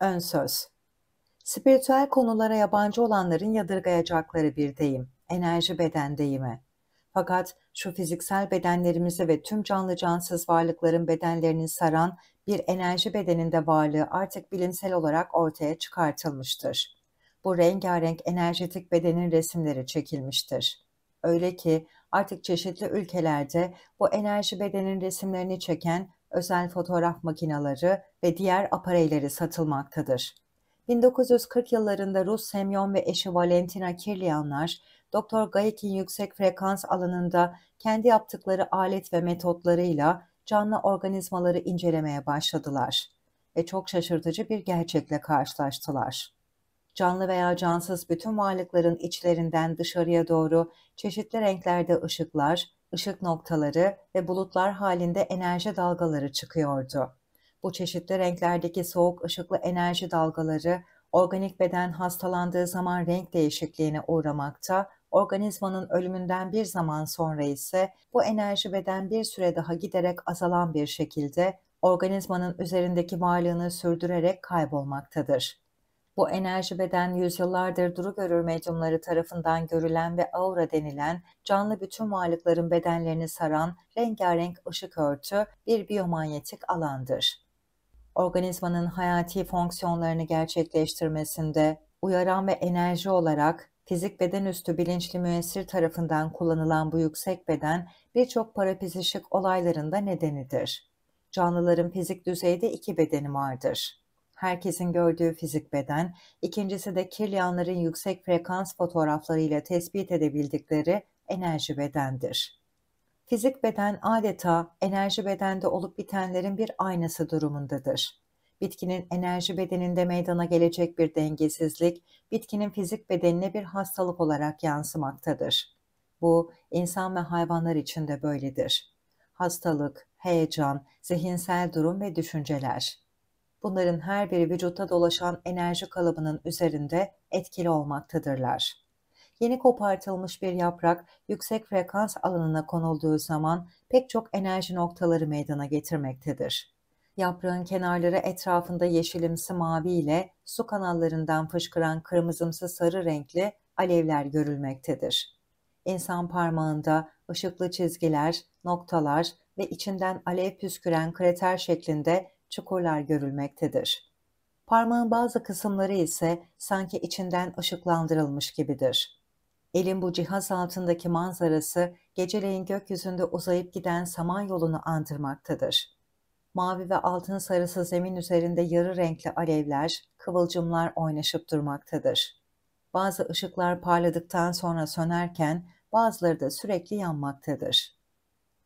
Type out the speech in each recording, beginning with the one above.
Ön söz. Spiritüel konulara yabancı olanların yadırgayacakları bir deyim, enerji beden deyimi. Fakat şu fiziksel bedenlerimizi ve tüm canlı cansız varlıkların bedenlerini saran bir enerji bedeninde varlığı artık bilimsel olarak ortaya çıkartılmıştır. Bu rengarenk enerjetik bedenin resimleri çekilmiştir. Öyle ki artık çeşitli ülkelerde bu enerji bedenin resimlerini çeken özel fotoğraf makinaları ve diğer apareyleri satılmaktadır. 1940 yıllarında Rus Semyon ve eşi Valentina Kirlianlar, Dr. Gayek'in yüksek frekans alanında kendi yaptıkları alet ve metotlarıyla canlı organizmaları incelemeye başladılar ve çok şaşırtıcı bir gerçekle karşılaştılar. Canlı veya cansız bütün varlıkların içlerinden dışarıya doğru çeşitli renklerde ışıklar, ışık noktaları ve bulutlar halinde enerji dalgaları çıkıyordu. Bu çeşitli renklerdeki soğuk ışıklı enerji dalgaları organik beden hastalandığı zaman renk değişikliğine uğramakta, organizmanın ölümünden bir zaman sonra ise bu enerji beden bir süre daha giderek azalan bir şekilde organizmanın üzerindeki varlığını sürdürerek kaybolmaktadır. Bu enerji beden yüzyıllardır duru görür medyumları tarafından görülen ve aura denilen canlı bütün varlıkların bedenlerini saran rengarenk ışık örtü bir biyomanyetik alandır. Organizmanın hayati fonksiyonlarını gerçekleştirmesinde uyaran ve enerji olarak fizik beden üstü bilinçli müessir tarafından kullanılan bu yüksek beden birçok olayların da nedenidir. Canlıların fizik düzeyde iki bedeni vardır herkesin gördüğü fizik beden, ikincisi de kirliyanların yüksek frekans fotoğraflarıyla tespit edebildikleri enerji bedendir. Fizik beden adeta enerji bedende olup bitenlerin bir aynası durumundadır. Bitkinin enerji bedeninde meydana gelecek bir dengesizlik, bitkinin fizik bedenine bir hastalık olarak yansımaktadır. Bu, insan ve hayvanlar için de böyledir. Hastalık, heyecan, zihinsel durum ve düşünceler Bunların her biri vücutta dolaşan enerji kalıbının üzerinde etkili olmaktadırlar. Yeni kopartılmış bir yaprak yüksek frekans alanına konulduğu zaman pek çok enerji noktaları meydana getirmektedir. Yaprağın kenarları etrafında yeşilimsi mavi ile su kanallarından fışkıran kırmızımsı sarı renkli alevler görülmektedir. İnsan parmağında ışıklı çizgiler, noktalar ve içinden alev püsküren krater şeklinde çukurlar görülmektedir. Parmağın bazı kısımları ise sanki içinden ışıklandırılmış gibidir. Elin bu cihaz altındaki manzarası geceleyin gökyüzünde uzayıp giden samanyolunu andırmaktadır. Mavi ve altın sarısı zemin üzerinde yarı renkli alevler, kıvılcımlar oynaşıp durmaktadır. Bazı ışıklar parladıktan sonra sönerken bazıları da sürekli yanmaktadır.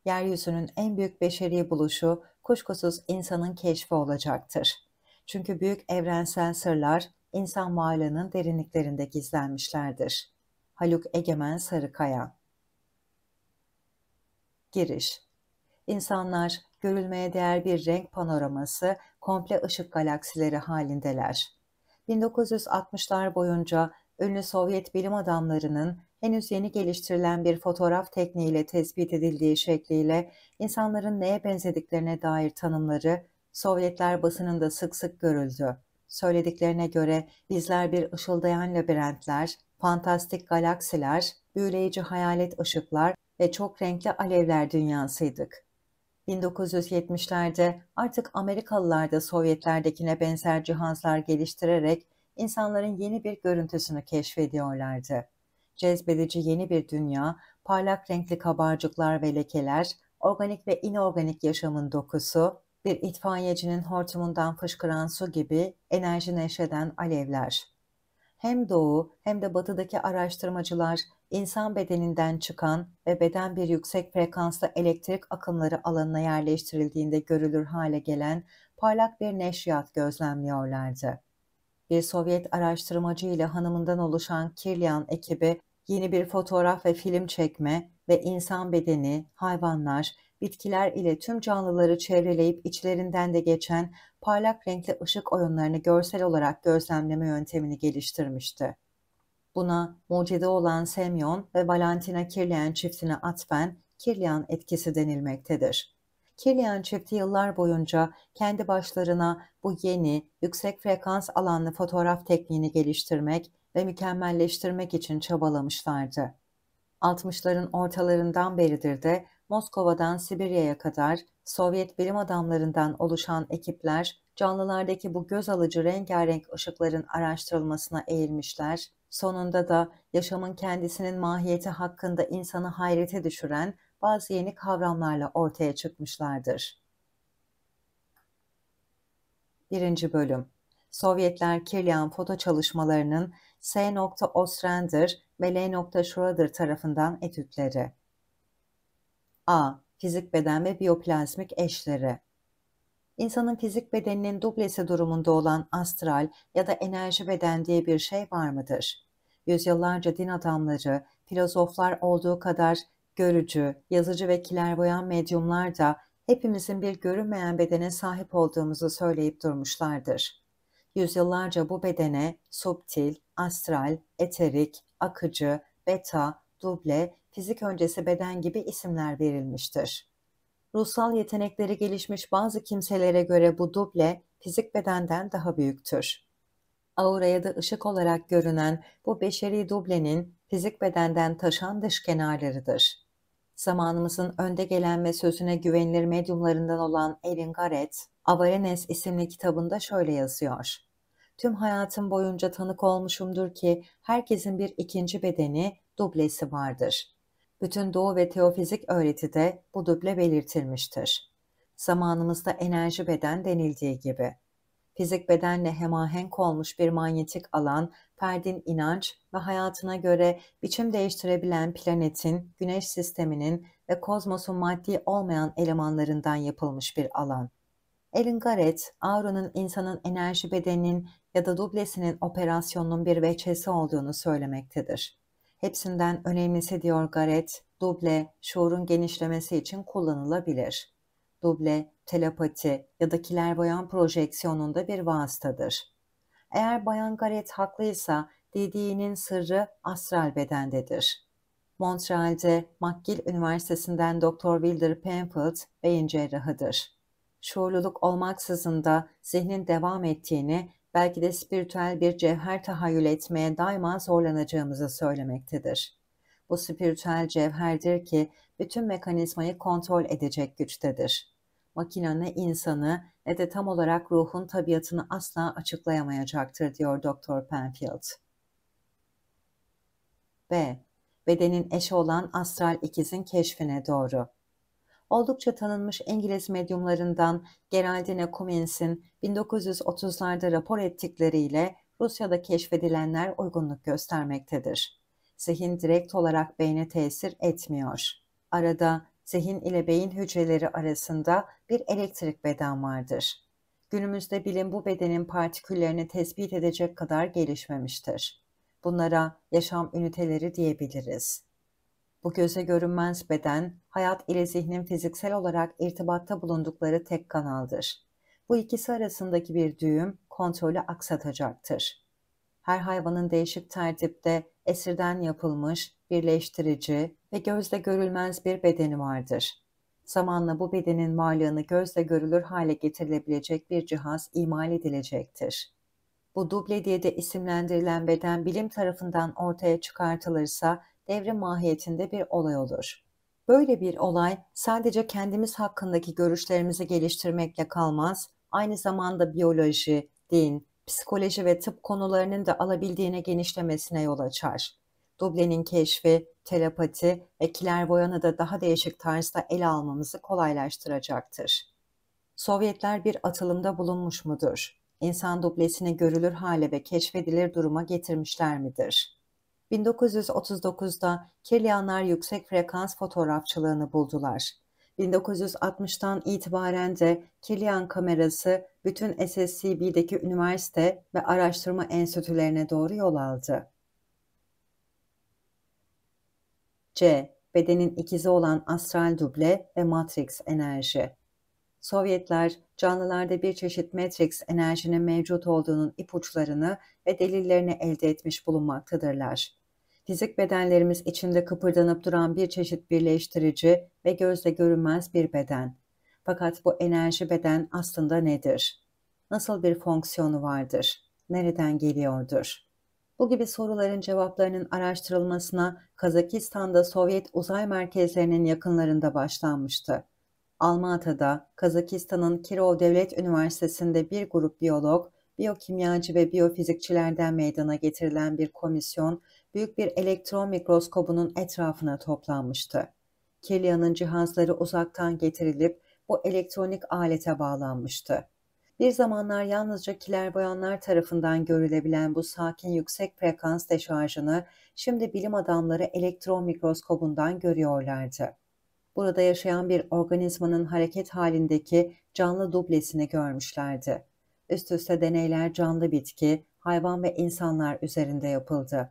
Yeryüzünün en büyük beşeri buluşu kuşkusuz insanın keşfi olacaktır. Çünkü büyük evrensel sırlar insan varlığının derinliklerinde gizlenmişlerdir. Haluk Egemen Sarıkaya Giriş İnsanlar görülmeye değer bir renk panoraması komple ışık galaksileri halindeler. 1960'lar boyunca ünlü Sovyet bilim adamlarının henüz yeni geliştirilen bir fotoğraf tekniğiyle tespit edildiği şekliyle insanların neye benzediklerine dair tanımları Sovyetler basınında sık sık görüldü. Söylediklerine göre bizler bir ışıldayan labirentler, fantastik galaksiler, büyüleyici hayalet ışıklar ve çok renkli alevler dünyasıydık. 1970'lerde artık Amerikalılar da Sovyetlerdekine benzer cihazlar geliştirerek insanların yeni bir görüntüsünü keşfediyorlardı. Cezbedici yeni bir dünya, parlak renkli kabarcıklar ve lekeler, organik ve inorganik yaşamın dokusu, bir itfaiyecinin hortumundan fışkıran su gibi enerji neşeden alevler. Hem doğu hem de batıdaki araştırmacılar insan bedeninden çıkan ve beden bir yüksek frekanslı elektrik akımları alanına yerleştirildiğinde görülür hale gelen parlak bir neşriyat gözlemliyorlardı. Bir Sovyet araştırmacı ile hanımından oluşan Kirlian ekibi yeni bir fotoğraf ve film çekme ve insan bedeni, hayvanlar, bitkiler ile tüm canlıları çevreleyip içlerinden de geçen parlak renkli ışık oyunlarını görsel olarak gözlemleme yöntemini geliştirmişti. Buna mucide olan Semyon ve Valentina Kirlian çiftine atfen Kirlian etkisi denilmektedir. Kirlian çifti yıllar boyunca kendi başlarına bu yeni, yüksek frekans alanlı fotoğraf tekniğini geliştirmek ve mükemmelleştirmek için çabalamışlardı. 60'ların ortalarından beridir de Moskova'dan Sibirya'ya kadar Sovyet bilim adamlarından oluşan ekipler canlılardaki bu göz alıcı rengarenk ışıkların araştırılmasına eğilmişler, sonunda da yaşamın kendisinin mahiyeti hakkında insanı hayrete düşüren bazı yeni kavramlarla ortaya çıkmışlardır. 1. Bölüm Sovyetler Kirlian foto çalışmalarının S. Ostrander ve L. Schroeder tarafından etütleri. A. Fizik beden ve biyoplazmik eşleri. İnsanın fizik bedeninin dublesi durumunda olan astral ya da enerji beden diye bir şey var mıdır? Yüzyıllarca din adamları, filozoflar olduğu kadar görücü, yazıcı ve kilerboyan medyumlar da hepimizin bir görünmeyen bedene sahip olduğumuzu söyleyip durmuşlardır. Yüzyıllarca bu bedene subtil, astral, eterik, akıcı, beta, duble, fizik öncesi beden gibi isimler verilmiştir. Ruhsal yetenekleri gelişmiş bazı kimselere göre bu duble fizik bedenden daha büyüktür. Auraya da ışık olarak görünen bu beşeri dublenin fizik bedenden taşan dış kenarlarıdır. Zamanımızın önde gelen ve sözüne güvenilir medyumlarından olan Erin Garrett, Avarenes isimli kitabında şöyle yazıyor. Tüm hayatım boyunca tanık olmuşumdur ki herkesin bir ikinci bedeni, dublesi vardır. Bütün doğu ve teofizik öğretide bu duble belirtilmiştir. Zamanımızda enerji beden denildiği gibi. Fizik bedenle hemahenk olmuş bir manyetik alan, perdin inanç ve hayatına göre biçim değiştirebilen planetin, güneş sisteminin ve kozmosun maddi olmayan elemanlarından yapılmış bir alan.'' Ellen Garrett, auranın insanın enerji bedeninin ya da dublesinin operasyonunun bir veçesi olduğunu söylemektedir. Hepsinden önemlisi diyor Garrett, duble şuurun genişlemesi için kullanılabilir. Duble, telepati ya da kiler kilerboyan projeksiyonunda bir vasıtadır. Eğer Bayan Garrett haklıysa dediğinin sırrı astral bedendedir. Montreal'de McGill Üniversitesi'nden Dr. Wilder Penfield beyin cerrahıdır şuurluluk olmaksızın da zihnin devam ettiğini, belki de spiritüel bir cevher tahayyül etmeye daima zorlanacağımızı söylemektedir. Bu spiritüel cevherdir ki bütün mekanizmayı kontrol edecek güçtedir. Makine ne insanı ne de tam olarak ruhun tabiatını asla açıklayamayacaktır diyor Dr. Penfield. B. Bedenin eşi olan astral ikizin keşfine doğru oldukça tanınmış İngiliz medyumlarından Geraldine Cummins'in 1930'larda rapor ettikleriyle Rusya'da keşfedilenler uygunluk göstermektedir. Zihin direkt olarak beyne tesir etmiyor. Arada zihin ile beyin hücreleri arasında bir elektrik beden vardır. Günümüzde bilim bu bedenin partiküllerini tespit edecek kadar gelişmemiştir. Bunlara yaşam üniteleri diyebiliriz. Bu göze görünmez beden, hayat ile zihnin fiziksel olarak irtibatta bulundukları tek kanaldır. Bu ikisi arasındaki bir düğüm kontrolü aksatacaktır. Her hayvanın değişik tertipte esirden yapılmış, birleştirici ve gözle görülmez bir bedeni vardır. Zamanla bu bedenin varlığını gözle görülür hale getirilebilecek bir cihaz imal edilecektir. Bu duble diye de isimlendirilen beden bilim tarafından ortaya çıkartılırsa devrim mahiyetinde bir olay olur. Böyle bir olay sadece kendimiz hakkındaki görüşlerimizi geliştirmekle kalmaz, aynı zamanda biyoloji, din, psikoloji ve tıp konularının da alabildiğine genişlemesine yol açar. Duble'nin keşfi, telepati ve kilervoyanı da daha değişik tarzda ele almamızı kolaylaştıracaktır. Sovyetler bir atılımda bulunmuş mudur? İnsan dublesini görülür hale ve keşfedilir duruma getirmişler midir? 1939'da Kirlianlar yüksek frekans fotoğrafçılığını buldular. 1960'tan itibaren de Kirlian kamerası bütün SSCB'deki üniversite ve araştırma enstitülerine doğru yol aldı. C. Bedenin ikizi olan astral duble ve matrix enerji. Sovyetler canlılarda bir çeşit matrix enerjinin mevcut olduğunun ipuçlarını ve delillerini elde etmiş bulunmaktadırlar. Fizik bedenlerimiz içinde kıpırdanıp duran bir çeşit birleştirici ve gözle görünmez bir beden. Fakat bu enerji beden aslında nedir? Nasıl bir fonksiyonu vardır? Nereden geliyordur? Bu gibi soruların cevaplarının araştırılmasına Kazakistan'da Sovyet uzay merkezlerinin yakınlarında başlanmıştı. Almata'da, Kazakistan'ın Kirov Devlet Üniversitesi'nde bir grup biyolog, biyokimyacı ve biyofizikçilerden meydana getirilen bir komisyon büyük bir elektron mikroskobunun etrafına toplanmıştı. Killian'ın cihazları uzaktan getirilip bu elektronik alete bağlanmıştı. Bir zamanlar yalnızca kiler boyanlar tarafından görülebilen bu sakin yüksek frekans deşarjını şimdi bilim adamları elektron mikroskobundan görüyorlardı. Burada yaşayan bir organizmanın hareket halindeki canlı dublesini görmüşlerdi. Üst üste deneyler canlı bitki, hayvan ve insanlar üzerinde yapıldı.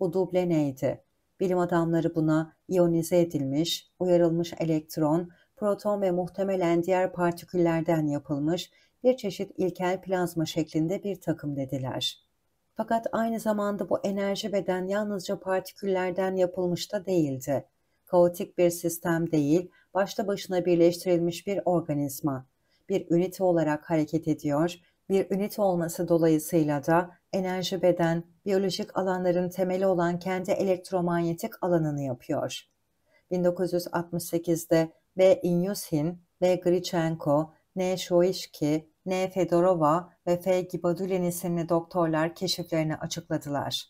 Bu duble neydi? Bilim adamları buna iyonize edilmiş, uyarılmış elektron, proton ve muhtemelen diğer partiküllerden yapılmış bir çeşit ilkel plazma şeklinde bir takım dediler. Fakat aynı zamanda bu enerji beden yalnızca partiküllerden yapılmış da değildi. Kaotik bir sistem değil, başta başına birleştirilmiş bir organizma. Bir ünite olarak hareket ediyor, bir ünite olması dolayısıyla da enerji beden, biyolojik alanların temeli olan kendi elektromanyetik alanını yapıyor. 1968'de B. Inyushin, B. Grichenko, N. Shoishki, N. Fedorova ve F. Gibadulin isimli doktorlar keşiflerini açıkladılar.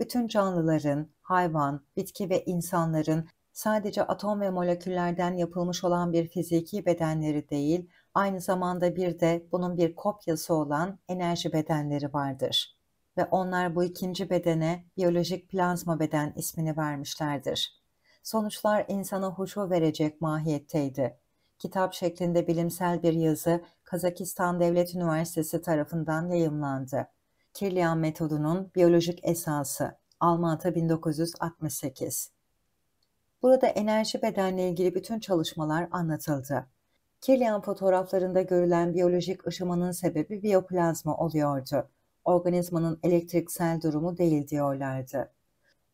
Bütün canlıların, hayvan, bitki ve insanların sadece atom ve moleküllerden yapılmış olan bir fiziki bedenleri değil, aynı zamanda bir de bunun bir kopyası olan enerji bedenleri vardır ve onlar bu ikinci bedene biyolojik plazma beden ismini vermişlerdir. Sonuçlar insana huşu verecek mahiyetteydi. Kitap şeklinde bilimsel bir yazı Kazakistan Devlet Üniversitesi tarafından yayımlandı. Kirlian metodunun biyolojik esası Almanya 1968 Burada enerji bedenle ilgili bütün çalışmalar anlatıldı. Kirlian fotoğraflarında görülen biyolojik ışımanın sebebi biyoplazma oluyordu organizmanın elektriksel durumu değil diyorlardı.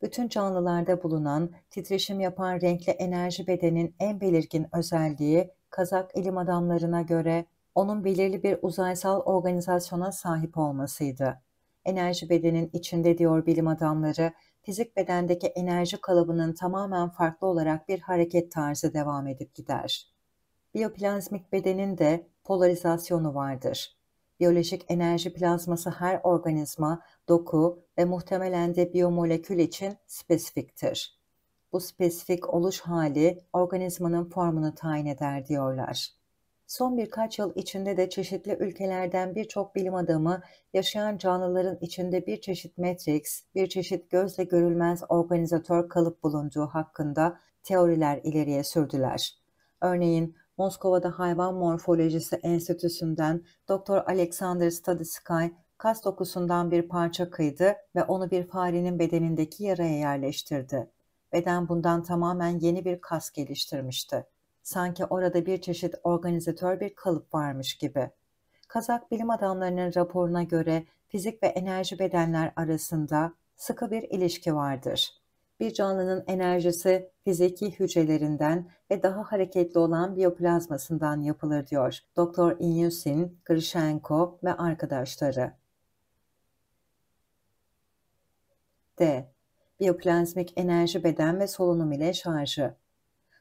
Bütün canlılarda bulunan, titreşim yapan renkli enerji bedenin en belirgin özelliği Kazak ilim adamlarına göre onun belirli bir uzaysal organizasyona sahip olmasıydı. Enerji bedenin içinde diyor bilim adamları, fizik bedendeki enerji kalıbının tamamen farklı olarak bir hareket tarzı devam edip gider. Biyoplazmik bedenin de polarizasyonu vardır biyolojik enerji plazması her organizma, doku ve muhtemelen de biyomolekül için spesifiktir. Bu spesifik oluş hali organizmanın formunu tayin eder diyorlar. Son birkaç yıl içinde de çeşitli ülkelerden birçok bilim adamı yaşayan canlıların içinde bir çeşit matrix, bir çeşit gözle görülmez organizatör kalıp bulunduğu hakkında teoriler ileriye sürdüler. Örneğin Moskova'da Hayvan Morfolojisi Enstitüsü'nden Doktor Alexander Stadisky, kas dokusundan bir parça kıydı ve onu bir farenin bedenindeki yaraya yerleştirdi. Beden bundan tamamen yeni bir kas geliştirmişti. Sanki orada bir çeşit organizatör bir kalıp varmış gibi. Kazak bilim adamlarının raporuna göre fizik ve enerji bedenler arasında sıkı bir ilişki vardır bir canlının enerjisi fiziki hücrelerinden ve daha hareketli olan biyoplazmasından yapılır diyor Doktor Inyusin, Grishenko ve arkadaşları. D. Biyoplazmik enerji beden ve solunum ile şarjı.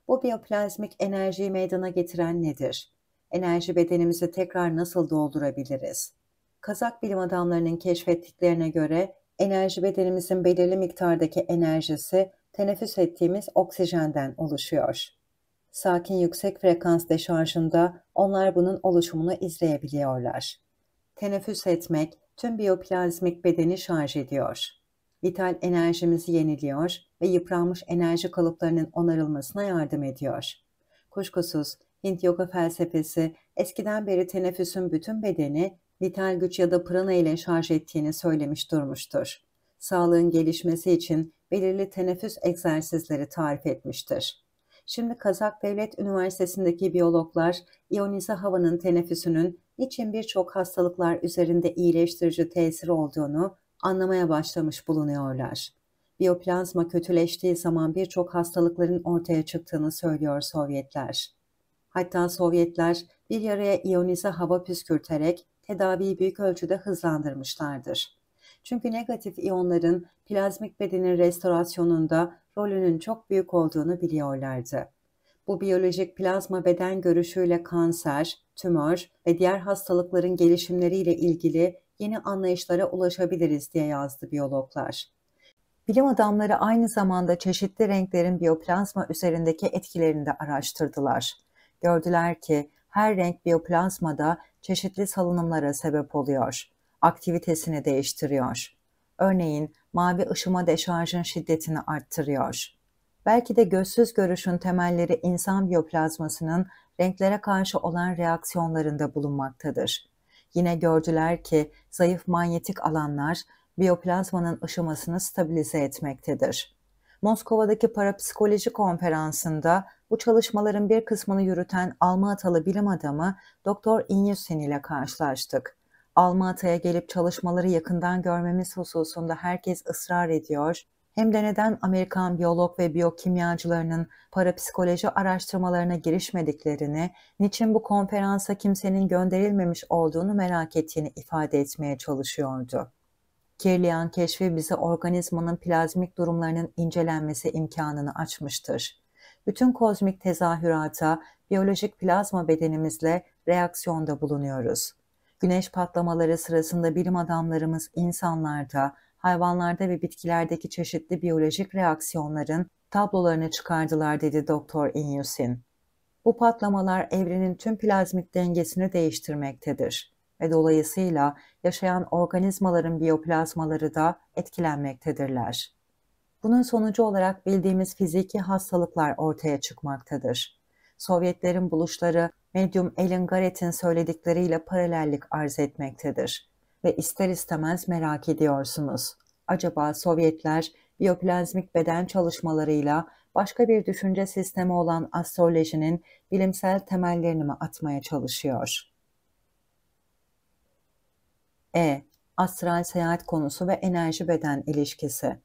Bu biyoplazmik enerjiyi meydana getiren nedir? Enerji bedenimizi tekrar nasıl doldurabiliriz? Kazak bilim adamlarının keşfettiklerine göre enerji bedenimizin belirli miktardaki enerjisi teneffüs ettiğimiz oksijenden oluşuyor. Sakin yüksek frekans deşarjında onlar bunun oluşumunu izleyebiliyorlar. Teneffüs etmek tüm biyoplazmik bedeni şarj ediyor. Vital enerjimizi yeniliyor ve yıpranmış enerji kalıplarının onarılmasına yardım ediyor. Kuşkusuz Hint yoga felsefesi eskiden beri teneffüsün bütün bedeni vital güç ya da prana ile şarj ettiğini söylemiş durmuştur. Sağlığın gelişmesi için belirli teneffüs egzersizleri tarif etmiştir. Şimdi Kazak Devlet Üniversitesi'ndeki biyologlar iyonize havanın teneffüsünün için birçok hastalıklar üzerinde iyileştirici tesiri olduğunu anlamaya başlamış bulunuyorlar. Biyoplazma kötüleştiği zaman birçok hastalıkların ortaya çıktığını söylüyor Sovyetler. Hatta Sovyetler bir yaraya iyonize hava püskürterek tedaviyi büyük ölçüde hızlandırmışlardır. Çünkü negatif iyonların plazmik bedenin restorasyonunda rolünün çok büyük olduğunu biliyorlardı. Bu biyolojik plazma beden görüşüyle kanser, tümör ve diğer hastalıkların gelişimleriyle ilgili yeni anlayışlara ulaşabiliriz diye yazdı biyologlar. Bilim adamları aynı zamanda çeşitli renklerin biyoplazma üzerindeki etkilerini de araştırdılar. Gördüler ki her renk biyoplazmada çeşitli salınımlara sebep oluyor. Aktivitesini değiştiriyor. Örneğin mavi ışıma deşarjın şiddetini arttırıyor. Belki de gözsüz görüşün temelleri insan biyoplazmasının renklere karşı olan reaksiyonlarında bulunmaktadır. Yine gördüler ki zayıf manyetik alanlar biyoplazmanın ışımasını stabilize etmektedir. Moskova'daki parapsikoloji konferansında bu çalışmaların bir kısmını yürüten Alma Atalı bilim adamı Doktor İnyüsen ile karşılaştık. Alma Ata'ya gelip çalışmaları yakından görmemiz hususunda herkes ısrar ediyor. Hem de neden Amerikan biyolog ve biyokimyacılarının parapsikoloji araştırmalarına girişmediklerini, niçin bu konferansa kimsenin gönderilmemiş olduğunu merak ettiğini ifade etmeye çalışıyordu. Kirliyan keşfi bize organizmanın plazmik durumlarının incelenmesi imkanını açmıştır bütün kozmik tezahürata, biyolojik plazma bedenimizle reaksiyonda bulunuyoruz. Güneş patlamaları sırasında bilim adamlarımız insanlarda, hayvanlarda ve bitkilerdeki çeşitli biyolojik reaksiyonların tablolarını çıkardılar dedi Doktor Inyusin. Bu patlamalar evrenin tüm plazmik dengesini değiştirmektedir ve dolayısıyla yaşayan organizmaların biyoplazmaları da etkilenmektedirler. Bunun sonucu olarak bildiğimiz fiziki hastalıklar ortaya çıkmaktadır. Sovyetlerin buluşları medyum Ellen Garrett'in söyledikleriyle paralellik arz etmektedir ve ister istemez merak ediyorsunuz. Acaba Sovyetler biyoplazmik beden çalışmalarıyla başka bir düşünce sistemi olan astrolojinin bilimsel temellerini mi atmaya çalışıyor? E. Astral seyahat konusu ve enerji beden ilişkisi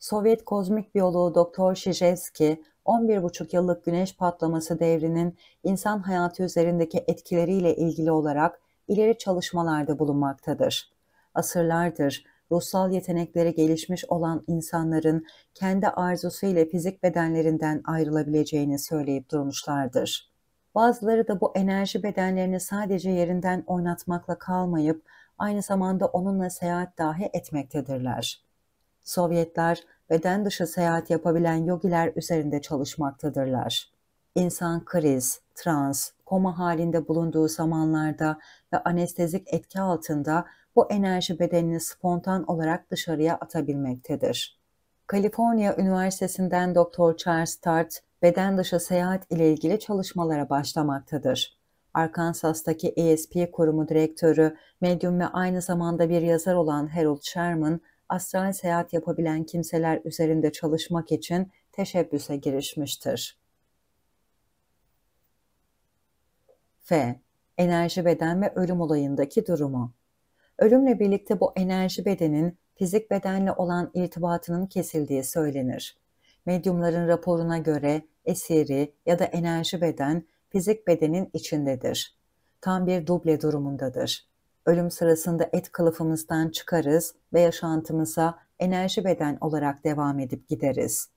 Sovyet kozmik biyoloğu Doktor Şijevski, 11,5 yıllık güneş patlaması devrinin insan hayatı üzerindeki etkileriyle ilgili olarak ileri çalışmalarda bulunmaktadır. Asırlardır ruhsal yetenekleri gelişmiş olan insanların kendi arzusu ile fizik bedenlerinden ayrılabileceğini söyleyip durmuşlardır. Bazıları da bu enerji bedenlerini sadece yerinden oynatmakla kalmayıp aynı zamanda onunla seyahat dahi etmektedirler. Sovyetler beden dışı seyahat yapabilen yogiler üzerinde çalışmaktadırlar. İnsan kriz, trans, koma halinde bulunduğu zamanlarda ve anestezik etki altında bu enerji bedenini spontan olarak dışarıya atabilmektedir. Kaliforniya Üniversitesi'nden Dr. Charles Tart, beden dışı seyahat ile ilgili çalışmalara başlamaktadır. Arkansas'taki ESP kurumu direktörü, medyum ve aynı zamanda bir yazar olan Harold Sherman, astral seyahat yapabilen kimseler üzerinde çalışmak için teşebbüse girişmiştir. F. Enerji beden ve ölüm olayındaki durumu. Ölümle birlikte bu enerji bedenin fizik bedenle olan irtibatının kesildiği söylenir. Medyumların raporuna göre esiri ya da enerji beden fizik bedenin içindedir. Tam bir duble durumundadır. Ölüm sırasında et kılıfımızdan çıkarız ve yaşantımıza enerji beden olarak devam edip gideriz.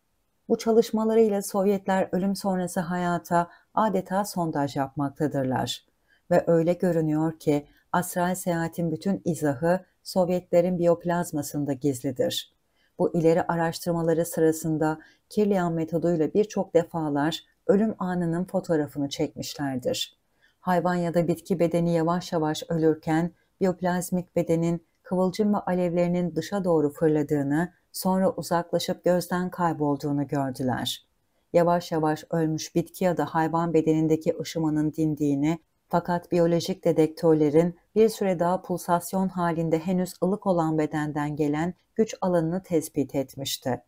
Bu çalışmalarıyla Sovyetler ölüm sonrası hayata adeta sondaj yapmaktadırlar. Ve öyle görünüyor ki astral seyahatin bütün izahı Sovyetlerin biyoplazmasında gizlidir. Bu ileri araştırmaları sırasında Kirlian metoduyla birçok defalar ölüm anının fotoğrafını çekmişlerdir. Hayvan ya da bitki bedeni yavaş yavaş ölürken biyoplazmik bedenin kıvılcım ve alevlerinin dışa doğru fırladığını, sonra uzaklaşıp gözden kaybolduğunu gördüler. Yavaş yavaş ölmüş bitki ya da hayvan bedenindeki ışımanın dindiğini fakat biyolojik dedektörlerin bir süre daha pulsasyon halinde henüz ılık olan bedenden gelen güç alanını tespit etmişti.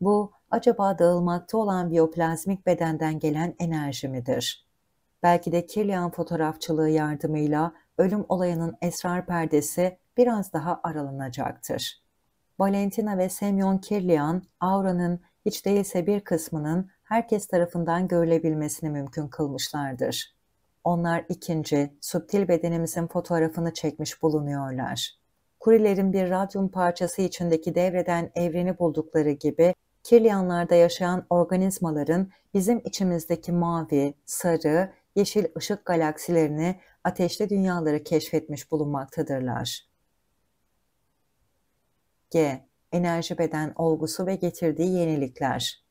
Bu acaba dağılmakta olan biyoplazmik bedenden gelen enerji midir? Belki de Kirlian fotoğrafçılığı yardımıyla ölüm olayının esrar perdesi biraz daha aralanacaktır. Valentina ve Semyon Kirlian, auranın hiç değilse bir kısmının herkes tarafından görülebilmesini mümkün kılmışlardır. Onlar ikinci, subtil bedenimizin fotoğrafını çekmiş bulunuyorlar. Kurilerin bir radyum parçası içindeki devreden evreni buldukları gibi, Kirlianlarda yaşayan organizmaların bizim içimizdeki mavi, sarı, yeşil ışık galaksilerini ateşli dünyaları keşfetmiş bulunmaktadırlar. G. Enerji beden olgusu ve getirdiği yenilikler.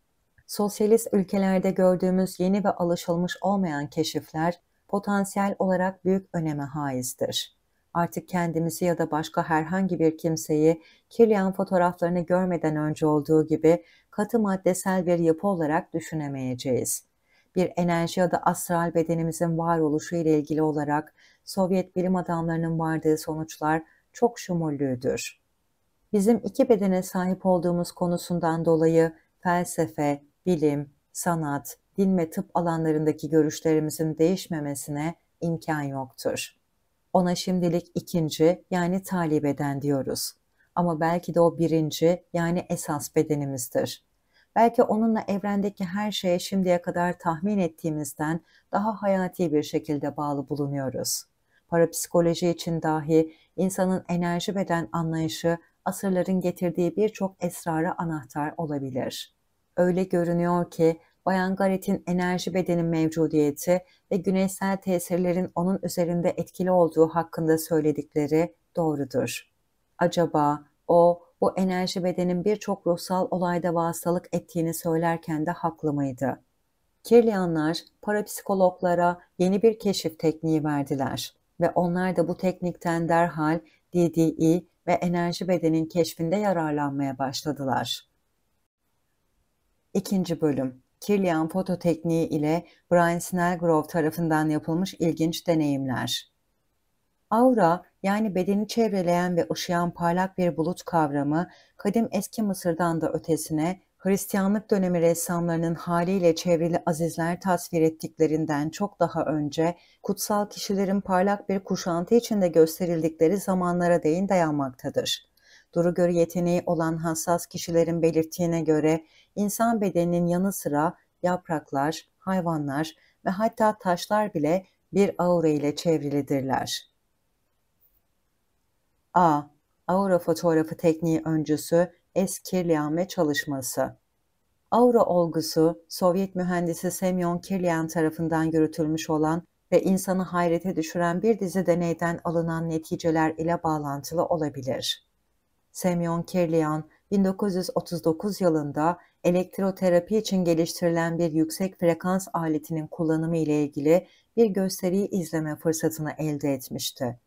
Sosyalist ülkelerde gördüğümüz yeni ve alışılmış olmayan keşifler potansiyel olarak büyük öneme haizdir. Artık kendimizi ya da başka herhangi bir kimseyi kirleyen fotoğraflarını görmeden önce olduğu gibi katı maddesel bir yapı olarak düşünemeyeceğiz bir enerji ya da astral bedenimizin varoluşu ile ilgili olarak Sovyet bilim adamlarının vardığı sonuçlar çok şumullüdür. Bizim iki bedene sahip olduğumuz konusundan dolayı felsefe, bilim, sanat, din ve tıp alanlarındaki görüşlerimizin değişmemesine imkan yoktur. Ona şimdilik ikinci yani tali beden diyoruz. Ama belki de o birinci yani esas bedenimizdir. Belki onunla evrendeki her şeye şimdiye kadar tahmin ettiğimizden daha hayati bir şekilde bağlı bulunuyoruz. Parapsikoloji için dahi insanın enerji beden anlayışı asırların getirdiği birçok esrara anahtar olabilir. Öyle görünüyor ki Bayan Garrett'in enerji bedenin mevcudiyeti ve güneşsel tesirlerin onun üzerinde etkili olduğu hakkında söyledikleri doğrudur. Acaba o bu enerji bedenin birçok ruhsal olayda vasıtalık ettiğini söylerken de haklı mıydı? Kirlianlar parapsikologlara yeni bir keşif tekniği verdiler ve onlar da bu teknikten derhal DDI e ve enerji bedenin keşfinde yararlanmaya başladılar. İkinci bölüm Kirlian foto tekniği ile Brian Snellgrove tarafından yapılmış ilginç deneyimler. Aura yani bedeni çevreleyen ve ışıyan parlak bir bulut kavramı kadim eski Mısır'dan da ötesine Hristiyanlık dönemi ressamlarının haliyle çevrili azizler tasvir ettiklerinden çok daha önce kutsal kişilerin parlak bir kuşantı içinde gösterildikleri zamanlara değin dayanmaktadır. Duru görü yeteneği olan hassas kişilerin belirttiğine göre insan bedeninin yanı sıra yapraklar, hayvanlar ve hatta taşlar bile bir aura ile çevrilidirler. A. Aura fotoğrafı tekniği öncüsü S. Kirlian ve çalışması. Aura olgusu, Sovyet mühendisi Semyon Kirlian tarafından yürütülmüş olan ve insanı hayrete düşüren bir dizi deneyden alınan neticeler ile bağlantılı olabilir. Semyon Kirlian, 1939 yılında elektroterapi için geliştirilen bir yüksek frekans aletinin kullanımı ile ilgili bir gösteriyi izleme fırsatını elde etmişti.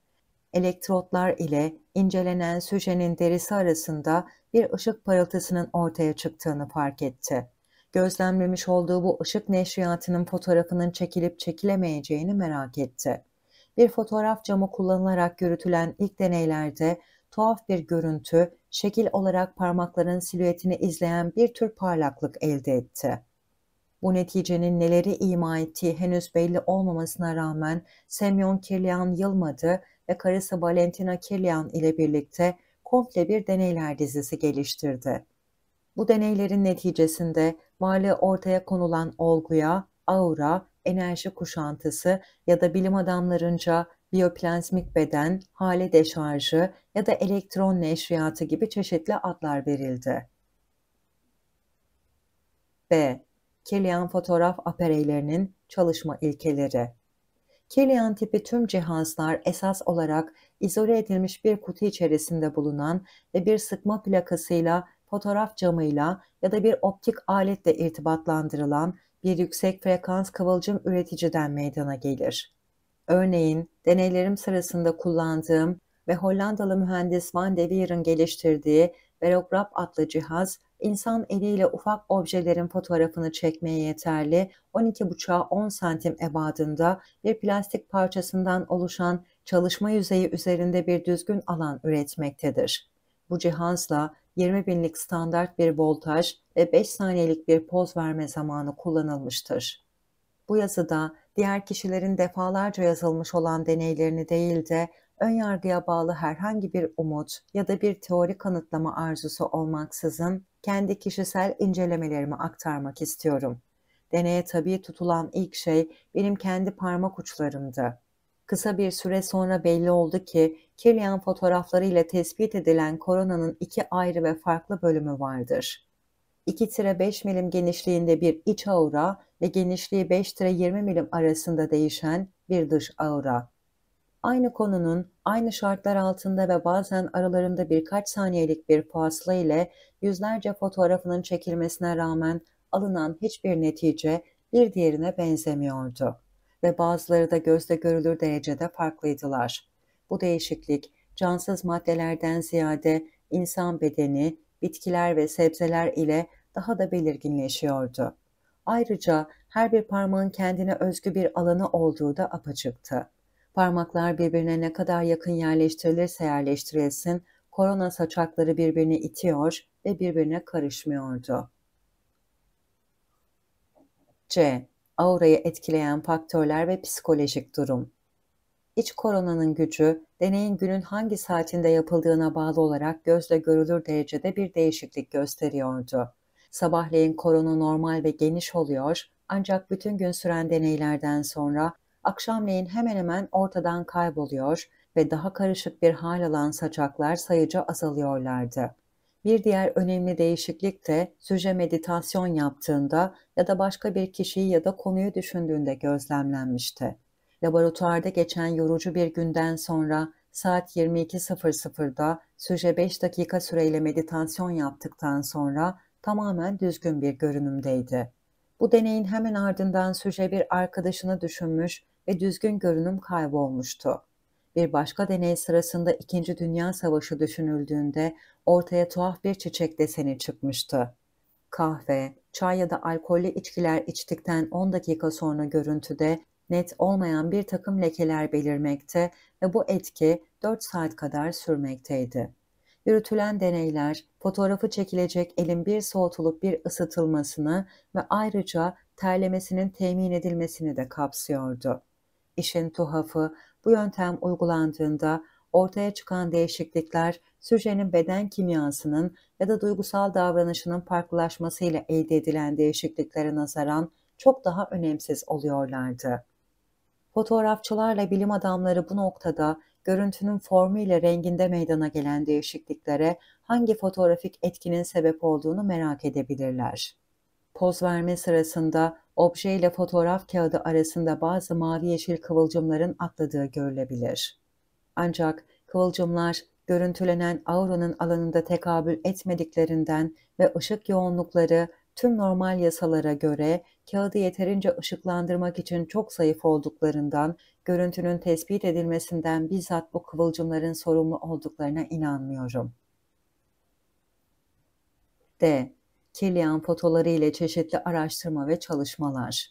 Elektrotlar ile incelenen süjenin derisi arasında bir ışık parıltısının ortaya çıktığını fark etti. Gözlemlemiş olduğu bu ışık neşriyatının fotoğrafının çekilip çekilemeyeceğini merak etti. Bir fotoğraf camı kullanılarak yürütülen ilk deneylerde tuhaf bir görüntü, şekil olarak parmakların silüetini izleyen bir tür parlaklık elde etti. Bu neticenin neleri ima ettiği henüz belli olmamasına rağmen Semyon Kirlian yılmadı ve karısı Valentina Kirlian ile birlikte komple bir deneyler dizisi geliştirdi. Bu deneylerin neticesinde varlığı ortaya konulan olguya, aura, enerji kuşantısı ya da bilim adamlarınca biyoplazmik beden, hale deşarjı ya da elektron neşriyatı gibi çeşitli adlar verildi. B. Kirlian fotoğraf apareylerinin çalışma ilkeleri Kilian tipi tüm cihazlar esas olarak izole edilmiş bir kutu içerisinde bulunan ve bir sıkma plakasıyla, fotoğraf camıyla ya da bir optik aletle irtibatlandırılan bir yüksek frekans kıvılcım üreticiden meydana gelir. Örneğin deneylerim sırasında kullandığım ve Hollandalı mühendis Van de Weer'ın geliştirdiği Verograp adlı cihaz İnsan eliyle ufak objelerin fotoğrafını çekmeye yeterli 12,5'a 10 santim ebadında bir plastik parçasından oluşan çalışma yüzeyi üzerinde bir düzgün alan üretmektedir. Bu cihazla 20 binlik standart bir voltaj ve 5 saniyelik bir poz verme zamanı kullanılmıştır. Bu yazıda diğer kişilerin defalarca yazılmış olan deneylerini değil de Ön yargıya bağlı herhangi bir umut ya da bir teori kanıtlama arzusu olmaksızın kendi kişisel incelemelerimi aktarmak istiyorum. Deneye tabi tutulan ilk şey benim kendi parmak uçlarımdı. Kısa bir süre sonra belli oldu ki Kirlian fotoğraflarıyla tespit edilen koronanın iki ayrı ve farklı bölümü vardır. 2-5 milim genişliğinde bir iç aura ve genişliği 5-20 milim arasında değişen bir dış aura aynı konunun aynı şartlar altında ve bazen aralarında birkaç saniyelik bir fasla ile yüzlerce fotoğrafının çekilmesine rağmen alınan hiçbir netice bir diğerine benzemiyordu ve bazıları da gözle görülür derecede farklıydılar. Bu değişiklik cansız maddelerden ziyade insan bedeni, bitkiler ve sebzeler ile daha da belirginleşiyordu. Ayrıca her bir parmağın kendine özgü bir alanı olduğu da apaçıktı. Parmaklar birbirine ne kadar yakın yerleştirilirse yerleştirilsin, korona saçakları birbirini itiyor ve birbirine karışmıyordu. C. Aurayı etkileyen faktörler ve psikolojik durum. İç koronanın gücü, deneyin günün hangi saatinde yapıldığına bağlı olarak gözle görülür derecede bir değişiklik gösteriyordu. Sabahleyin korona normal ve geniş oluyor ancak bütün gün süren deneylerden sonra akşamleyin hemen hemen ortadan kayboluyor ve daha karışık bir hal alan saçaklar sayıca azalıyorlardı. Bir diğer önemli değişiklik de süje meditasyon yaptığında ya da başka bir kişiyi ya da konuyu düşündüğünde gözlemlenmişti. Laboratuvarda geçen yorucu bir günden sonra saat 22.00'da süje 5 dakika süreyle meditasyon yaptıktan sonra tamamen düzgün bir görünümdeydi. Bu deneyin hemen ardından süje bir arkadaşını düşünmüş ve düzgün görünüm kaybolmuştu. Bir başka deney sırasında İkinci Dünya Savaşı düşünüldüğünde ortaya tuhaf bir çiçek deseni çıkmıştı. Kahve, çay ya da alkollü içkiler içtikten 10 dakika sonra görüntüde net olmayan bir takım lekeler belirmekte ve bu etki 4 saat kadar sürmekteydi. Yürütülen deneyler fotoğrafı çekilecek elin bir soğutulup bir ısıtılmasını ve ayrıca terlemesinin temin edilmesini de kapsıyordu. İşin tuhafı bu yöntem uygulandığında ortaya çıkan değişiklikler süjenin beden kimyasının ya da duygusal davranışının farklılaşmasıyla elde edilen değişikliklere nazaran çok daha önemsiz oluyorlardı. Fotoğrafçılarla bilim adamları bu noktada görüntünün formu ile renginde meydana gelen değişikliklere hangi fotoğrafik etkinin sebep olduğunu merak edebilirler. Poz verme sırasında obje ile fotoğraf kağıdı arasında bazı mavi yeşil kıvılcımların atladığı görülebilir. Ancak kıvılcımlar görüntülenen auranın alanında tekabül etmediklerinden ve ışık yoğunlukları tüm normal yasalara göre kağıdı yeterince ışıklandırmak için çok zayıf olduklarından görüntünün tespit edilmesinden bizzat bu kıvılcımların sorumlu olduklarına inanmıyorum. D. Kilian fotoları ile çeşitli araştırma ve çalışmalar.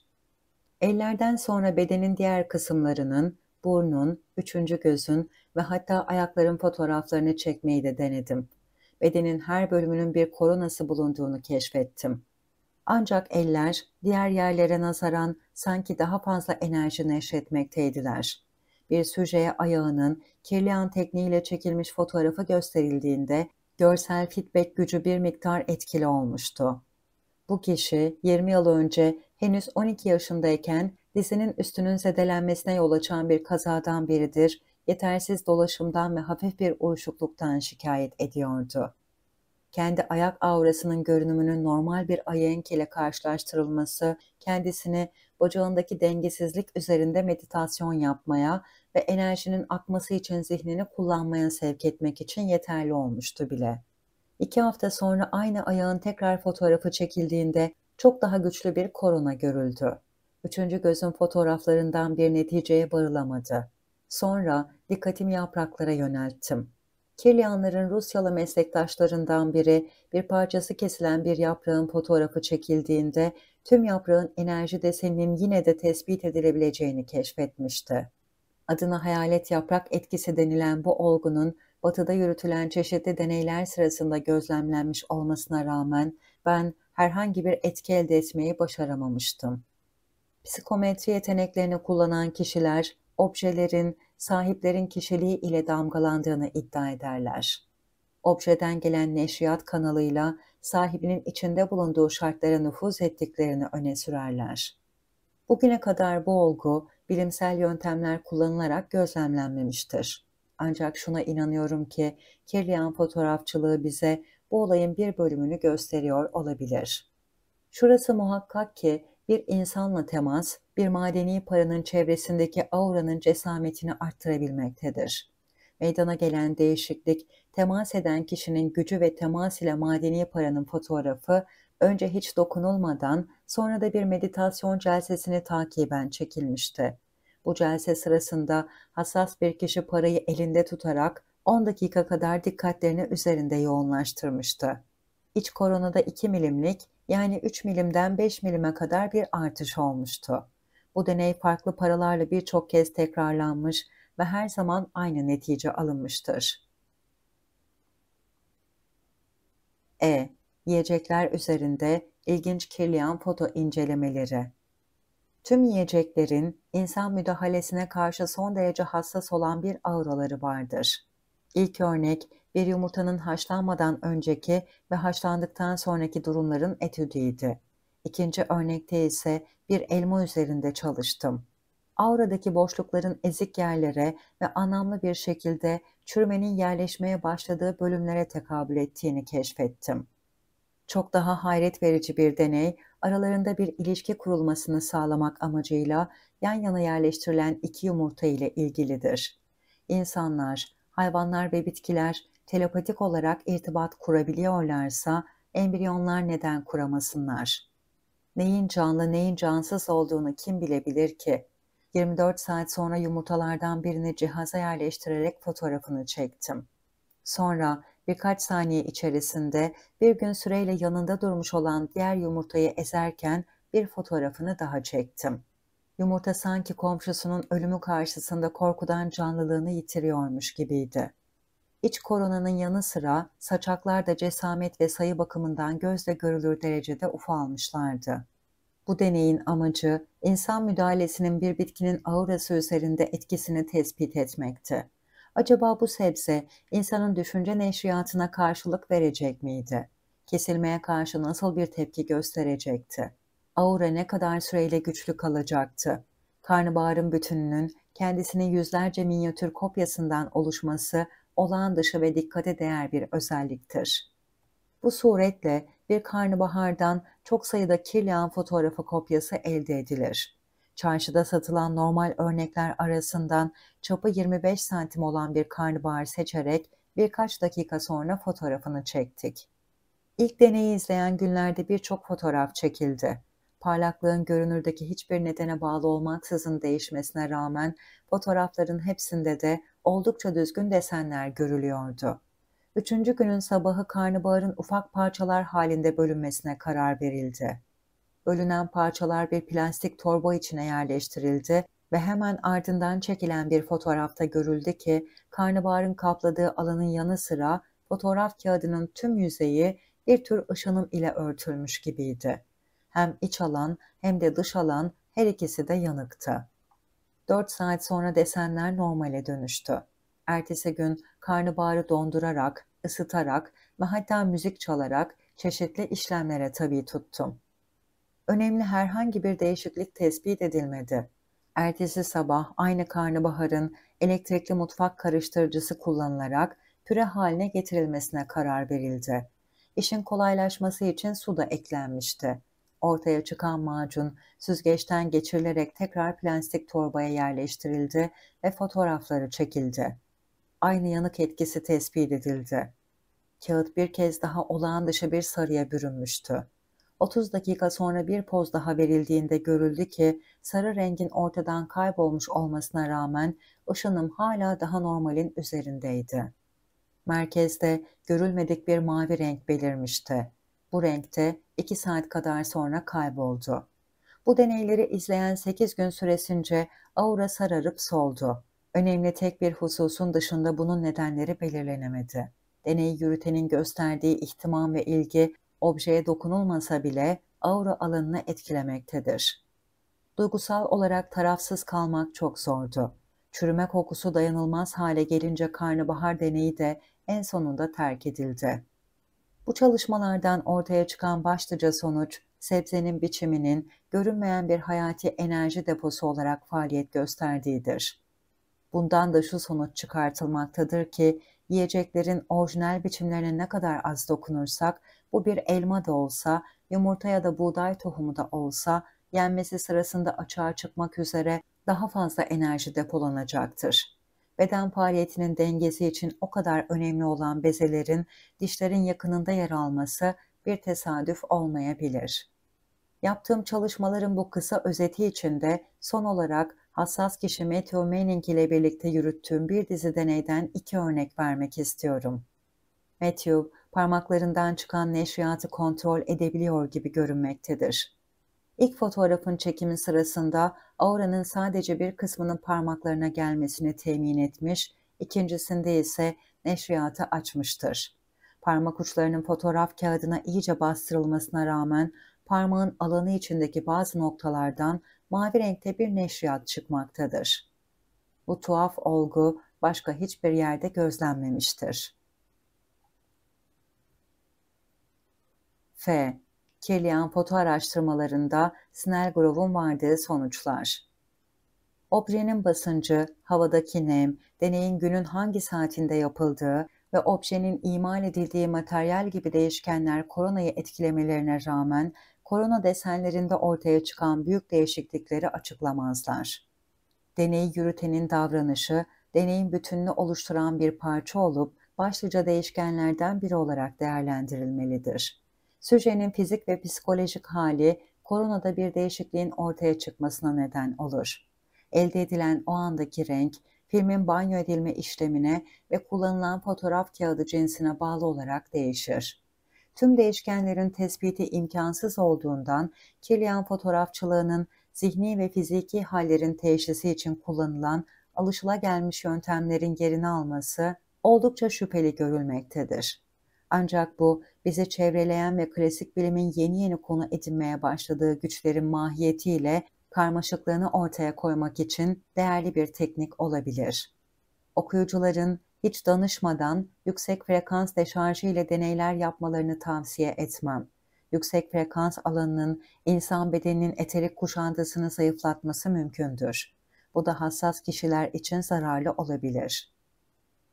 Ellerden sonra bedenin diğer kısımlarının, burnun, üçüncü gözün ve hatta ayakların fotoğraflarını çekmeyi de denedim. Bedenin her bölümünün bir koronası bulunduğunu keşfettim. Ancak eller diğer yerlere nazaran sanki daha fazla enerji neşretmekteydiler. Bir süjeye ayağının kirliyan tekniğiyle çekilmiş fotoğrafı gösterildiğinde görsel feedback gücü bir miktar etkili olmuştu. Bu kişi 20 yıl önce henüz 12 yaşındayken dizinin üstünün zedelenmesine yol açan bir kazadan biridir, yetersiz dolaşımdan ve hafif bir uyuşukluktan şikayet ediyordu. Kendi ayak aurasının görünümünün normal bir ayenk ile karşılaştırılması kendisini bacağındaki dengesizlik üzerinde meditasyon yapmaya ve enerjinin akması için zihnini kullanmaya sevk etmek için yeterli olmuştu bile. İki hafta sonra aynı ayağın tekrar fotoğrafı çekildiğinde çok daha güçlü bir korona görüldü. Üçüncü gözün fotoğraflarından bir neticeye varılamadı. Sonra dikkatimi yapraklara yönelttim. Kirlianların Rusyalı meslektaşlarından biri bir parçası kesilen bir yaprağın fotoğrafı çekildiğinde tüm yaprağın enerji deseninin yine de tespit edilebileceğini keşfetmişti. Adına hayalet yaprak etkisi denilen bu olgunun batıda yürütülen çeşitli deneyler sırasında gözlemlenmiş olmasına rağmen ben herhangi bir etki elde etmeyi başaramamıştım. Psikometri yeteneklerini kullanan kişiler objelerin sahiplerin kişiliği ile damgalandığını iddia ederler. Objeden gelen neşriyat kanalıyla sahibinin içinde bulunduğu şartlara nüfuz ettiklerini öne sürerler. Bugüne kadar bu olgu bilimsel yöntemler kullanılarak gözlemlenmemiştir. Ancak şuna inanıyorum ki kirliyan fotoğrafçılığı bize bu olayın bir bölümünü gösteriyor olabilir. Şurası muhakkak ki bir insanla temas, bir madeni paranın çevresindeki auranın cesametini arttırabilmektedir. Meydana gelen değişiklik, temas eden kişinin gücü ve temas ile madeni paranın fotoğrafı önce hiç dokunulmadan sonra da bir meditasyon celsesini takiben çekilmişti. Bu celse sırasında hassas bir kişi parayı elinde tutarak 10 dakika kadar dikkatlerini üzerinde yoğunlaştırmıştı iç koronada 2 milimlik yani 3 milimden 5 milime kadar bir artış olmuştu. Bu deney farklı paralarla birçok kez tekrarlanmış ve her zaman aynı netice alınmıştır. E. Yiyecekler üzerinde ilginç kirliyan foto incelemeleri. Tüm yiyeceklerin insan müdahalesine karşı son derece hassas olan bir auraları vardır. İlk örnek bir yumurtanın haşlanmadan önceki ve haşlandıktan sonraki durumların etüdüydü. İkinci örnekte ise bir elma üzerinde çalıştım. Auradaki boşlukların ezik yerlere ve anlamlı bir şekilde çürümenin yerleşmeye başladığı bölümlere tekabül ettiğini keşfettim. Çok daha hayret verici bir deney, aralarında bir ilişki kurulmasını sağlamak amacıyla yan yana yerleştirilen iki yumurta ile ilgilidir. İnsanlar, hayvanlar ve bitkiler telepatik olarak irtibat kurabiliyorlarsa embriyonlar neden kuramasınlar? Neyin canlı neyin cansız olduğunu kim bilebilir ki? 24 saat sonra yumurtalardan birini cihaza yerleştirerek fotoğrafını çektim. Sonra birkaç saniye içerisinde bir gün süreyle yanında durmuş olan diğer yumurtayı ezerken bir fotoğrafını daha çektim. Yumurta sanki komşusunun ölümü karşısında korkudan canlılığını yitiriyormuş gibiydi. İç koronanın yanı sıra saçaklar da cesamet ve sayı bakımından gözle görülür derecede ufalmışlardı. Bu deneyin amacı insan müdahalesinin bir bitkinin aurası üzerinde etkisini tespit etmekti. Acaba bu sebze insanın düşünce neşriyatına karşılık verecek miydi? Kesilmeye karşı nasıl bir tepki gösterecekti? Aura ne kadar süreyle güçlü kalacaktı? Karnabaharın bütününün kendisinin yüzlerce minyatür kopyasından oluşması olağan dışı ve dikkate değer bir özelliktir. Bu suretle bir karnabahardan çok sayıda kirliyan fotoğrafı kopyası elde edilir. Çarşıda satılan normal örnekler arasından çapı 25 santim olan bir karnabahar seçerek birkaç dakika sonra fotoğrafını çektik. İlk deneyi izleyen günlerde birçok fotoğraf çekildi. Parlaklığın görünürdeki hiçbir nedene bağlı olmaksızın değişmesine rağmen fotoğrafların hepsinde de oldukça düzgün desenler görülüyordu. Üçüncü günün sabahı karnabaharın ufak parçalar halinde bölünmesine karar verildi. Bölünen parçalar bir plastik torba içine yerleştirildi ve hemen ardından çekilen bir fotoğrafta görüldü ki karnabaharın kapladığı alanın yanı sıra fotoğraf kağıdının tüm yüzeyi bir tür ışınım ile örtülmüş gibiydi. Hem iç alan hem de dış alan her ikisi de yanıktı. 4 saat sonra desenler normale dönüştü. Ertesi gün karnabaharı dondurarak, ısıtarak ve hatta müzik çalarak çeşitli işlemlere tabi tuttum. Önemli herhangi bir değişiklik tespit edilmedi. Ertesi sabah aynı karnabaharın elektrikli mutfak karıştırıcısı kullanılarak püre haline getirilmesine karar verildi. İşin kolaylaşması için su da eklenmişti. Ortaya çıkan macun süzgeçten geçirilerek tekrar plastik torbaya yerleştirildi ve fotoğrafları çekildi. Aynı yanık etkisi tespit edildi. Kağıt bir kez daha olağan dışı bir sarıya bürünmüştü. 30 dakika sonra bir poz daha verildiğinde görüldü ki sarı rengin ortadan kaybolmuş olmasına rağmen ışınım hala daha normalin üzerindeydi. Merkezde görülmedik bir mavi renk belirmişti. Bu renkte 2 saat kadar sonra kayboldu. Bu deneyleri izleyen 8 gün süresince aura sararıp soldu. Önemli tek bir hususun dışında bunun nedenleri belirlenemedi. Deneyi yürütenin gösterdiği ihtimam ve ilgi objeye dokunulmasa bile aura alanını etkilemektedir. Duygusal olarak tarafsız kalmak çok zordu. Çürüme kokusu dayanılmaz hale gelince karnabahar deneyi de en sonunda terk edildi. Bu çalışmalardan ortaya çıkan başlıca sonuç, sebzenin biçiminin görünmeyen bir hayati enerji deposu olarak faaliyet gösterdiğidir. Bundan da şu sonuç çıkartılmaktadır ki, yiyeceklerin orijinal biçimlerine ne kadar az dokunursak, bu bir elma da olsa, yumurta ya da buğday tohumu da olsa, yenmesi sırasında açığa çıkmak üzere daha fazla enerji depolanacaktır beden faaliyetinin dengesi için o kadar önemli olan bezelerin dişlerin yakınında yer alması bir tesadüf olmayabilir. Yaptığım çalışmaların bu kısa özeti içinde son olarak hassas kişi Matthew Manning ile birlikte yürüttüğüm bir dizi deneyden iki örnek vermek istiyorum. Matthew, parmaklarından çıkan neşriyatı kontrol edebiliyor gibi görünmektedir. İlk fotoğrafın çekimi sırasında auranın sadece bir kısmının parmaklarına gelmesini temin etmiş, ikincisinde ise neşriyatı açmıştır. Parmak uçlarının fotoğraf kağıdına iyice bastırılmasına rağmen parmağın alanı içindeki bazı noktalardan mavi renkte bir neşriyat çıkmaktadır. Bu tuhaf olgu başka hiçbir yerde gözlenmemiştir. F kirleyen foto araştırmalarında snell Snellgrove'un vardığı sonuçlar. Objenin basıncı, havadaki nem, deneyin günün hangi saatinde yapıldığı ve objenin imal edildiği materyal gibi değişkenler koronayı etkilemelerine rağmen korona desenlerinde ortaya çıkan büyük değişiklikleri açıklamazlar. Deneyi yürütenin davranışı, deneyin bütününü oluşturan bir parça olup başlıca değişkenlerden biri olarak değerlendirilmelidir süjenin fizik ve psikolojik hali koronada bir değişikliğin ortaya çıkmasına neden olur. Elde edilen o andaki renk, filmin banyo edilme işlemine ve kullanılan fotoğraf kağıdı cinsine bağlı olarak değişir. Tüm değişkenlerin tespiti imkansız olduğundan Kirlian fotoğrafçılığının zihni ve fiziki hallerin teşhisi için kullanılan alışılagelmiş yöntemlerin yerini alması oldukça şüpheli görülmektedir. Ancak bu bizi çevreleyen ve klasik bilimin yeni yeni konu edinmeye başladığı güçlerin mahiyetiyle karmaşıklığını ortaya koymak için değerli bir teknik olabilir. Okuyucuların hiç danışmadan yüksek frekans deşarjı ile deneyler yapmalarını tavsiye etmem. Yüksek frekans alanının insan bedeninin eterik kuşandısını zayıflatması mümkündür. Bu da hassas kişiler için zararlı olabilir.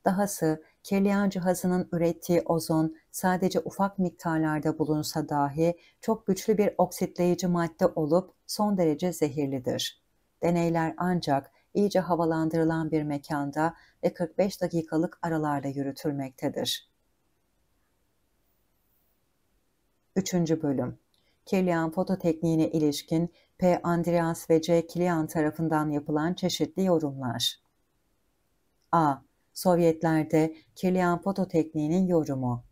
Dahası Kirliyan cihazının ürettiği ozon sadece ufak miktarlarda bulunsa dahi çok güçlü bir oksitleyici madde olup son derece zehirlidir. Deneyler ancak iyice havalandırılan bir mekanda ve 45 dakikalık aralarla yürütülmektedir. 3. Bölüm Kirlian fototekniğine ilişkin P. Andreas ve C. Kilian tarafından yapılan çeşitli yorumlar. A. Sovyetlerde Kirlian foto tekniğinin yorumu.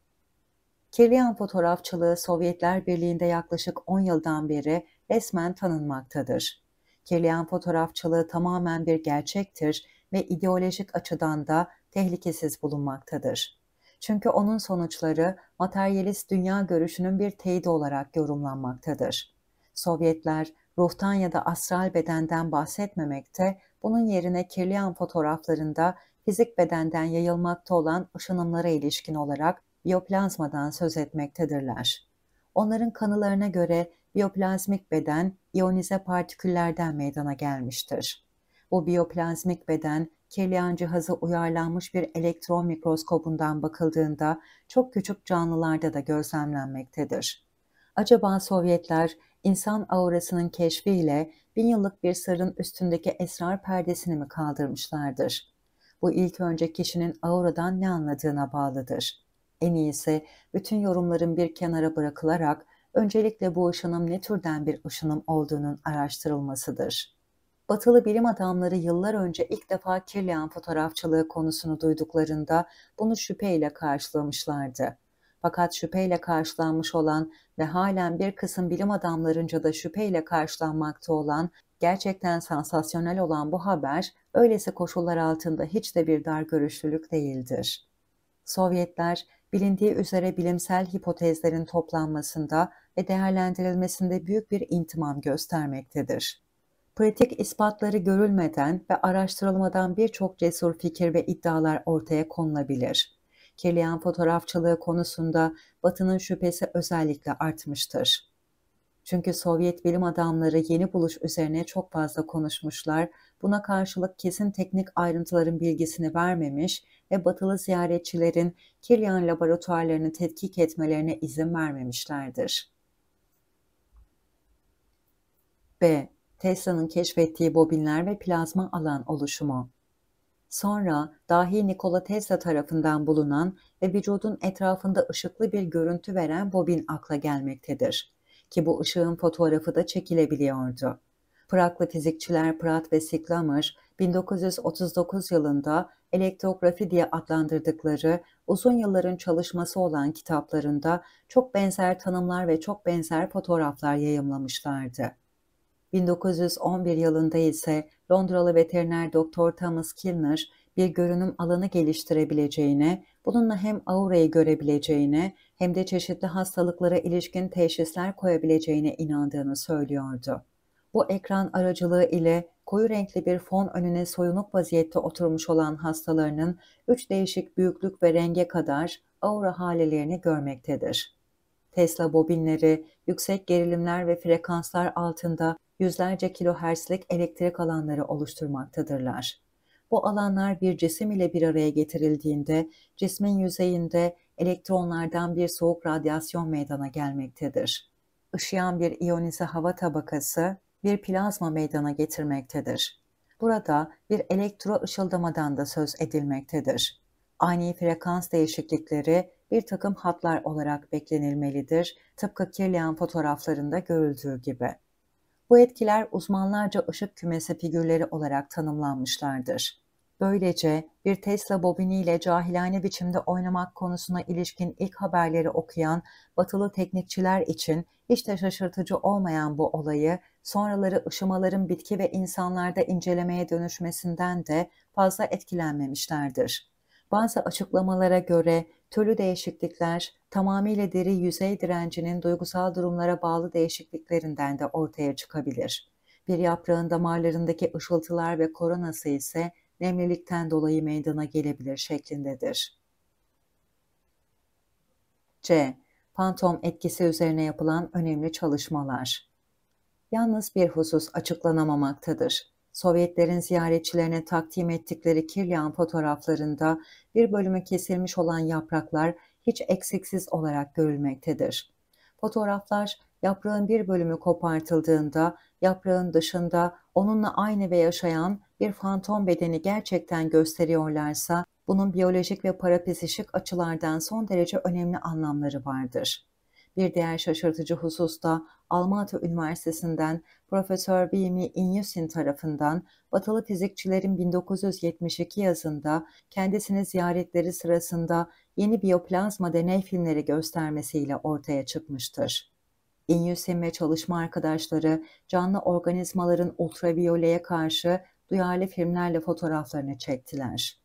Kirlian fotoğrafçılığı Sovyetler Birliği'nde yaklaşık 10 yıldan beri resmen tanınmaktadır. Kirlian fotoğrafçılığı tamamen bir gerçektir ve ideolojik açıdan da tehlikesiz bulunmaktadır. Çünkü onun sonuçları materyalist dünya görüşünün bir teyidi olarak yorumlanmaktadır. Sovyetler ruhtan ya da astral bedenden bahsetmemekte, bunun yerine kirliyan fotoğraflarında fizik bedenden yayılmakta olan ışınımlara ilişkin olarak biyoplazmadan söz etmektedirler. Onların kanılarına göre biyoplazmik beden iyonize partiküllerden meydana gelmiştir. Bu biyoplazmik beden Kirlian cihazı uyarlanmış bir elektron mikroskobundan bakıldığında çok küçük canlılarda da gözlemlenmektedir. Acaba Sovyetler insan aurasının keşfiyle bin yıllık bir sırrın üstündeki esrar perdesini mi kaldırmışlardır? Bu ilk önce kişinin auradan ne anladığına bağlıdır. En iyisi bütün yorumların bir kenara bırakılarak öncelikle bu ışınım ne türden bir ışınım olduğunun araştırılmasıdır. Batılı bilim adamları yıllar önce ilk defa kirleyen fotoğrafçılığı konusunu duyduklarında bunu şüpheyle karşılamışlardı. Fakat şüpheyle karşılanmış olan ve halen bir kısım bilim adamlarınca da şüpheyle karşılanmakta olan, gerçekten sansasyonel olan bu haber öylesi koşullar altında hiç de bir dar görüşlülük değildir. Sovyetler bilindiği üzere bilimsel hipotezlerin toplanmasında ve değerlendirilmesinde büyük bir intimam göstermektedir. Pratik ispatları görülmeden ve araştırılmadan birçok cesur fikir ve iddialar ortaya konulabilir. Kirliyan fotoğrafçılığı konusunda Batı'nın şüphesi özellikle artmıştır. Çünkü Sovyet bilim adamları yeni buluş üzerine çok fazla konuşmuşlar. Buna karşılık kesin teknik ayrıntıların bilgisini vermemiş ve batılı ziyaretçilerin Kirlian laboratuvarlarını tetkik etmelerine izin vermemişlerdir. B. Tesla'nın keşfettiği bobinler ve plazma alan oluşumu. Sonra dahi Nikola Tesla tarafından bulunan ve vücudun etrafında ışıklı bir görüntü veren bobin akla gelmektedir ki bu ışığın fotoğrafı da çekilebiliyordu. Praglı fizikçiler Pratt ve Siklamer 1939 yılında elektrografi diye adlandırdıkları uzun yılların çalışması olan kitaplarında çok benzer tanımlar ve çok benzer fotoğraflar yayımlamışlardı. 1911 yılında ise Londralı veteriner doktor Thomas Kilner bir görünüm alanı geliştirebileceğine, bununla hem aurayı görebileceğine hem de çeşitli hastalıklara ilişkin teşhisler koyabileceğine inandığını söylüyordu. Bu ekran aracılığı ile koyu renkli bir fon önüne soyunuk vaziyette oturmuş olan hastalarının üç değişik büyüklük ve renge kadar aura halelerini görmektedir. Tesla bobinleri yüksek gerilimler ve frekanslar altında yüzlerce kilohertzlik elektrik alanları oluşturmaktadırlar. Bu alanlar bir cisim ile bir araya getirildiğinde cismin yüzeyinde elektronlardan bir soğuk radyasyon meydana gelmektedir. Işıyan bir iyonize hava tabakası bir plazma meydana getirmektedir. Burada bir elektro ışıldamadan da söz edilmektedir. Ani frekans değişiklikleri bir takım hatlar olarak beklenilmelidir, tıpkı kirleyen fotoğraflarında görüldüğü gibi. Bu etkiler uzmanlarca ışık kümesi figürleri olarak tanımlanmışlardır. Böylece bir Tesla bobiniyle cahilane biçimde oynamak konusuna ilişkin ilk haberleri okuyan batılı teknikçiler için hiç de şaşırtıcı olmayan bu olayı sonraları ışımaların bitki ve insanlarda incelemeye dönüşmesinden de fazla etkilenmemişlerdir. Bazı açıklamalara göre Tölü değişiklikler tamamıyla deri yüzey direncinin duygusal durumlara bağlı değişikliklerinden de ortaya çıkabilir. Bir yaprağın damarlarındaki ışıltılar ve koronası ise nemlilikten dolayı meydana gelebilir şeklindedir. C. Fantom etkisi üzerine yapılan önemli çalışmalar. Yalnız bir husus açıklanamamaktadır. Sovyetlerin ziyaretçilerine takdim ettikleri an fotoğraflarında bir bölümü kesilmiş olan yapraklar hiç eksiksiz olarak görülmektedir. Fotoğraflar yaprağın bir bölümü kopartıldığında yaprağın dışında onunla aynı ve yaşayan bir fantom bedeni gerçekten gösteriyorlarsa bunun biyolojik ve parapsişik açılardan son derece önemli anlamları vardır. Bir diğer şaşırtıcı hususta Almatı Üniversitesi'nden Profesör Bimi Inyusin tarafından Batılı fizikçilerin 1972 yazında kendisini ziyaretleri sırasında yeni biyoplazma deney filmleri göstermesiyle ortaya çıkmıştır. Inyusin ve çalışma arkadaşları canlı organizmaların ultraviyoleye karşı duyarlı filmlerle fotoğraflarını çektiler.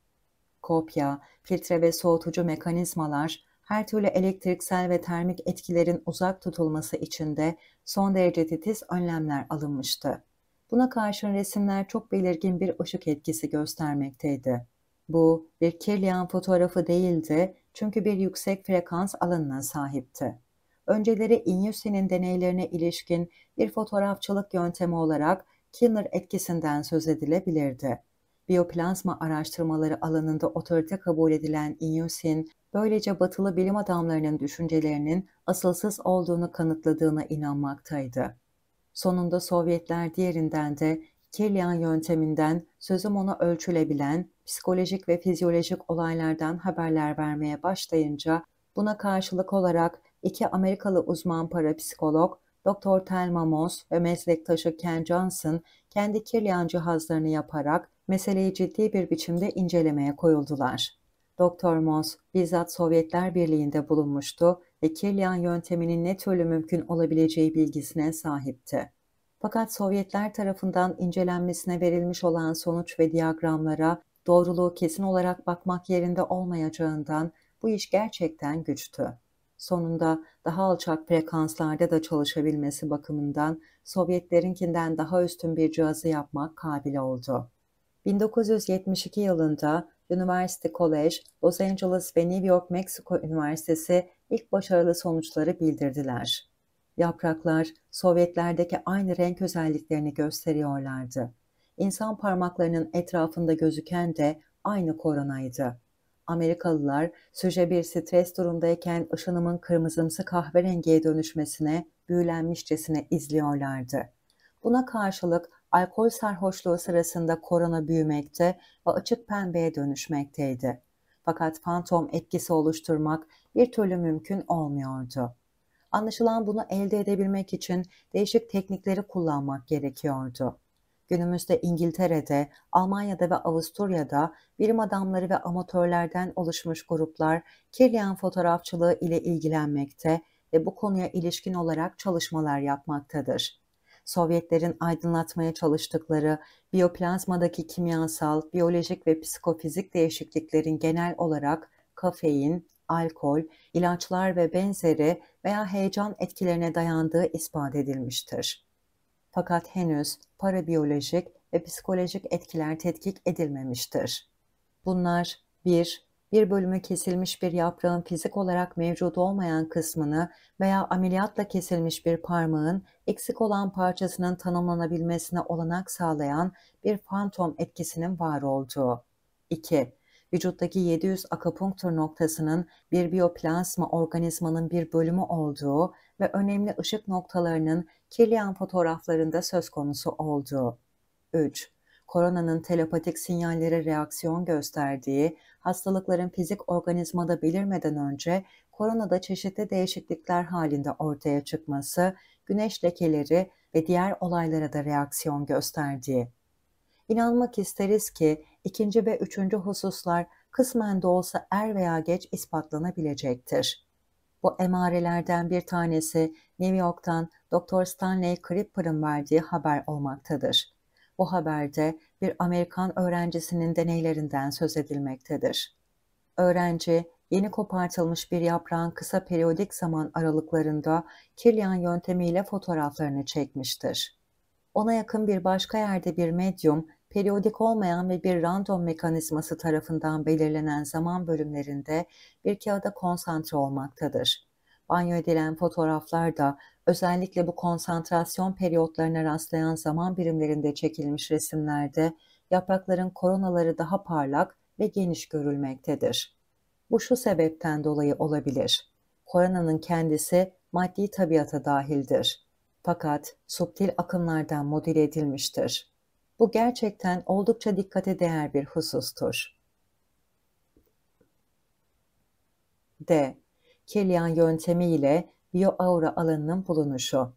Kopya, filtre ve soğutucu mekanizmalar her türlü elektriksel ve termik etkilerin uzak tutulması için de son derece titiz önlemler alınmıştı. Buna karşın resimler çok belirgin bir ışık etkisi göstermekteydi. Bu bir kirliyan fotoğrafı değildi çünkü bir yüksek frekans alanına sahipti. Önceleri Inyusi'nin deneylerine ilişkin bir fotoğrafçılık yöntemi olarak Kilner etkisinden söz edilebilirdi biyoplazma araştırmaları alanında otorite kabul edilen Inusin, böylece batılı bilim adamlarının düşüncelerinin asılsız olduğunu kanıtladığına inanmaktaydı. Sonunda Sovyetler diğerinden de Kirlian yönteminden sözüm ona ölçülebilen psikolojik ve fizyolojik olaylardan haberler vermeye başlayınca buna karşılık olarak iki Amerikalı uzman parapsikolog Dr. Thelma Moss ve meslektaşı Ken Johnson kendi Kirlian cihazlarını yaparak meseleyi ciddi bir biçimde incelemeye koyuldular. Doktor Moss bizzat Sovyetler Birliği'nde bulunmuştu ve Kirlian yönteminin ne türlü mümkün olabileceği bilgisine sahipti. Fakat Sovyetler tarafından incelenmesine verilmiş olan sonuç ve diyagramlara doğruluğu kesin olarak bakmak yerinde olmayacağından bu iş gerçekten güçtü. Sonunda daha alçak frekanslarda da çalışabilmesi bakımından Sovyetlerinkinden daha üstün bir cihazı yapmak kabil oldu. 1972 yılında University College, Los Angeles ve New York Mexico Üniversitesi ilk başarılı sonuçları bildirdiler. Yapraklar Sovyetlerdeki aynı renk özelliklerini gösteriyorlardı. İnsan parmaklarının etrafında gözüken de aynı koronaydı. Amerikalılar süje bir stres durumdayken ışınımın kırmızımsı kahverengiye dönüşmesine büyülenmişçesine izliyorlardı. Buna karşılık alkol sarhoşluğu sırasında korona büyümekte ve açık pembeye dönüşmekteydi. Fakat fantom etkisi oluşturmak bir türlü mümkün olmuyordu. Anlaşılan bunu elde edebilmek için değişik teknikleri kullanmak gerekiyordu. Günümüzde İngiltere'de, Almanya'da ve Avusturya'da bilim adamları ve amatörlerden oluşmuş gruplar kirleyen fotoğrafçılığı ile ilgilenmekte ve bu konuya ilişkin olarak çalışmalar yapmaktadır. Sovyetlerin aydınlatmaya çalıştıkları biyoplazmadaki kimyasal, biyolojik ve psikofizik değişikliklerin genel olarak kafein, alkol, ilaçlar ve benzeri veya heyecan etkilerine dayandığı ispat edilmiştir. Fakat henüz parabiyolojik ve psikolojik etkiler tetkik edilmemiştir. Bunlar 1 bir bölümü kesilmiş bir yaprağın fizik olarak mevcut olmayan kısmını veya ameliyatla kesilmiş bir parmağın eksik olan parçasının tanımlanabilmesine olanak sağlayan bir fantom etkisinin var olduğu. 2. Vücuttaki 700 akupunktur noktasının bir biyoplazma organizmanın bir bölümü olduğu ve önemli ışık noktalarının kirliyan fotoğraflarında söz konusu olduğu. 3 koronanın telepatik sinyallere reaksiyon gösterdiği, hastalıkların fizik organizmada belirmeden önce koronada çeşitli değişiklikler halinde ortaya çıkması, güneş lekeleri ve diğer olaylara da reaksiyon gösterdiği. İnanmak isteriz ki ikinci ve üçüncü hususlar kısmen de olsa er veya geç ispatlanabilecektir. Bu emarelerden bir tanesi New York'tan Dr. Stanley Kripper'ın verdiği haber olmaktadır. Bu haberde bir Amerikan öğrencisinin deneylerinden söz edilmektedir. Öğrenci, yeni kopartılmış bir yaprağın kısa periyodik zaman aralıklarında Kirlian yöntemiyle fotoğraflarını çekmiştir. Ona yakın bir başka yerde bir medyum, periyodik olmayan ve bir random mekanizması tarafından belirlenen zaman bölümlerinde bir kağıda konsantre olmaktadır. Banyo edilen fotoğraflar da özellikle bu konsantrasyon periyotlarına rastlayan zaman birimlerinde çekilmiş resimlerde yaprakların koronaları daha parlak ve geniş görülmektedir. Bu şu sebepten dolayı olabilir. Koronanın kendisi maddi tabiata dahildir. Fakat subtil akımlardan modüle edilmiştir. Bu gerçekten oldukça dikkate değer bir husustur. D. Kirlian yöntemiyle Bioaura alanının bulunuşu.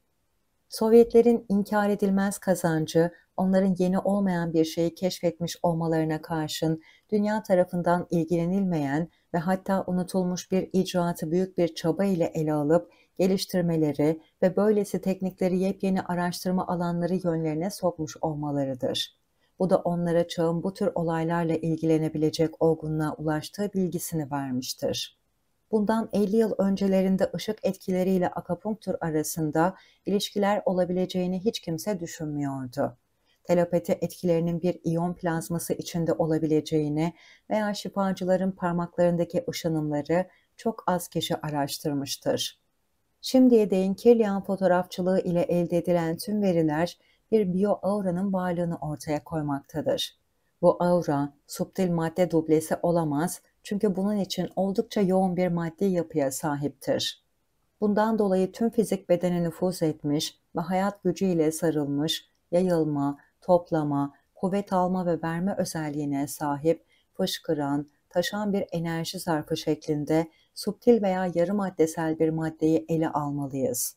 Sovyetlerin inkar edilmez kazancı, onların yeni olmayan bir şeyi keşfetmiş olmalarına karşın dünya tarafından ilgilenilmeyen ve hatta unutulmuş bir icraatı büyük bir çaba ile ele alıp geliştirmeleri ve böylesi teknikleri yepyeni araştırma alanları yönlerine sokmuş olmalarıdır. Bu da onlara çağın bu tür olaylarla ilgilenebilecek olgunluğa ulaştığı bilgisini vermiştir. Bundan 50 yıl öncelerinde ışık etkileriyle akapunktur arasında ilişkiler olabileceğini hiç kimse düşünmüyordu. Telepati etkilerinin bir iyon plazması içinde olabileceğini veya şifacıların parmaklarındaki ışınımları çok az kişi araştırmıştır. Şimdiye değin Kirlian fotoğrafçılığı ile elde edilen tüm veriler bir bio auranın varlığını ortaya koymaktadır. Bu aura subtil madde dublesi olamaz çünkü bunun için oldukça yoğun bir maddi yapıya sahiptir. Bundan dolayı tüm fizik bedene nüfuz etmiş ve hayat gücüyle sarılmış, yayılma, toplama, kuvvet alma ve verme özelliğine sahip, fışkıran, taşan bir enerji zarfı şeklinde subtil veya yarı maddesel bir maddeyi ele almalıyız.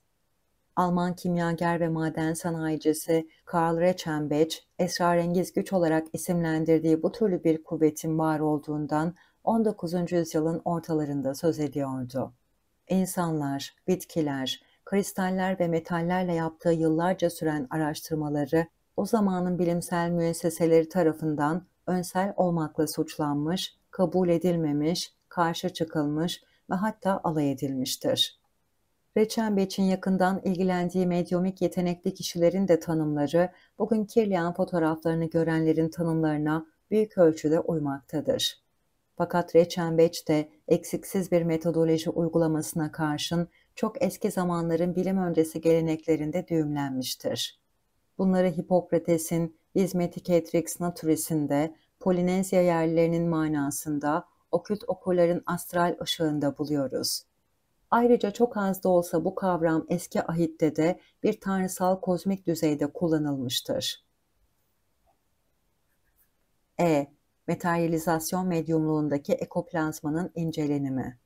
Alman kimyager ve maden sanayicisi Karl Rechenbach, esrarengiz güç olarak isimlendirdiği bu türlü bir kuvvetin var olduğundan 19. yüzyılın ortalarında söz ediyordu. İnsanlar, bitkiler, kristaller ve metallerle yaptığı yıllarca süren araştırmaları o zamanın bilimsel müesseseleri tarafından önsel olmakla suçlanmış, kabul edilmemiş, karşı çıkılmış ve hatta alay edilmiştir. Reçembeç'in yakından ilgilendiği medyumik yetenekli kişilerin de tanımları, bugün kirleyen fotoğraflarını görenlerin tanımlarına büyük ölçüde uymaktadır. Fakat Reçenbeç de eksiksiz bir metodoloji uygulamasına karşın çok eski zamanların bilim öncesi geleneklerinde düğümlenmiştir. Bunları Hipokrates'in Hizmeticatrix Naturis'inde, Polinezya yerlilerinin manasında, okült okurların astral ışığında buluyoruz. Ayrıca çok az da olsa bu kavram eski ahitte de bir tanrısal kozmik düzeyde kullanılmıştır. E materyalizasyon medyumluğundaki ekoplazmanın incelenimi.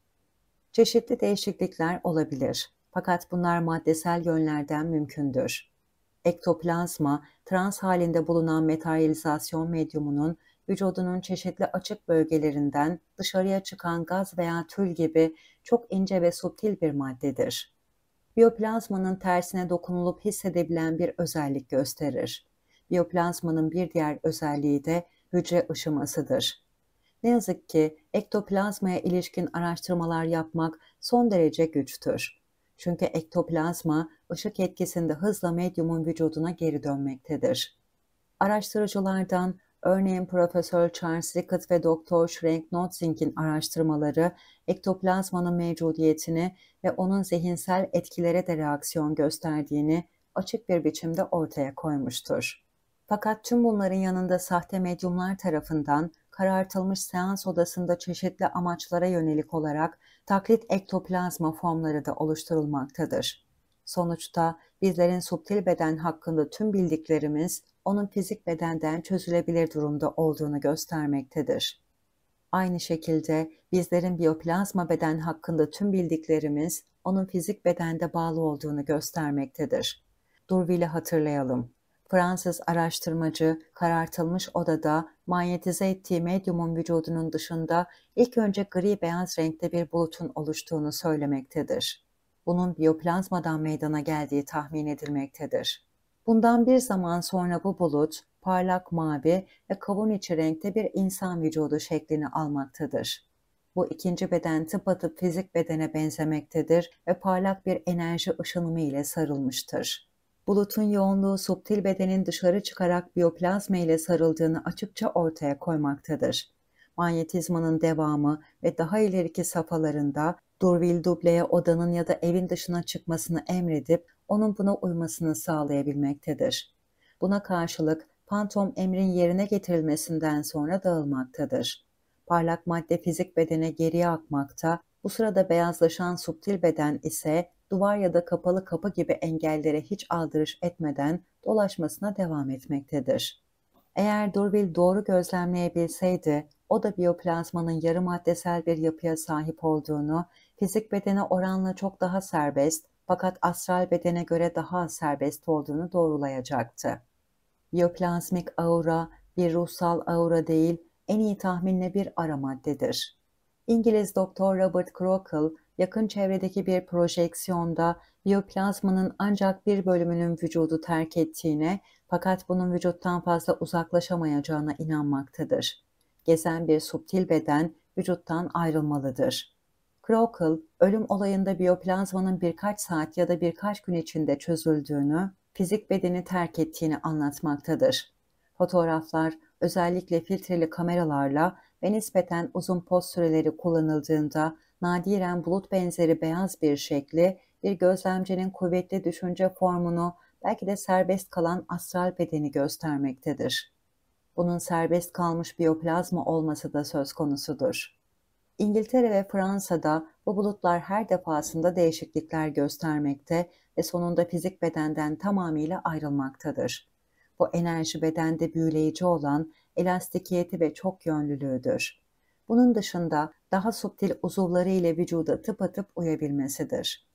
Çeşitli değişiklikler olabilir fakat bunlar maddesel yönlerden mümkündür. Ektoplazma, trans halinde bulunan materyalizasyon medyumunun vücudunun çeşitli açık bölgelerinden dışarıya çıkan gaz veya tül gibi çok ince ve subtil bir maddedir. Biyoplazmanın tersine dokunulup hissedebilen bir özellik gösterir. Biyoplazmanın bir diğer özelliği de hücre aşamasıdır. Ne yazık ki ektoplazmaya ilişkin araştırmalar yapmak son derece güçtür. Çünkü ektoplazma ışık etkisinde hızla medyumun vücuduna geri dönmektedir. Araştırıcılardan örneğin Profesör Charles Rickett ve Doktor Frank Notzing'in araştırmaları ektoplazmanın mevcudiyetini ve onun zihinsel etkilere de reaksiyon gösterdiğini açık bir biçimde ortaya koymuştur. Fakat tüm bunların yanında sahte medyumlar tarafından karartılmış seans odasında çeşitli amaçlara yönelik olarak taklit ektoplazma formları da oluşturulmaktadır. Sonuçta bizlerin subtil beden hakkında tüm bildiklerimiz onun fizik bedenden çözülebilir durumda olduğunu göstermektedir. Aynı şekilde bizlerin biyoplazma beden hakkında tüm bildiklerimiz onun fizik bedende bağlı olduğunu göstermektedir. Durville'i hatırlayalım. Fransız araştırmacı karartılmış odada manyetize ettiği medyumun vücudunun dışında ilk önce gri beyaz renkte bir bulutun oluştuğunu söylemektedir. Bunun biyoplazmadan meydana geldiği tahmin edilmektedir. Bundan bir zaman sonra bu bulut parlak mavi ve kavun içi renkte bir insan vücudu şeklini almaktadır. Bu ikinci beden tıpatıp fizik bedene benzemektedir ve parlak bir enerji ışınımı ile sarılmıştır bulutun yoğunluğu subtil bedenin dışarı çıkarak biyoplazma ile sarıldığını açıkça ortaya koymaktadır. Manyetizmanın devamı ve daha ileriki safhalarında Durville Duble'ye odanın ya da evin dışına çıkmasını emredip onun buna uymasını sağlayabilmektedir. Buna karşılık pantom emrin yerine getirilmesinden sonra dağılmaktadır. Parlak madde fizik bedene geriye akmakta, bu sırada beyazlaşan subtil beden ise duvar ya da kapalı kapı gibi engellere hiç aldırış etmeden dolaşmasına devam etmektedir. Eğer Durville doğru gözlemleyebilseydi, o da biyoplazmanın yarı maddesel bir yapıya sahip olduğunu, fizik bedene oranla çok daha serbest fakat astral bedene göre daha serbest olduğunu doğrulayacaktı. Biyoplazmik aura bir ruhsal aura değil, en iyi tahminle bir ara maddedir. İngiliz doktor Robert Crockle, yakın çevredeki bir projeksiyonda biyoplazmanın ancak bir bölümünün vücudu terk ettiğine fakat bunun vücuttan fazla uzaklaşamayacağına inanmaktadır. Gezen bir subtil beden vücuttan ayrılmalıdır. Krokel, ölüm olayında biyoplazmanın birkaç saat ya da birkaç gün içinde çözüldüğünü, fizik bedeni terk ettiğini anlatmaktadır. Fotoğraflar özellikle filtreli kameralarla ve nispeten uzun poz süreleri kullanıldığında nadiren bulut benzeri beyaz bir şekli, bir gözlemcinin kuvvetli düşünce formunu, belki de serbest kalan astral bedeni göstermektedir. Bunun serbest kalmış biyoplazma olması da söz konusudur. İngiltere ve Fransa'da bu bulutlar her defasında değişiklikler göstermekte ve sonunda fizik bedenden tamamıyla ayrılmaktadır. Bu enerji bedende büyüleyici olan elastikiyeti ve çok yönlülüğüdür. Bunun dışında daha subtil uzuvları ile vücuda tıpatıp uyabilmesidir.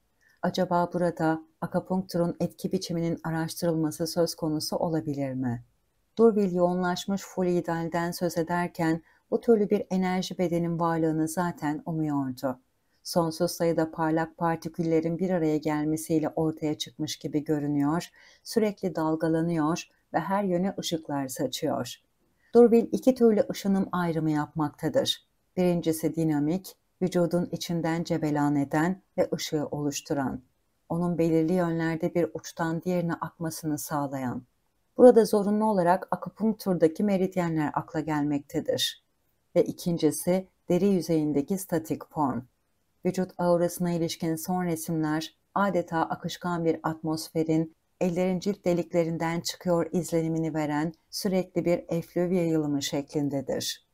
Acaba burada akapunkturun etki biçiminin araştırılması söz konusu olabilir mi? Durville yoğunlaşmış fluidalden söz ederken bu türlü bir enerji bedenin varlığını zaten umuyordu. Sonsuz sayıda parlak partiküllerin bir araya gelmesiyle ortaya çıkmış gibi görünüyor, sürekli dalgalanıyor ve her yöne ışıklar saçıyor. Durbil iki türlü ışınım ayrımı yapmaktadır. Birincisi dinamik, vücudun içinden cebelan eden ve ışığı oluşturan, onun belirli yönlerde bir uçtan diğerine akmasını sağlayan. Burada zorunlu olarak akupunkturdaki meridyenler akla gelmektedir. Ve ikincisi deri yüzeyindeki statik form. Vücut aurasına ilişkin son resimler adeta akışkan bir atmosferin ellerin cilt deliklerinden çıkıyor izlenimini veren sürekli bir eflöv yayılımı şeklindedir.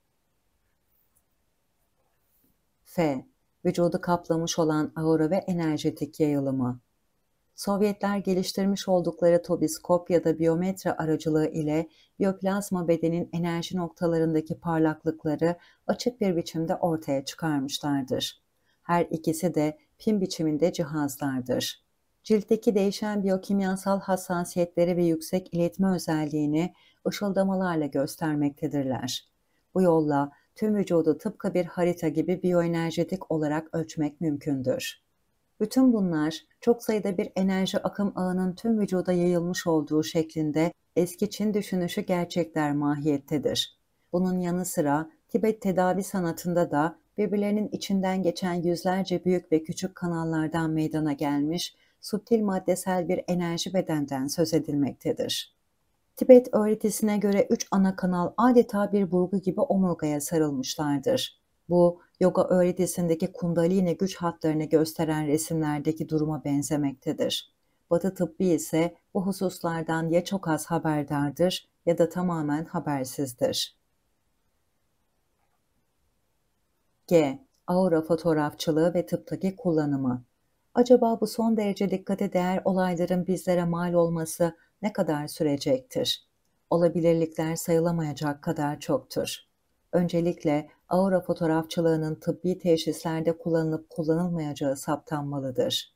F. Vücudu kaplamış olan aura ve enerjetik yayılımı. Sovyetler geliştirmiş oldukları tobiskop ya da biyometre aracılığı ile biyoplazma bedenin enerji noktalarındaki parlaklıkları açık bir biçimde ortaya çıkarmışlardır. Her ikisi de pin biçiminde cihazlardır ciltteki değişen biyokimyasal hassasiyetleri ve yüksek iletme özelliğini ışıldamalarla göstermektedirler. Bu yolla tüm vücudu tıpkı bir harita gibi biyoenerjetik olarak ölçmek mümkündür. Bütün bunlar çok sayıda bir enerji akım ağının tüm vücuda yayılmış olduğu şeklinde eski Çin düşünüşü gerçekler mahiyettedir. Bunun yanı sıra Tibet tedavi sanatında da birbirlerinin içinden geçen yüzlerce büyük ve küçük kanallardan meydana gelmiş subtil maddesel bir enerji bedenden söz edilmektedir. Tibet öğretisine göre üç ana kanal adeta bir burgu gibi omurgaya sarılmışlardır. Bu, yoga öğretisindeki kundalini güç hatlarını gösteren resimlerdeki duruma benzemektedir. Batı tıbbi ise bu hususlardan ya çok az haberdardır ya da tamamen habersizdir. G. Aura fotoğrafçılığı ve tıptaki kullanımı acaba bu son derece dikkate değer olayların bizlere mal olması ne kadar sürecektir? Olabilirlikler sayılamayacak kadar çoktur. Öncelikle aura fotoğrafçılığının tıbbi teşhislerde kullanılıp kullanılmayacağı saptanmalıdır.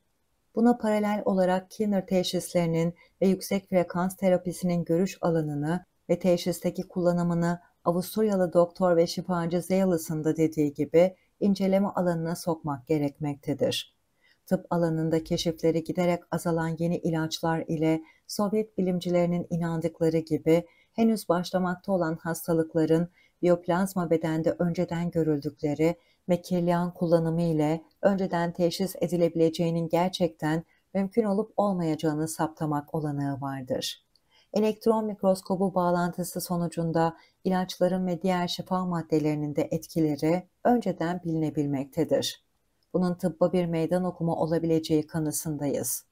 Buna paralel olarak Kinner teşhislerinin ve yüksek frekans terapisinin görüş alanını ve teşhisteki kullanımını Avusturyalı doktor ve şifacı Zeyalus'un da dediği gibi inceleme alanına sokmak gerekmektedir tıp alanında keşifleri giderek azalan yeni ilaçlar ile Sovyet bilimcilerinin inandıkları gibi henüz başlamakta olan hastalıkların biyoplazma bedende önceden görüldükleri ve kirliyan kullanımı ile önceden teşhis edilebileceğinin gerçekten mümkün olup olmayacağını saptamak olanağı vardır. Elektron mikroskobu bağlantısı sonucunda ilaçların ve diğer şifa maddelerinin de etkileri önceden bilinebilmektedir bunun tıbba bir meydan okuma olabileceği kanısındayız.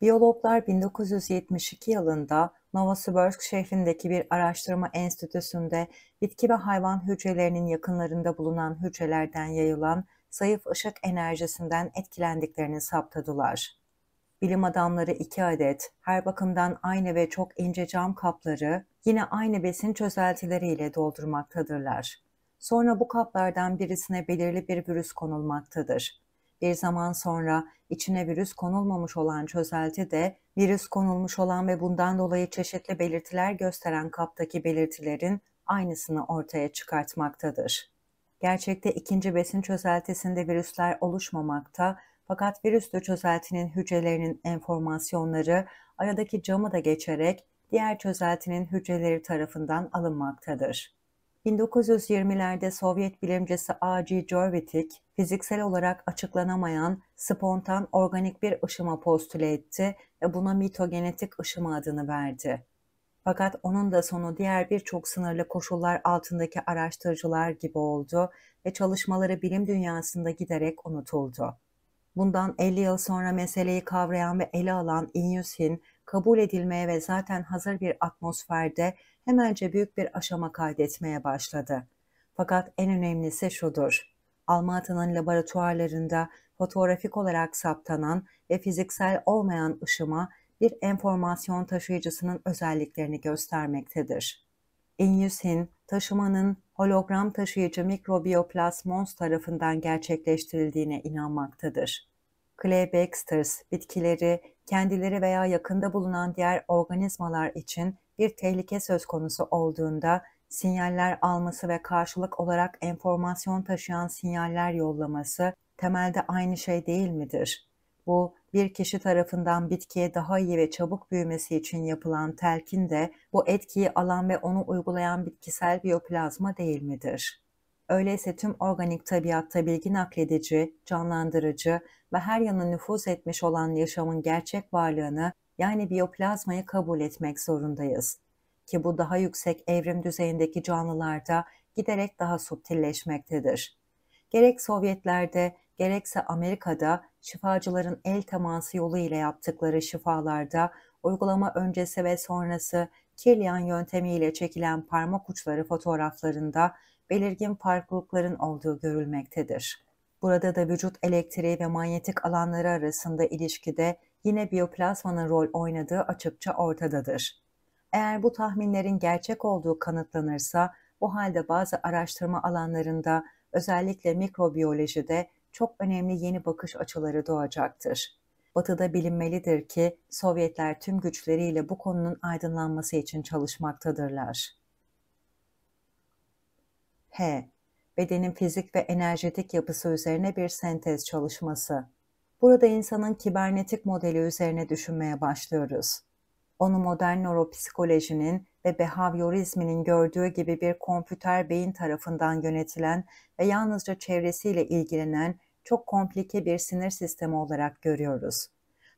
Biyologlar 1972 yılında Novosibirsk şehrindeki bir araştırma enstitüsünde bitki ve hayvan hücrelerinin yakınlarında bulunan hücrelerden yayılan zayıf ışık enerjisinden etkilendiklerini saptadılar. Bilim adamları iki adet, her bakımdan aynı ve çok ince cam kapları yine aynı besin çözeltileriyle doldurmaktadırlar. Sonra bu kaplardan birisine belirli bir virüs konulmaktadır. Bir zaman sonra içine virüs konulmamış olan çözelti de virüs konulmuş olan ve bundan dolayı çeşitli belirtiler gösteren kaptaki belirtilerin aynısını ortaya çıkartmaktadır. Gerçekte ikinci besin çözeltisinde virüsler oluşmamakta fakat virüslü çözeltinin hücrelerinin enformasyonları aradaki camı da geçerek diğer çözeltinin hücreleri tarafından alınmaktadır. 1920'lerde Sovyet bilimcisi A.G. Jorvitik, fiziksel olarak açıklanamayan spontan organik bir ışıma postüle etti ve buna mitogenetik ışıma adını verdi. Fakat onun da sonu diğer birçok sınırlı koşullar altındaki araştırıcılar gibi oldu ve çalışmaları bilim dünyasında giderek unutuldu. Bundan 50 yıl sonra meseleyi kavrayan ve ele alan Inyushin, kabul edilmeye ve zaten hazır bir atmosferde hemence büyük bir aşama kaydetmeye başladı. Fakat en önemlisi şudur. Almata'nın laboratuvarlarında fotoğrafik olarak saptanan ve fiziksel olmayan ışıma bir enformasyon taşıyıcısının özelliklerini göstermektedir. İnyüsin, taşımanın hologram taşıyıcı mikrobiyoplasmons tarafından gerçekleştirildiğine inanmaktadır. Clay Baxters, bitkileri kendileri veya yakında bulunan diğer organizmalar için bir tehlike söz konusu olduğunda sinyaller alması ve karşılık olarak enformasyon taşıyan sinyaller yollaması temelde aynı şey değil midir? Bu bir kişi tarafından bitkiye daha iyi ve çabuk büyümesi için yapılan telkin de bu etkiyi alan ve onu uygulayan bitkisel biyoplazma değil midir? Öyleyse tüm organik tabiatta bilgi nakledici, canlandırıcı ve her yana nüfuz etmiş olan yaşamın gerçek varlığını yani biyoplazmayı kabul etmek zorundayız. Ki bu daha yüksek evrim düzeyindeki canlılarda giderek daha subtilleşmektedir. Gerek Sovyetlerde gerekse Amerika'da şifacıların el teması yolu ile yaptıkları şifalarda uygulama öncesi ve sonrası Kirlian yöntemiyle çekilen parmak uçları fotoğraflarında belirgin farklılıkların olduğu görülmektedir. Burada da vücut elektriği ve manyetik alanları arasında ilişkide yine biyoplazmanın rol oynadığı açıkça ortadadır. Eğer bu tahminlerin gerçek olduğu kanıtlanırsa bu halde bazı araştırma alanlarında özellikle mikrobiyolojide çok önemli yeni bakış açıları doğacaktır. Batı'da bilinmelidir ki Sovyetler tüm güçleriyle bu konunun aydınlanması için çalışmaktadırlar. H. Bedenin fizik ve enerjetik yapısı üzerine bir sentez çalışması. Burada insanın kibernetik modeli üzerine düşünmeye başlıyoruz. Onu modern nöropsikolojinin ve behaviorizminin gördüğü gibi bir kompüter beyin tarafından yönetilen ve yalnızca çevresiyle ilgilenen çok komplike bir sinir sistemi olarak görüyoruz.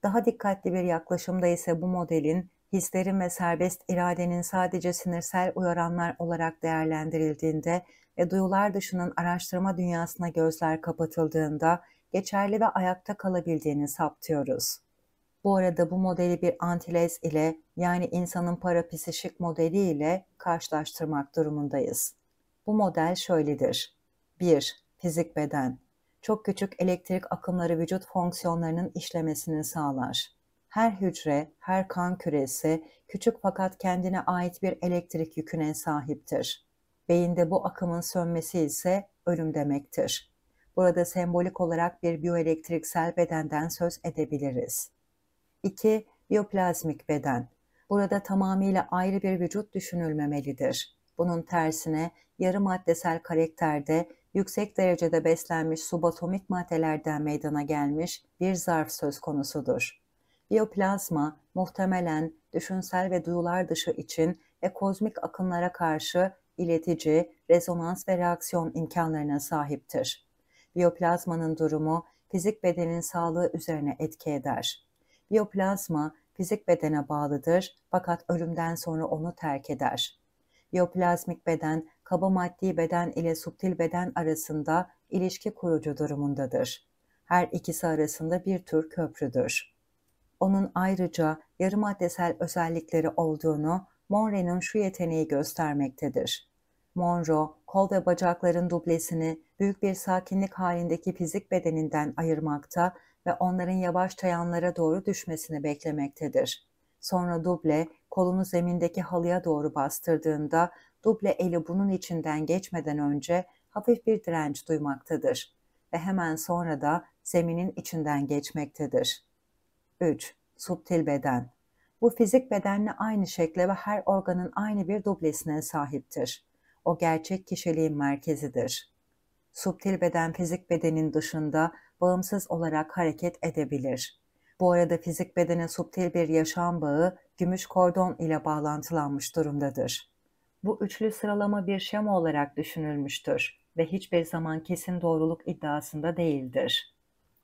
Daha dikkatli bir yaklaşımda ise bu modelin hislerin ve serbest iradenin sadece sinirsel uyaranlar olarak değerlendirildiğinde ve duyular dışının araştırma dünyasına gözler kapatıldığında geçerli ve ayakta kalabildiğini saptıyoruz. Bu arada bu modeli bir antilez ile yani insanın parapsişik modeli ile karşılaştırmak durumundayız. Bu model şöyledir. 1. Fizik beden. Çok küçük elektrik akımları vücut fonksiyonlarının işlemesini sağlar. Her hücre, her kan küresi küçük fakat kendine ait bir elektrik yüküne sahiptir. Beyinde bu akımın sönmesi ise ölüm demektir. Burada sembolik olarak bir biyoelektriksel bedenden söz edebiliriz. 2. Biyoplazmik beden. Burada tamamıyla ayrı bir vücut düşünülmemelidir. Bunun tersine yarı maddesel karakterde yüksek derecede beslenmiş subatomik maddelerden meydana gelmiş bir zarf söz konusudur. Biyoplazma muhtemelen düşünsel ve duyular dışı için ve kozmik akınlara karşı iletici, rezonans ve reaksiyon imkanlarına sahiptir. Biyoplazmanın durumu fizik bedenin sağlığı üzerine etki eder. Biyoplazma fizik bedene bağlıdır fakat ölümden sonra onu terk eder. Biyoplazmik beden kaba maddi beden ile subtil beden arasında ilişki kurucu durumundadır. Her ikisi arasında bir tür köprüdür. Onun ayrıca yarı maddesel özellikleri olduğunu Monre'nin şu yeteneği göstermektedir. Monroe, kol ve bacakların dublesini büyük bir sakinlik halindeki fizik bedeninden ayırmakta ve onların yavaş tayanlara doğru düşmesini beklemektedir. Sonra duble kolunu zemindeki halıya doğru bastırdığında duble eli bunun içinden geçmeden önce hafif bir direnç duymaktadır ve hemen sonra da zeminin içinden geçmektedir. 3. Subtil beden Bu fizik bedenle aynı şekle ve her organın aynı bir dublesine sahiptir. O gerçek kişiliğin merkezidir. Subtil beden fizik bedenin dışında bağımsız olarak hareket edebilir. Bu arada fizik bedene subtil bir yaşam bağı gümüş kordon ile bağlantılanmış durumdadır. Bu üçlü sıralama bir şema olarak düşünülmüştür ve hiçbir zaman kesin doğruluk iddiasında değildir.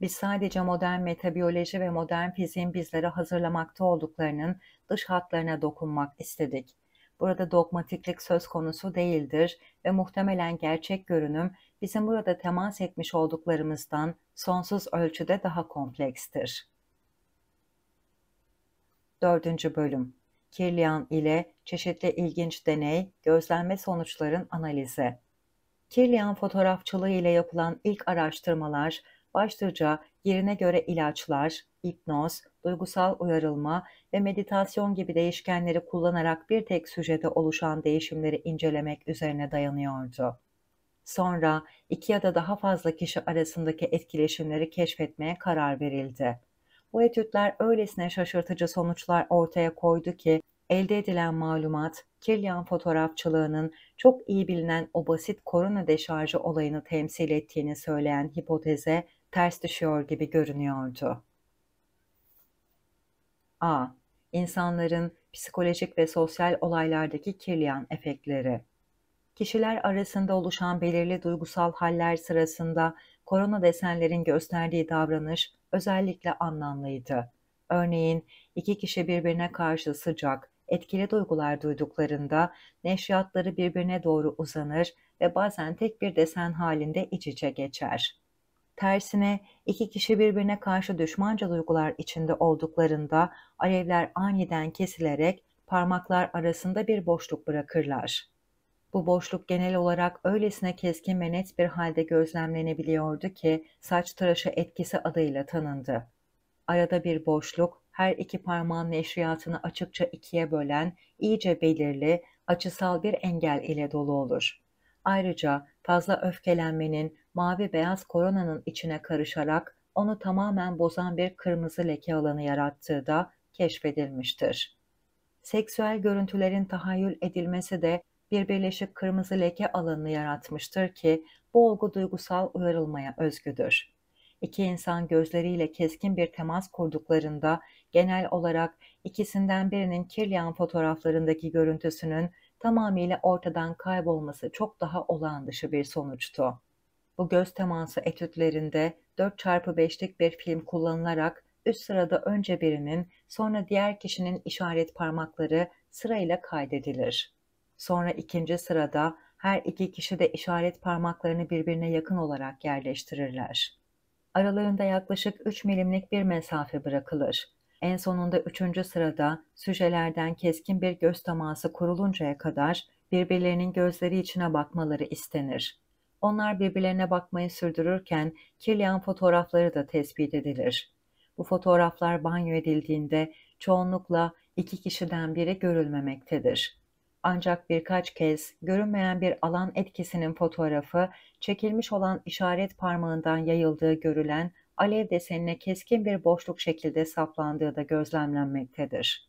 Biz sadece modern metabiyoloji ve modern fiziğin bizlere hazırlamakta olduklarının dış hatlarına dokunmak istedik Burada dogmatiklik söz konusu değildir ve muhtemelen gerçek görünüm bizim burada temas etmiş olduklarımızdan sonsuz ölçüde daha komplekstir. 4. Bölüm Kirlian ile çeşitli ilginç deney, gözlenme sonuçların analizi. Kirlian fotoğrafçılığı ile yapılan ilk araştırmalar başlıca yerine göre ilaçlar, hipnoz, duygusal uyarılma ve meditasyon gibi değişkenleri kullanarak bir tek süjede oluşan değişimleri incelemek üzerine dayanıyordu. Sonra iki ya da daha fazla kişi arasındaki etkileşimleri keşfetmeye karar verildi. Bu etütler öylesine şaşırtıcı sonuçlar ortaya koydu ki elde edilen malumat, Kirlian fotoğrafçılığının çok iyi bilinen o basit korona deşarjı olayını temsil ettiğini söyleyen hipoteze ters düşüyor gibi görünüyordu. A. İnsanların psikolojik ve sosyal olaylardaki kirliyan efektleri. Kişiler arasında oluşan belirli duygusal haller sırasında korona desenlerin gösterdiği davranış özellikle anlamlıydı. Örneğin iki kişi birbirine karşı sıcak, etkili duygular duyduklarında neşriyatları birbirine doğru uzanır ve bazen tek bir desen halinde iç içe geçer. Tersine iki kişi birbirine karşı düşmanca duygular içinde olduklarında alevler aniden kesilerek parmaklar arasında bir boşluk bırakırlar. Bu boşluk genel olarak öylesine keskin ve net bir halde gözlemlenebiliyordu ki saç tıraşı etkisi adıyla tanındı. Arada bir boşluk, her iki parmağın neşriyatını açıkça ikiye bölen, iyice belirli, açısal bir engel ile dolu olur. Ayrıca fazla öfkelenmenin mavi beyaz koronanın içine karışarak onu tamamen bozan bir kırmızı leke alanı yarattığı da keşfedilmiştir. Seksüel görüntülerin tahayyül edilmesi de bir birleşik kırmızı leke alanını yaratmıştır ki bu olgu duygusal uyarılmaya özgüdür. İki insan gözleriyle keskin bir temas kurduklarında genel olarak ikisinden birinin kirliyan fotoğraflarındaki görüntüsünün tamamıyla ortadan kaybolması çok daha olağan dışı bir sonuçtu. Bu göz teması etütlerinde 4x5'lik bir film kullanılarak üst sırada önce birinin sonra diğer kişinin işaret parmakları sırayla kaydedilir. Sonra ikinci sırada her iki kişi de işaret parmaklarını birbirine yakın olarak yerleştirirler. Aralarında yaklaşık 3 milimlik bir mesafe bırakılır. En sonunda üçüncü sırada süjelerden keskin bir göz teması kuruluncaya kadar birbirlerinin gözleri içine bakmaları istenir. Onlar birbirlerine bakmayı sürdürürken kirleyen fotoğrafları da tespit edilir. Bu fotoğraflar banyo edildiğinde çoğunlukla iki kişiden biri görülmemektedir. Ancak birkaç kez görünmeyen bir alan etkisinin fotoğrafı çekilmiş olan işaret parmağından yayıldığı görülen alev desenine keskin bir boşluk şekilde saplandığı da gözlemlenmektedir.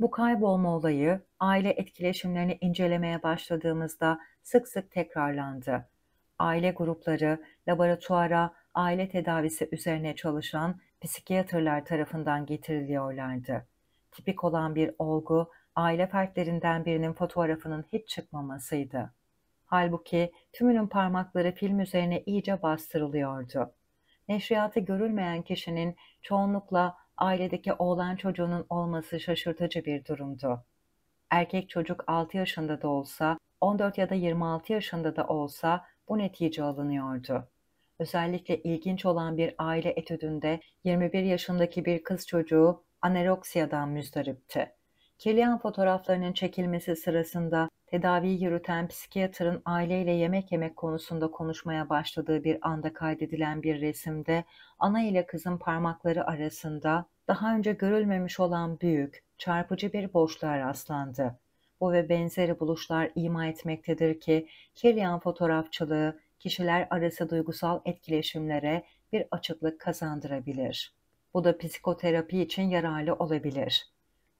Bu kaybolma olayı aile etkileşimlerini incelemeye başladığımızda sık sık tekrarlandı aile grupları, laboratuvara, aile tedavisi üzerine çalışan psikiyatrlar tarafından getiriliyorlardı. Tipik olan bir olgu, aile fertlerinden birinin fotoğrafının hiç çıkmamasıydı. Halbuki tümünün parmakları film üzerine iyice bastırılıyordu. Neşriyatı görülmeyen kişinin çoğunlukla ailedeki oğlan çocuğunun olması şaşırtıcı bir durumdu. Erkek çocuk 6 yaşında da olsa, 14 ya da 26 yaşında da olsa bu netice alınıyordu. Özellikle ilginç olan bir aile etüdünde 21 yaşındaki bir kız çocuğu aneroksiyadan müzdaripti. Kelian fotoğraflarının çekilmesi sırasında tedaviyi yürüten psikiyatrın aileyle yemek yemek konusunda konuşmaya başladığı bir anda kaydedilen bir resimde ana ile kızın parmakları arasında daha önce görülmemiş olan büyük, çarpıcı bir boşluğa rastlandı bu ve benzeri buluşlar ima etmektedir ki kirliyan fotoğrafçılığı kişiler arası duygusal etkileşimlere bir açıklık kazandırabilir. Bu da psikoterapi için yararlı olabilir.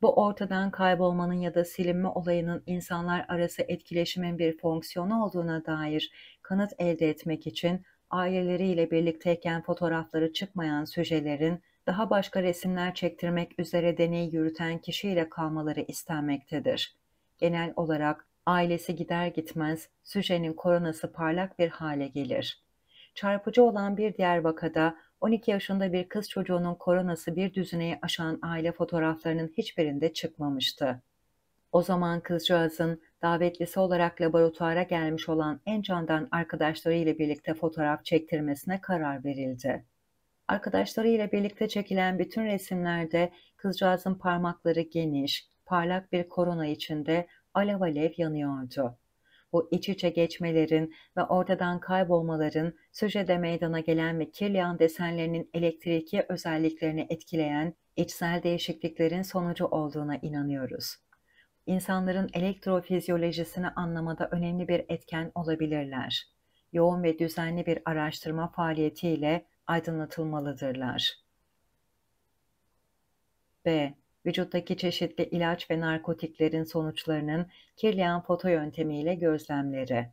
Bu ortadan kaybolmanın ya da silinme olayının insanlar arası etkileşimin bir fonksiyonu olduğuna dair kanıt elde etmek için aileleriyle birlikteyken fotoğrafları çıkmayan süjelerin daha başka resimler çektirmek üzere deney yürüten kişiyle kalmaları istenmektedir genel olarak ailesi gider gitmez süjenin koronası parlak bir hale gelir. Çarpıcı olan bir diğer vakada 12 yaşında bir kız çocuğunun koronası bir düzineyi aşan aile fotoğraflarının hiçbirinde çıkmamıştı. O zaman kızcağızın davetlisi olarak laboratuvara gelmiş olan en candan arkadaşlarıyla birlikte fotoğraf çektirmesine karar verildi. Arkadaşlarıyla birlikte çekilen bütün resimlerde kızcağızın parmakları geniş, parlak bir korona içinde alev alev yanıyordu. Bu iç içe geçmelerin ve ortadan kaybolmaların sürece meydana gelen ve kirliyan desenlerinin elektriki özelliklerini etkileyen içsel değişikliklerin sonucu olduğuna inanıyoruz. İnsanların elektrofizyolojisini anlamada önemli bir etken olabilirler. Yoğun ve düzenli bir araştırma faaliyetiyle aydınlatılmalıdırlar. B vücuttaki çeşitli ilaç ve narkotiklerin sonuçlarının kirleyen foto yöntemiyle gözlemleri.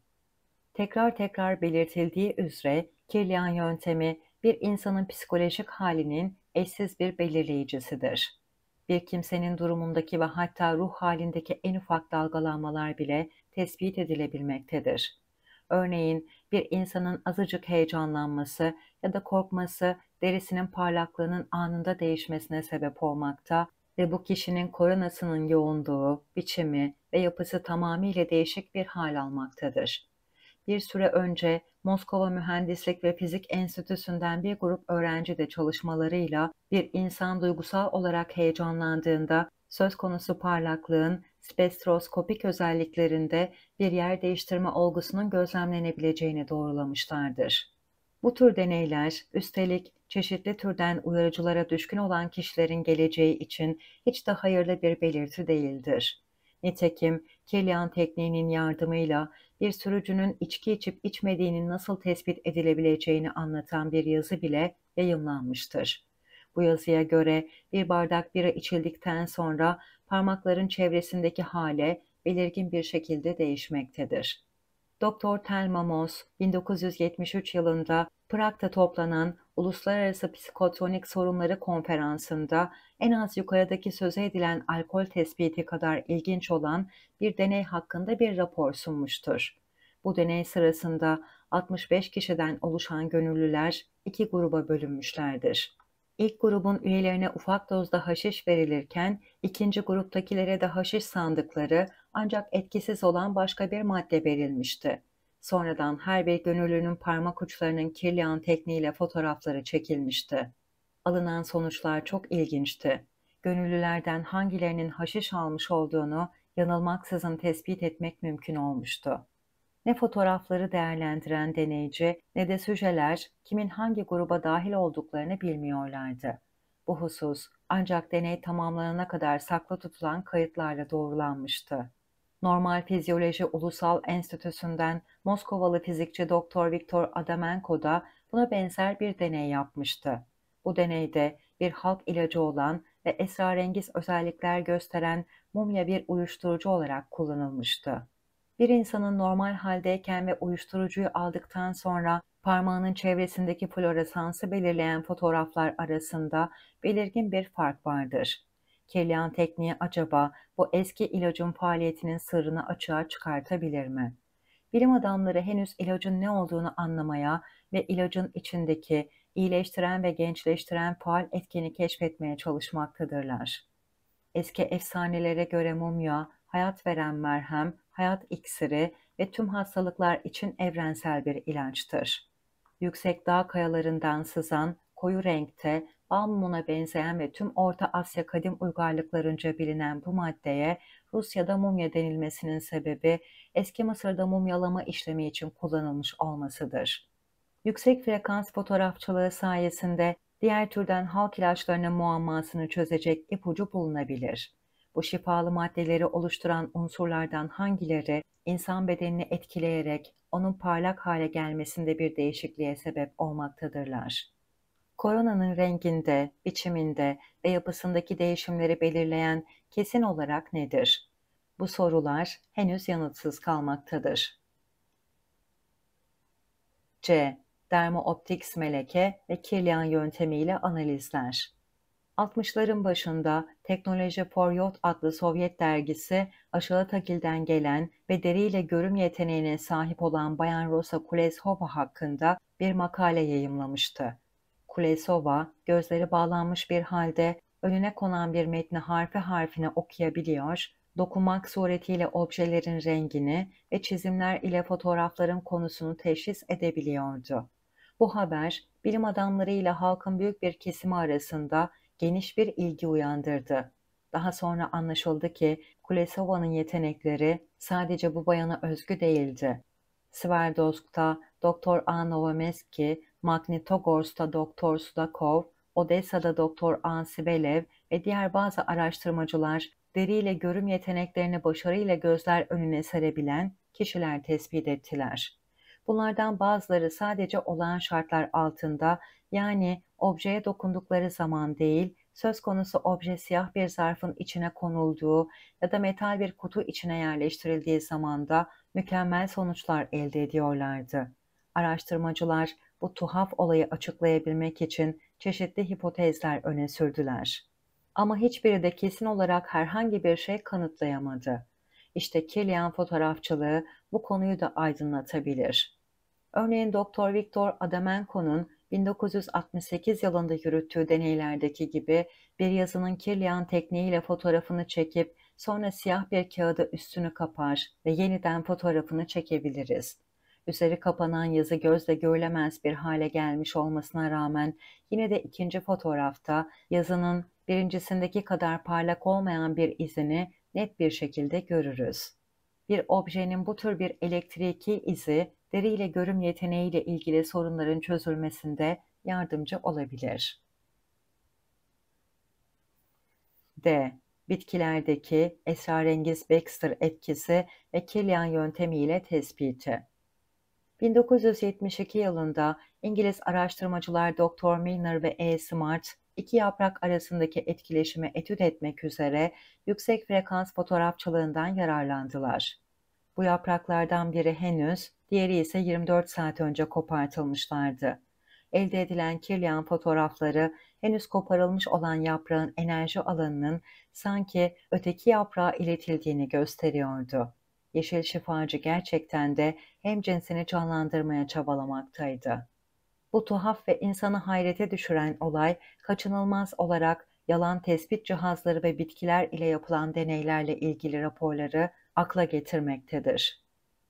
Tekrar tekrar belirtildiği üzere kirleyen yöntemi bir insanın psikolojik halinin eşsiz bir belirleyicisidir. Bir kimsenin durumundaki ve hatta ruh halindeki en ufak dalgalanmalar bile tespit edilebilmektedir. Örneğin bir insanın azıcık heyecanlanması ya da korkması derisinin parlaklığının anında değişmesine sebep olmakta ve bu kişinin koronasının yoğunluğu, biçimi ve yapısı tamamıyla değişik bir hal almaktadır. Bir süre önce Moskova Mühendislik ve Fizik Enstitüsü'nden bir grup öğrenci de çalışmalarıyla bir insan duygusal olarak heyecanlandığında söz konusu parlaklığın spektroskopik özelliklerinde bir yer değiştirme olgusunun gözlemlenebileceğini doğrulamışlardır. Bu tür deneyler üstelik çeşitli türden uyarıcılara düşkün olan kişilerin geleceği için hiç de hayırlı bir belirti değildir. Nitekim Kilian tekniğinin yardımıyla bir sürücünün içki içip içmediğinin nasıl tespit edilebileceğini anlatan bir yazı bile yayımlanmıştır. Bu yazıya göre bir bardak bira içildikten sonra parmakların çevresindeki hale belirgin bir şekilde değişmektedir. Doktor Telmamos 1973 yılında Prag'da toplanan Uluslararası Psikotronik Sorunları Konferansı'nda en az yukarıdaki söze edilen alkol tespiti kadar ilginç olan bir deney hakkında bir rapor sunmuştur. Bu deney sırasında 65 kişiden oluşan gönüllüler iki gruba bölünmüşlerdir. İlk grubun üyelerine ufak dozda haşiş verilirken ikinci gruptakilere de haşiş sandıkları ancak etkisiz olan başka bir madde verilmişti. Sonradan her bir gönüllünün parmak uçlarının kirli an tekniğiyle fotoğrafları çekilmişti. Alınan sonuçlar çok ilginçti. Gönüllülerden hangilerinin haşiş almış olduğunu yanılmaksızın tespit etmek mümkün olmuştu. Ne fotoğrafları değerlendiren deneyici ne de süjeler kimin hangi gruba dahil olduklarını bilmiyorlardı. Bu husus ancak deney tamamlanana kadar saklı tutulan kayıtlarla doğrulanmıştı. Normal Fizyoloji Ulusal Enstitüsü'nden Moskovalı fizikçi Doktor Viktor Adamenko da buna benzer bir deney yapmıştı. Bu deneyde bir halk ilacı olan ve esrarengiz özellikler gösteren mumya bir uyuşturucu olarak kullanılmıştı. Bir insanın normal haldeyken ve uyuşturucuyu aldıktan sonra parmağının çevresindeki floresansı belirleyen fotoğraflar arasında belirgin bir fark vardır. Kirlian tekniği acaba bu eski ilacın faaliyetinin sırrını açığa çıkartabilir mi? Bilim adamları henüz ilacın ne olduğunu anlamaya ve ilacın içindeki iyileştiren ve gençleştiren faal etkeni keşfetmeye çalışmaktadırlar. Eski efsanelere göre mumya, hayat veren merhem, hayat iksiri ve tüm hastalıklar için evrensel bir ilaçtır. Yüksek dağ kayalarından sızan, koyu renkte Bammun'a benzeyen ve tüm Orta Asya kadim uygarlıklarınca bilinen bu maddeye Rusya'da mumya denilmesinin sebebi eski Mısır'da mumyalama işlemi için kullanılmış olmasıdır. Yüksek frekans fotoğrafçılığı sayesinde diğer türden halk ilaçlarının muammasını çözecek ipucu bulunabilir. Bu şifalı maddeleri oluşturan unsurlardan hangileri insan bedenini etkileyerek onun parlak hale gelmesinde bir değişikliğe sebep olmaktadırlar? koronanın renginde, biçiminde ve yapısındaki değişimleri belirleyen kesin olarak nedir? Bu sorular henüz yanıtsız kalmaktadır. C. Dermooptics meleke ve Kirlian yöntemiyle analizler. 60'ların başında Teknoloji for Youth adlı Sovyet dergisi aşağı takilden gelen ve deriyle görüm yeteneğine sahip olan Bayan Rosa Kuleshova hakkında bir makale yayımlamıştı. Kulesova gözleri bağlanmış bir halde önüne konan bir metni harfi harfine okuyabiliyor, dokunmak suretiyle objelerin rengini ve çizimler ile fotoğrafların konusunu teşhis edebiliyordu. Bu haber bilim adamları ile halkın büyük bir kesimi arasında geniş bir ilgi uyandırdı. Daha sonra anlaşıldı ki Kulesova'nın yetenekleri sadece bu bayana özgü değildi. Sverdovsk'ta Doktor A. Novomeski Magnitogorsk'ta Doktor Sudakov, Odessa'da Doktor Ansibelev ve diğer bazı araştırmacılar deriyle görüm yeteneklerini başarıyla gözler önüne serebilen kişiler tespit ettiler. Bunlardan bazıları sadece olağan şartlar altında yani objeye dokundukları zaman değil, söz konusu obje siyah bir zarfın içine konulduğu ya da metal bir kutu içine yerleştirildiği zamanda mükemmel sonuçlar elde ediyorlardı. Araştırmacılar bu tuhaf olayı açıklayabilmek için çeşitli hipotezler öne sürdüler. Ama hiçbiri de kesin olarak herhangi bir şey kanıtlayamadı. İşte Killian fotoğrafçılığı bu konuyu da aydınlatabilir. Örneğin Doktor Victor Adamenko'nun 1968 yılında yürüttüğü deneylerdeki gibi bir yazının Kirlian tekniğiyle fotoğrafını çekip sonra siyah bir kağıda üstünü kapar ve yeniden fotoğrafını çekebiliriz. Üzeri kapanan yazı gözle görülemez bir hale gelmiş olmasına rağmen yine de ikinci fotoğrafta yazının birincisindeki kadar parlak olmayan bir izini net bir şekilde görürüz. Bir objenin bu tür bir elektriki izi deri ile görüm yeteneğiyle ilgili sorunların çözülmesinde yardımcı olabilir. D. Bitkilerdeki esrarengiz Baxter etkisi ve Killian yöntemiyle tespiti. 1972 yılında İngiliz araştırmacılar Dr. Milner ve E. Smart, iki yaprak arasındaki etkileşimi etüt etmek üzere yüksek frekans fotoğrafçılığından yararlandılar. Bu yapraklardan biri henüz, diğeri ise 24 saat önce kopartılmışlardı. Elde edilen kirliyan fotoğrafları henüz koparılmış olan yaprağın enerji alanının sanki öteki yaprağa iletildiğini gösteriyordu. Yeşil şifacı gerçekten de hem cinsini canlandırmaya çabalamaktaydı. Bu tuhaf ve insanı hayrete düşüren olay kaçınılmaz olarak yalan tespit cihazları ve bitkiler ile yapılan deneylerle ilgili raporları akla getirmektedir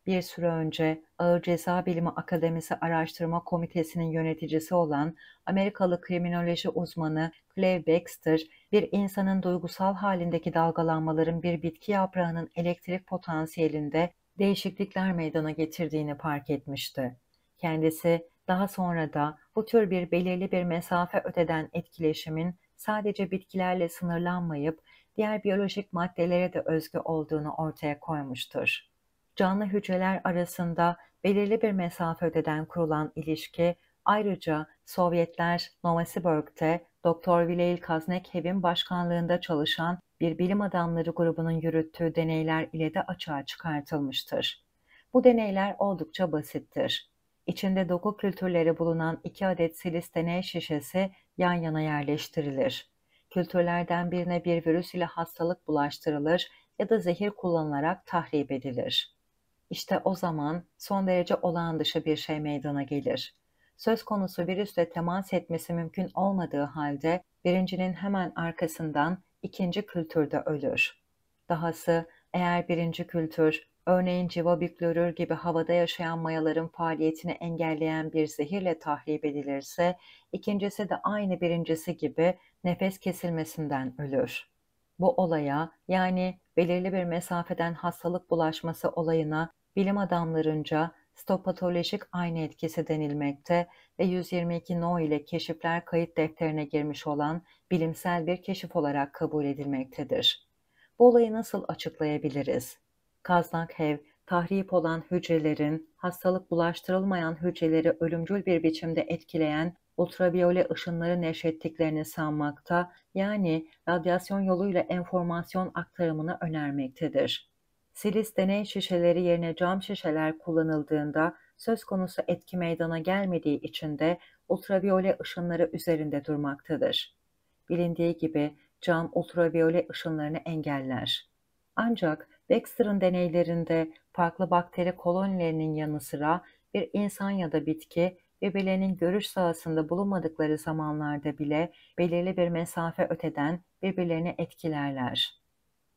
bir süre önce Ağır Ceza Bilimi Akademisi Araştırma Komitesi'nin yöneticisi olan Amerikalı kriminoloji uzmanı Clay Baxter, bir insanın duygusal halindeki dalgalanmaların bir bitki yaprağının elektrik potansiyelinde değişiklikler meydana getirdiğini fark etmişti. Kendisi daha sonra da bu tür bir belirli bir mesafe öteden etkileşimin sadece bitkilerle sınırlanmayıp diğer biyolojik maddelere de özgü olduğunu ortaya koymuştur canlı hücreler arasında belirli bir mesafe mesafeden kurulan ilişki ayrıca Sovyetler Novosibirsk'te Dr. Vileil Kaznekhev'in başkanlığında çalışan bir bilim adamları grubunun yürüttüğü deneyler ile de açığa çıkartılmıştır. Bu deneyler oldukça basittir. İçinde doku kültürleri bulunan iki adet silis deney şişesi yan yana yerleştirilir. Kültürlerden birine bir virüs ile hastalık bulaştırılır ya da zehir kullanılarak tahrip edilir. İşte o zaman son derece olağan dışı bir şey meydana gelir. Söz konusu virüsle temas etmesi mümkün olmadığı halde birincinin hemen arkasından ikinci kültürde ölür. Dahası eğer birinci kültür, örneğin civa gibi havada yaşayan mayaların faaliyetini engelleyen bir zehirle tahrip edilirse, ikincisi de aynı birincisi gibi nefes kesilmesinden ölür. Bu olaya yani belirli bir mesafeden hastalık bulaşması olayına bilim adamlarınca stopatolojik aynı etkisi denilmekte ve 122 No ile keşifler kayıt defterine girmiş olan bilimsel bir keşif olarak kabul edilmektedir. Bu olayı nasıl açıklayabiliriz? Kaznak-Hev, tahrip olan hücrelerin, hastalık bulaştırılmayan hücreleri ölümcül bir biçimde etkileyen ultraviyole ışınları neşrettiklerini sanmakta, yani radyasyon yoluyla enformasyon aktarımını önermektedir. Silis deney şişeleri yerine cam şişeler kullanıldığında söz konusu etki meydana gelmediği için de ultraviyole ışınları üzerinde durmaktadır. Bilindiği gibi cam ultraviyole ışınlarını engeller. Ancak Baxter'ın deneylerinde farklı bakteri kolonilerinin yanı sıra bir insan ya da bitki birbirlerinin görüş sahasında bulunmadıkları zamanlarda bile belirli bir mesafe öteden birbirlerini etkilerler.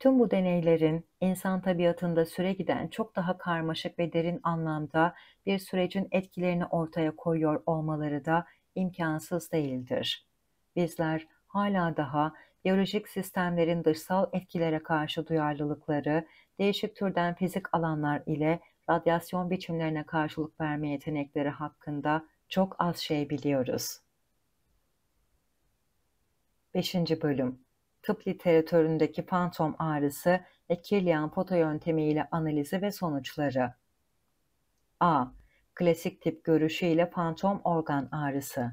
Tüm bu deneylerin insan tabiatında süre giden çok daha karmaşık ve derin anlamda bir sürecin etkilerini ortaya koyuyor olmaları da imkansız değildir. Bizler hala daha biyolojik sistemlerin dışsal etkilere karşı duyarlılıkları, değişik türden fizik alanlar ile radyasyon biçimlerine karşılık verme yetenekleri hakkında çok az şey biliyoruz. 5. Bölüm tıp literatüründeki fantom ağrısı ve Kirlian Pota yöntemiyle analizi ve sonuçları. A. Klasik tip görüşüyle fantom organ ağrısı.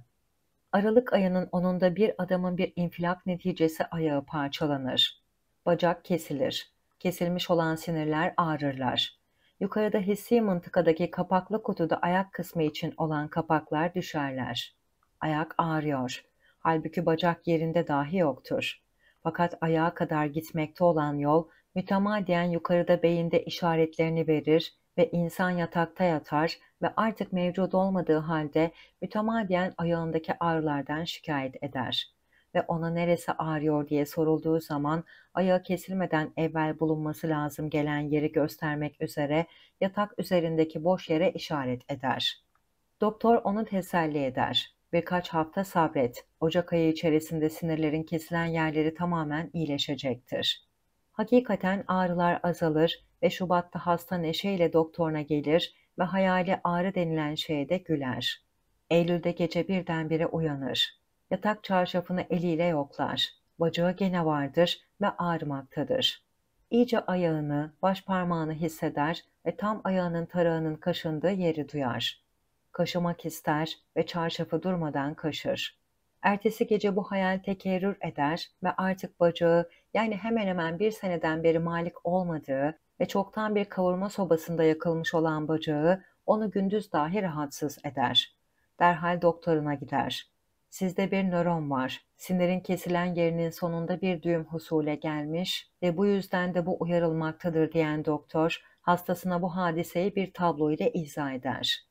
Aralık ayının onunda bir adamın bir infilak neticesi ayağı parçalanır. Bacak kesilir. Kesilmiş olan sinirler ağrırlar. Yukarıda hissi mıntıkadaki kapaklı kutuda ayak kısmı için olan kapaklar düşerler. Ayak ağrıyor. Halbuki bacak yerinde dahi yoktur. Fakat ayağa kadar gitmekte olan yol mütemadiyen yukarıda beyinde işaretlerini verir ve insan yatakta yatar ve artık mevcut olmadığı halde mütemadiyen ayağındaki ağrılardan şikayet eder ve ona neresi ağrıyor diye sorulduğu zaman ayağı kesilmeden evvel bulunması lazım gelen yeri göstermek üzere yatak üzerindeki boş yere işaret eder. Doktor onu teselli eder. Birkaç hafta sabret. Ocak ayı içerisinde sinirlerin kesilen yerleri tamamen iyileşecektir. Hakikaten ağrılar azalır ve Şubat'ta hasta neşeyle doktoruna gelir ve hayali ağrı denilen şeye de güler. Eylül'de gece birdenbire uyanır. Yatak çarşafını eliyle yoklar. Bacağı gene vardır ve ağrımaktadır. İyice ayağını, baş parmağını hisseder ve tam ayağının tarağının kaşındığı yeri duyar kaşımak ister ve çarşafı durmadan kaşır. Ertesi gece bu hayal tekerrür eder ve artık bacağı yani hemen hemen bir seneden beri malik olmadığı ve çoktan bir kavurma sobasında yakılmış olan bacağı onu gündüz dahi rahatsız eder. Derhal doktoruna gider. Sizde bir nöron var. Sinirin kesilen yerinin sonunda bir düğüm husule gelmiş ve bu yüzden de bu uyarılmaktadır diyen doktor hastasına bu hadiseyi bir tablo ile izah eder.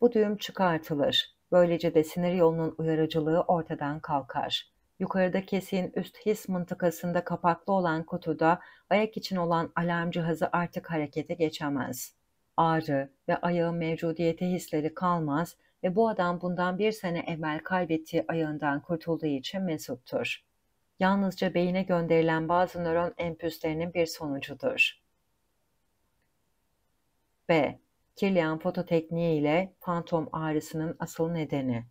Bu düğüm çıkartılır. Böylece de sinir yolunun uyarıcılığı ortadan kalkar. Yukarıda kesiğin üst his mıntıkasında kapaklı olan kutuda ayak için olan alarm cihazı artık harekete geçemez. Ağrı ve ayağın mevcudiyeti hisleri kalmaz ve bu adam bundan bir sene evvel kaybettiği ayağından kurtulduğu için mesuttur. Yalnızca beyine gönderilen bazı nöron empüslerinin bir sonucudur. B kirleyen fototekniği ile fantom ağrısının asıl nedeni.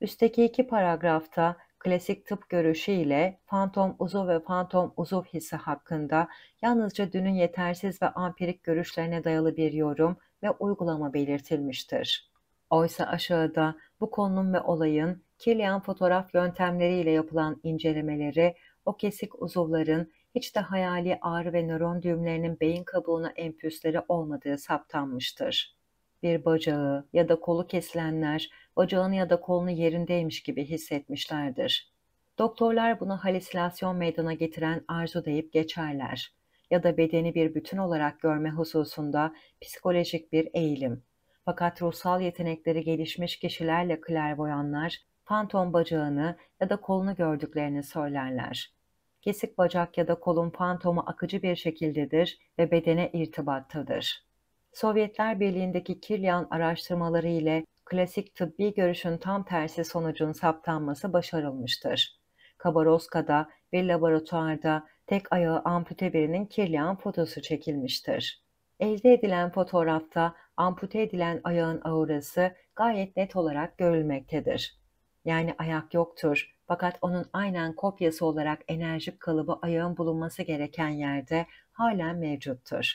Üstteki iki paragrafta klasik tıp görüşü ile fantom uzuv ve fantom uzuv hissi hakkında yalnızca dünün yetersiz ve ampirik görüşlerine dayalı bir yorum ve uygulama belirtilmiştir. Oysa aşağıda bu konunun ve olayın kirleyen fotoğraf yöntemleriyle yapılan incelemeleri o kesik uzuvların hiç de hayali ağrı ve nöron düğümlerinin beyin kabuğuna enfüsleri olmadığı saptanmıştır. Bir bacağı ya da kolu kesilenler bacağını ya da kolunu yerindeymiş gibi hissetmişlerdir. Doktorlar buna halüsinasyon meydana getiren arzu deyip geçerler ya da bedeni bir bütün olarak görme hususunda psikolojik bir eğilim. Fakat ruhsal yetenekleri gelişmiş kişilerle klervoyanlar fantom bacağını ya da kolunu gördüklerini söylerler. Kesik bacak ya da kolun fantomu akıcı bir şekildedir ve bedene irtibattadır. Sovyetler Birliği'ndeki Kirlian araştırmaları ile klasik tıbbi görüşün tam tersi sonucun saptanması başarılmıştır. Kabaroska'da ve laboratuvarda tek ayağı ampute birinin Kirlian fotosu çekilmiştir. Elde edilen fotoğrafta ampute edilen ayağın aurası gayet net olarak görülmektedir yani ayak yoktur. Fakat onun aynen kopyası olarak enerjik kalıbı ayağın bulunması gereken yerde hala mevcuttur.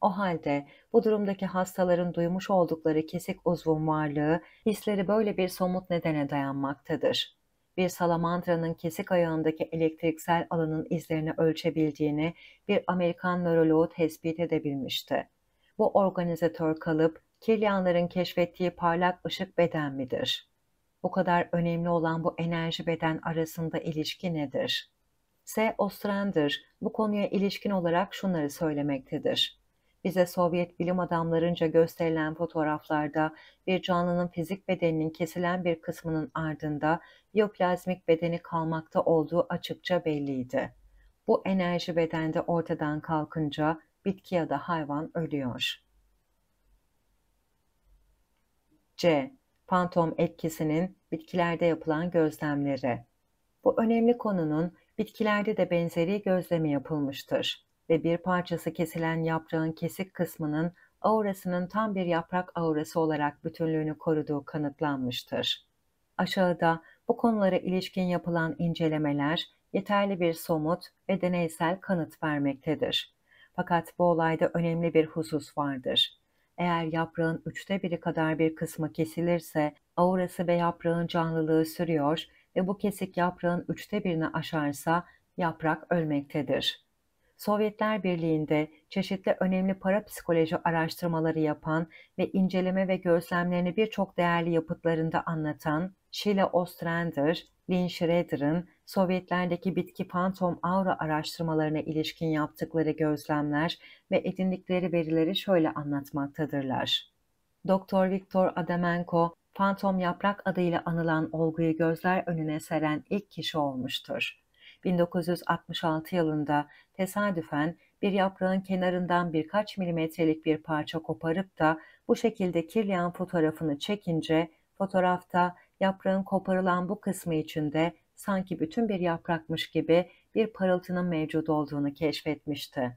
O halde bu durumdaki hastaların duymuş oldukları kesik uzvun varlığı hisleri böyle bir somut nedene dayanmaktadır. Bir salamandranın kesik ayağındaki elektriksel alanın izlerini ölçebildiğini bir Amerikan nöroloğu tespit edebilmişti. Bu organizatör kalıp Kirlianların keşfettiği parlak ışık beden midir? Bu kadar önemli olan bu enerji beden arasında ilişki nedir? S. Ostrander bu konuya ilişkin olarak şunları söylemektedir. Bize Sovyet bilim adamlarınca gösterilen fotoğraflarda bir canlının fizik bedeninin kesilen bir kısmının ardında biyoplazmik bedeni kalmakta olduğu açıkça belliydi. Bu enerji bedende ortadan kalkınca bitki ya da hayvan ölüyor. C. Fantom etkisinin bitkilerde yapılan gözlemleri. Bu önemli konunun bitkilerde de benzeri gözlemi yapılmıştır ve bir parçası kesilen yaprağın kesik kısmının aurasının tam bir yaprak aurası olarak bütünlüğünü koruduğu kanıtlanmıştır. Aşağıda bu konulara ilişkin yapılan incelemeler yeterli bir somut ve deneysel kanıt vermektedir. Fakat bu olayda önemli bir husus vardır. Eğer yaprağın üçte biri kadar bir kısmı kesilirse aurası ve yaprağın canlılığı sürüyor ve bu kesik yaprağın üçte birini aşarsa yaprak ölmektedir. Sovyetler Birliği'nde çeşitli önemli parapsikoloji araştırmaları yapan ve inceleme ve gözlemlerini birçok değerli yapıtlarında anlatan Sheila Ostrander, Lynn Schrader'ın Sovyetlerdeki bitki fantom aura araştırmalarına ilişkin yaptıkları gözlemler ve edindikleri verileri şöyle anlatmaktadırlar. Doktor Viktor Adamenko, "Fantom yaprak adıyla anılan olguyu gözler önüne seren ilk kişi olmuştur. 1966 yılında tesadüfen bir yaprağın kenarından birkaç milimetrelik bir parça koparıp da bu şekilde kirleyen fotoğrafını çekince fotoğrafta yaprağın koparılan bu kısmı içinde sanki bütün bir yaprakmış gibi bir parıltının mevcut olduğunu keşfetmişti.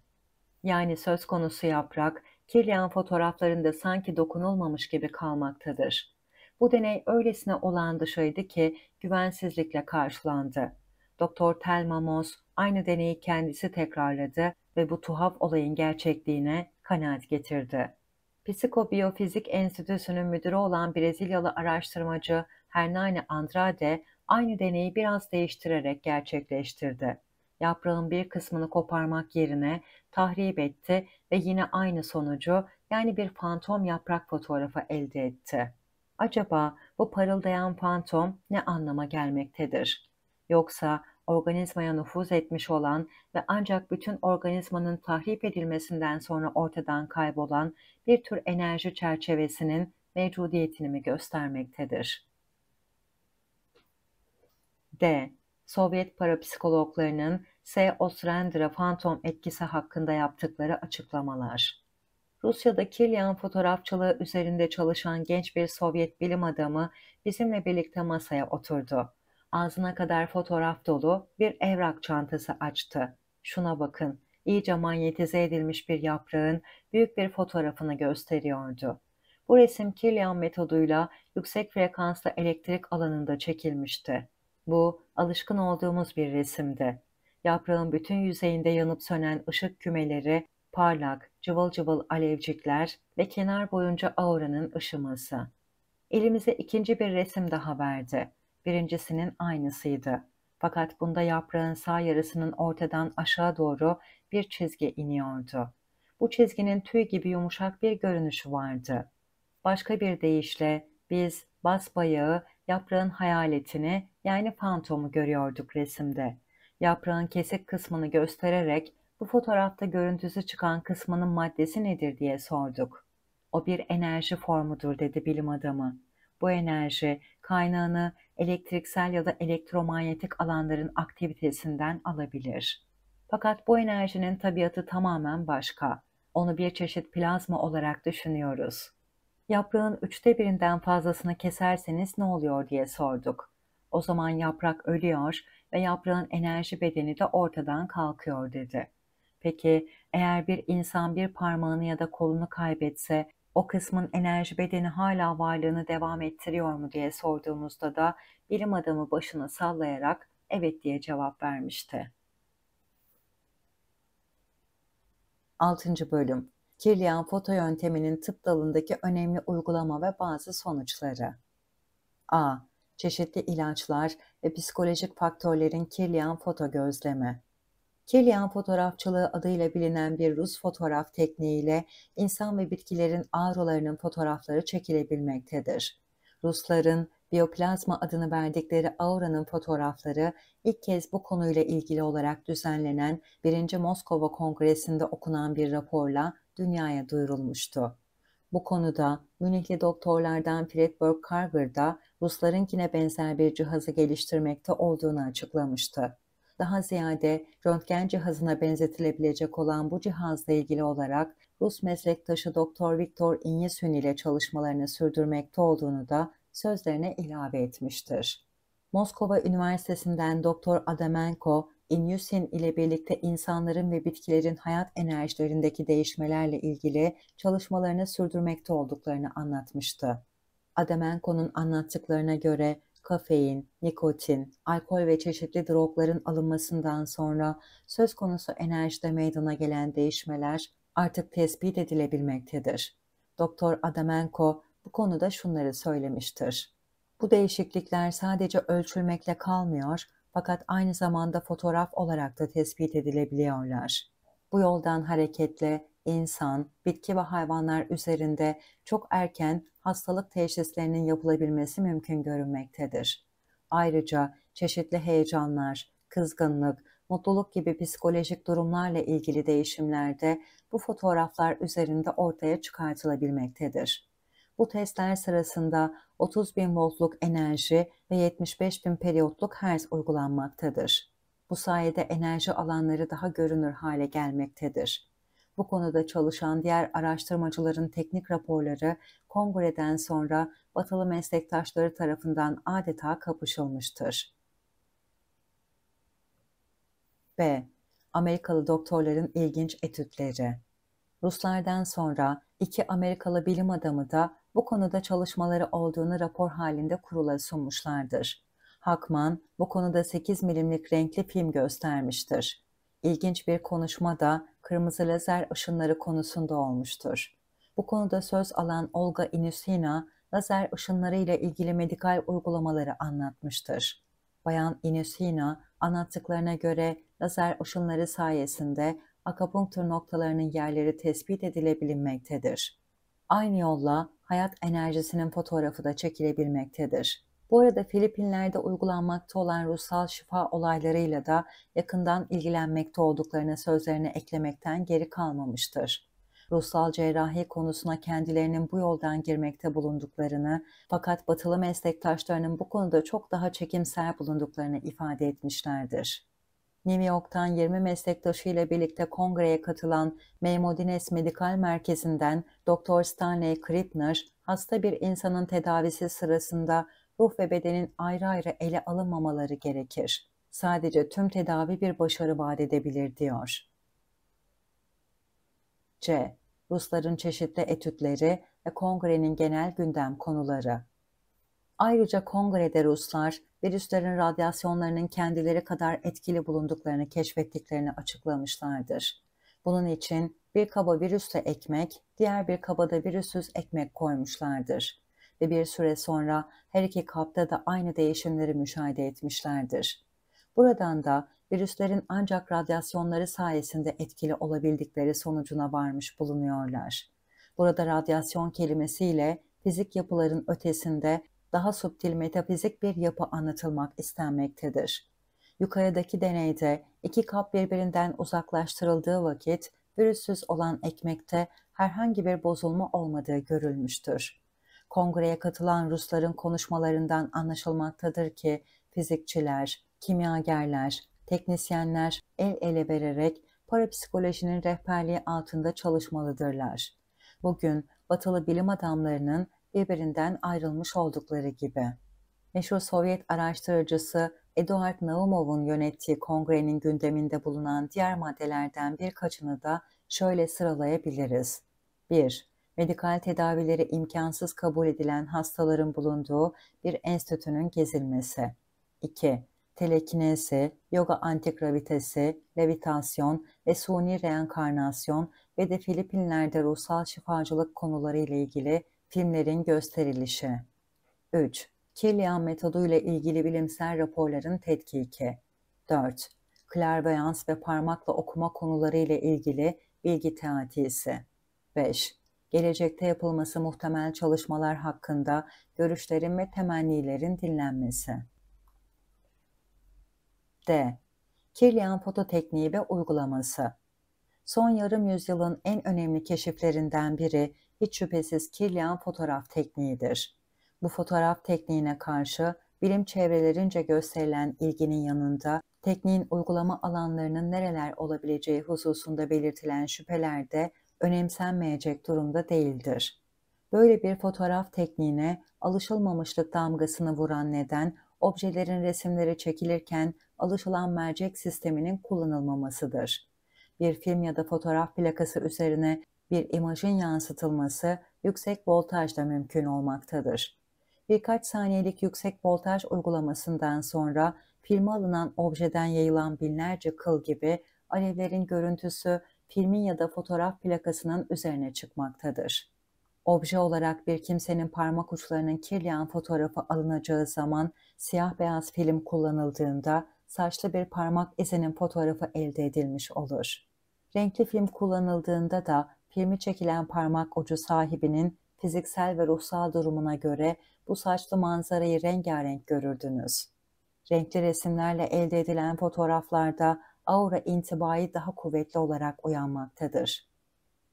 Yani söz konusu yaprak, kirleyen fotoğraflarında sanki dokunulmamış gibi kalmaktadır. Bu deney öylesine olağan dışıydı ki güvensizlikle karşılandı. Doktor Telma Moss aynı deneyi kendisi tekrarladı ve bu tuhaf olayın gerçekliğine kanaat getirdi. Psikobiyofizik Enstitüsü'nün müdürü olan Brezilyalı araştırmacı Hernani Andrade aynı deneyi biraz değiştirerek gerçekleştirdi. Yaprağın bir kısmını koparmak yerine tahrip etti ve yine aynı sonucu yani bir fantom yaprak fotoğrafı elde etti. Acaba bu parıldayan fantom ne anlama gelmektedir? Yoksa organizmaya nüfuz etmiş olan ve ancak bütün organizmanın tahrip edilmesinden sonra ortadan kaybolan bir tür enerji çerçevesinin mevcudiyetini mi göstermektedir? D. Sovyet parapsikologlarının S. Ostrandra fantom etkisi hakkında yaptıkları açıklamalar. Rusya'da Kirlian fotoğrafçılığı üzerinde çalışan genç bir Sovyet bilim adamı bizimle birlikte masaya oturdu. Ağzına kadar fotoğraf dolu bir evrak çantası açtı. Şuna bakın, iyice manyetize edilmiş bir yaprağın büyük bir fotoğrafını gösteriyordu. Bu resim Kirlian metoduyla yüksek frekanslı elektrik alanında çekilmişti. Bu alışkın olduğumuz bir resimdi. Yaprağın bütün yüzeyinde yanıp sönen ışık kümeleri, parlak, cıvıl cıvıl alevcikler ve kenar boyunca auranın ışıması. Elimize ikinci bir resim daha verdi. Birincisinin aynısıydı. Fakat bunda yaprağın sağ yarısının ortadan aşağı doğru bir çizgi iniyordu. Bu çizginin tüy gibi yumuşak bir görünüşü vardı. Başka bir deyişle biz basbayağı yaprağın hayaletini yani fantomu görüyorduk resimde. Yaprağın kesik kısmını göstererek bu fotoğrafta görüntüsü çıkan kısmının maddesi nedir diye sorduk. O bir enerji formudur dedi bilim adamı. Bu enerji kaynağını elektriksel ya da elektromanyetik alanların aktivitesinden alabilir. Fakat bu enerjinin tabiatı tamamen başka. Onu bir çeşit plazma olarak düşünüyoruz. Yaprağın üçte birinden fazlasını keserseniz ne oluyor diye sorduk. O zaman yaprak ölüyor ve yaprağın enerji bedeni de ortadan kalkıyor dedi. Peki eğer bir insan bir parmağını ya da kolunu kaybetse o kısmın enerji bedeni hala varlığını devam ettiriyor mu diye sorduğumuzda da bilim adamı başını sallayarak evet diye cevap vermişti. 6. Bölüm Kirliyan foto yönteminin tıp dalındaki önemli uygulama ve bazı sonuçları. A çeşitli ilaçlar ve psikolojik faktörlerin kirleyen foto gözleme. Kirleyen fotoğrafçılığı adıyla bilinen bir Rus fotoğraf tekniğiyle insan ve bitkilerin ağrılarının fotoğrafları çekilebilmektedir. Rusların bioplazma adını verdikleri auranın fotoğrafları ilk kez bu konuyla ilgili olarak düzenlenen 1. Moskova Kongresi'nde okunan bir raporla dünyaya duyurulmuştu. Bu konuda Münihli doktorlardan Fredberg Karger da Ruslarınkine benzer bir cihazı geliştirmekte olduğunu açıklamıştı. Daha ziyade röntgen cihazına benzetilebilecek olan bu cihazla ilgili olarak Rus meslektaşı Doktor Viktor Inyesün ile çalışmalarını sürdürmekte olduğunu da sözlerine ilave etmiştir. Moskova Üniversitesi'nden Doktor Adamenko, Inyusin ile birlikte insanların ve bitkilerin hayat enerjilerindeki değişmelerle ilgili çalışmalarını sürdürmekte olduklarını anlatmıştı. Ademenko'nun anlattıklarına göre kafein, nikotin, alkol ve çeşitli drogların alınmasından sonra söz konusu enerjide meydana gelen değişmeler artık tespit edilebilmektedir. Doktor Ademenko bu konuda şunları söylemiştir. Bu değişiklikler sadece ölçülmekle kalmıyor fakat aynı zamanda fotoğraf olarak da tespit edilebiliyorlar. Bu yoldan hareketle insan, bitki ve hayvanlar üzerinde çok erken hastalık teşhislerinin yapılabilmesi mümkün görünmektedir. Ayrıca çeşitli heyecanlar, kızgınlık, mutluluk gibi psikolojik durumlarla ilgili değişimlerde bu fotoğraflar üzerinde ortaya çıkartılabilmektedir. Bu testler sırasında 30 bin voltluk enerji ve 75 bin periyotluk hertz uygulanmaktadır. Bu sayede enerji alanları daha görünür hale gelmektedir. Bu konuda çalışan diğer araştırmacıların teknik raporları kongreden sonra batılı meslektaşları tarafından adeta kapışılmıştır. B. Amerikalı doktorların ilginç etütleri Ruslardan sonra iki Amerikalı bilim adamı da bu konuda çalışmaları olduğunu rapor halinde kurula sunmuşlardır. Hakman bu konuda 8 milimlik renkli film göstermiştir ilginç bir konuşma da kırmızı lazer ışınları konusunda olmuştur. Bu konuda söz alan Olga Inusina, lazer ışınları ile ilgili medikal uygulamaları anlatmıştır. Bayan Inusina, anlattıklarına göre lazer ışınları sayesinde akupunktur noktalarının yerleri tespit edilebilmektedir. Aynı yolla hayat enerjisinin fotoğrafı da çekilebilmektedir. Bu arada Filipinler'de uygulanmakta olan ruhsal şifa olaylarıyla da yakından ilgilenmekte olduklarını sözlerine eklemekten geri kalmamıştır. Ruhsal cerrahi konusuna kendilerinin bu yoldan girmekte bulunduklarını fakat batılı meslektaşlarının bu konuda çok daha çekimsel bulunduklarını ifade etmişlerdir. New York'tan 20 meslektaşı ile birlikte kongreye katılan Memodines Medikal Merkezi'nden Dr. Stanley Krippner, hasta bir insanın tedavisi sırasında ruh ve bedenin ayrı ayrı ele alınmamaları gerekir. Sadece tüm tedavi bir başarı vaat edebilir diyor. C. Rusların çeşitli etütleri ve kongrenin genel gündem konuları. Ayrıca kongrede Ruslar, virüslerin radyasyonlarının kendileri kadar etkili bulunduklarını keşfettiklerini açıklamışlardır. Bunun için bir kaba virüsle ekmek, diğer bir kabada virüsüz ekmek koymuşlardır ve bir süre sonra her iki kapta da aynı değişimleri müşahede etmişlerdir. Buradan da virüslerin ancak radyasyonları sayesinde etkili olabildikleri sonucuna varmış bulunuyorlar. Burada radyasyon kelimesiyle fizik yapıların ötesinde daha subtil metafizik bir yapı anlatılmak istenmektedir. Yukarıdaki deneyde iki kap birbirinden uzaklaştırıldığı vakit virüssüz olan ekmekte herhangi bir bozulma olmadığı görülmüştür. Kongreye katılan Rusların konuşmalarından anlaşılmaktadır ki fizikçiler, kimyagerler, teknisyenler el ele vererek parapsikolojinin rehberliği altında çalışmalıdırlar. Bugün batılı bilim adamlarının birbirinden ayrılmış oldukları gibi. Meşhur Sovyet araştırıcısı Eduard Naumov'un yönettiği kongrenin gündeminde bulunan diğer maddelerden birkaçını da şöyle sıralayabiliriz. 1 medikal tedavileri imkansız kabul edilen hastaların bulunduğu bir enstitünün gezilmesi. 2. Telekinesi, yoga antigravitesi, levitasyon ve suni reenkarnasyon ve de Filipinler'de ruhsal şifacılık konuları ile ilgili filmlerin gösterilişi. 3. Kirlian metodu ile ilgili bilimsel raporların tetkiki. 4. Klarveyans ve parmakla okuma konuları ile ilgili bilgi teatisi. 5 gelecekte yapılması muhtemel çalışmalar hakkında görüşlerin ve temennilerin dinlenmesi. D. Kirlian foto tekniği ve uygulaması Son yarım yüzyılın en önemli keşiflerinden biri hiç şüphesiz Kirlian fotoğraf tekniğidir. Bu fotoğraf tekniğine karşı bilim çevrelerince gösterilen ilginin yanında tekniğin uygulama alanlarının nereler olabileceği hususunda belirtilen şüpheler de önemsenmeyecek durumda değildir. Böyle bir fotoğraf tekniğine alışılmamışlık damgasını vuran neden objelerin resimleri çekilirken alışılan mercek sisteminin kullanılmamasıdır. Bir film ya da fotoğraf plakası üzerine bir imajın yansıtılması yüksek voltajla mümkün olmaktadır. Birkaç saniyelik yüksek voltaj uygulamasından sonra filme alınan objeden yayılan binlerce kıl gibi alevlerin görüntüsü filmin ya da fotoğraf plakasının üzerine çıkmaktadır. Obje olarak bir kimsenin parmak uçlarının kirleyen fotoğrafı alınacağı zaman siyah beyaz film kullanıldığında saçlı bir parmak izinin fotoğrafı elde edilmiş olur. Renkli film kullanıldığında da filmi çekilen parmak ucu sahibinin fiziksel ve ruhsal durumuna göre bu saçlı manzarayı rengarenk görürdünüz. Renkli resimlerle elde edilen fotoğraflarda aura intibayı daha kuvvetli olarak uyanmaktadır.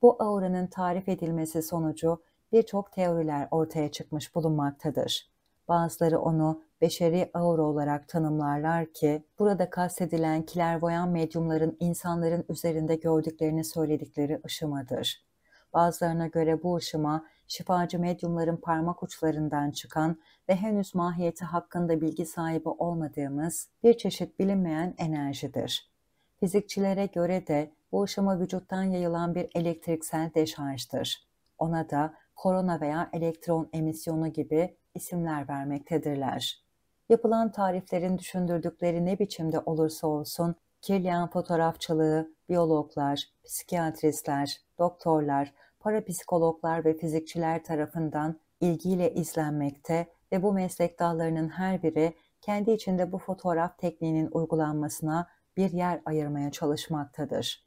Bu auranın tarif edilmesi sonucu birçok teoriler ortaya çıkmış bulunmaktadır. Bazıları onu beşeri aura olarak tanımlarlar ki burada kastedilen kilervoyan medyumların insanların üzerinde gördüklerini söyledikleri ışımadır. Bazılarına göre bu ışıma şifacı medyumların parmak uçlarından çıkan ve henüz mahiyeti hakkında bilgi sahibi olmadığımız bir çeşit bilinmeyen enerjidir. Fizikçilere göre de bu aşama vücuttan yayılan bir elektriksel deşarjdır. Ona da korona veya elektron emisyonu gibi isimler vermektedirler. Yapılan tariflerin düşündürdükleri ne biçimde olursa olsun kirleyen fotoğrafçılığı biyologlar, psikiyatristler, doktorlar, parapsikologlar ve fizikçiler tarafından ilgiyle izlenmekte ve bu meslek dallarının her biri kendi içinde bu fotoğraf tekniğinin uygulanmasına bir yer ayırmaya çalışmaktadır.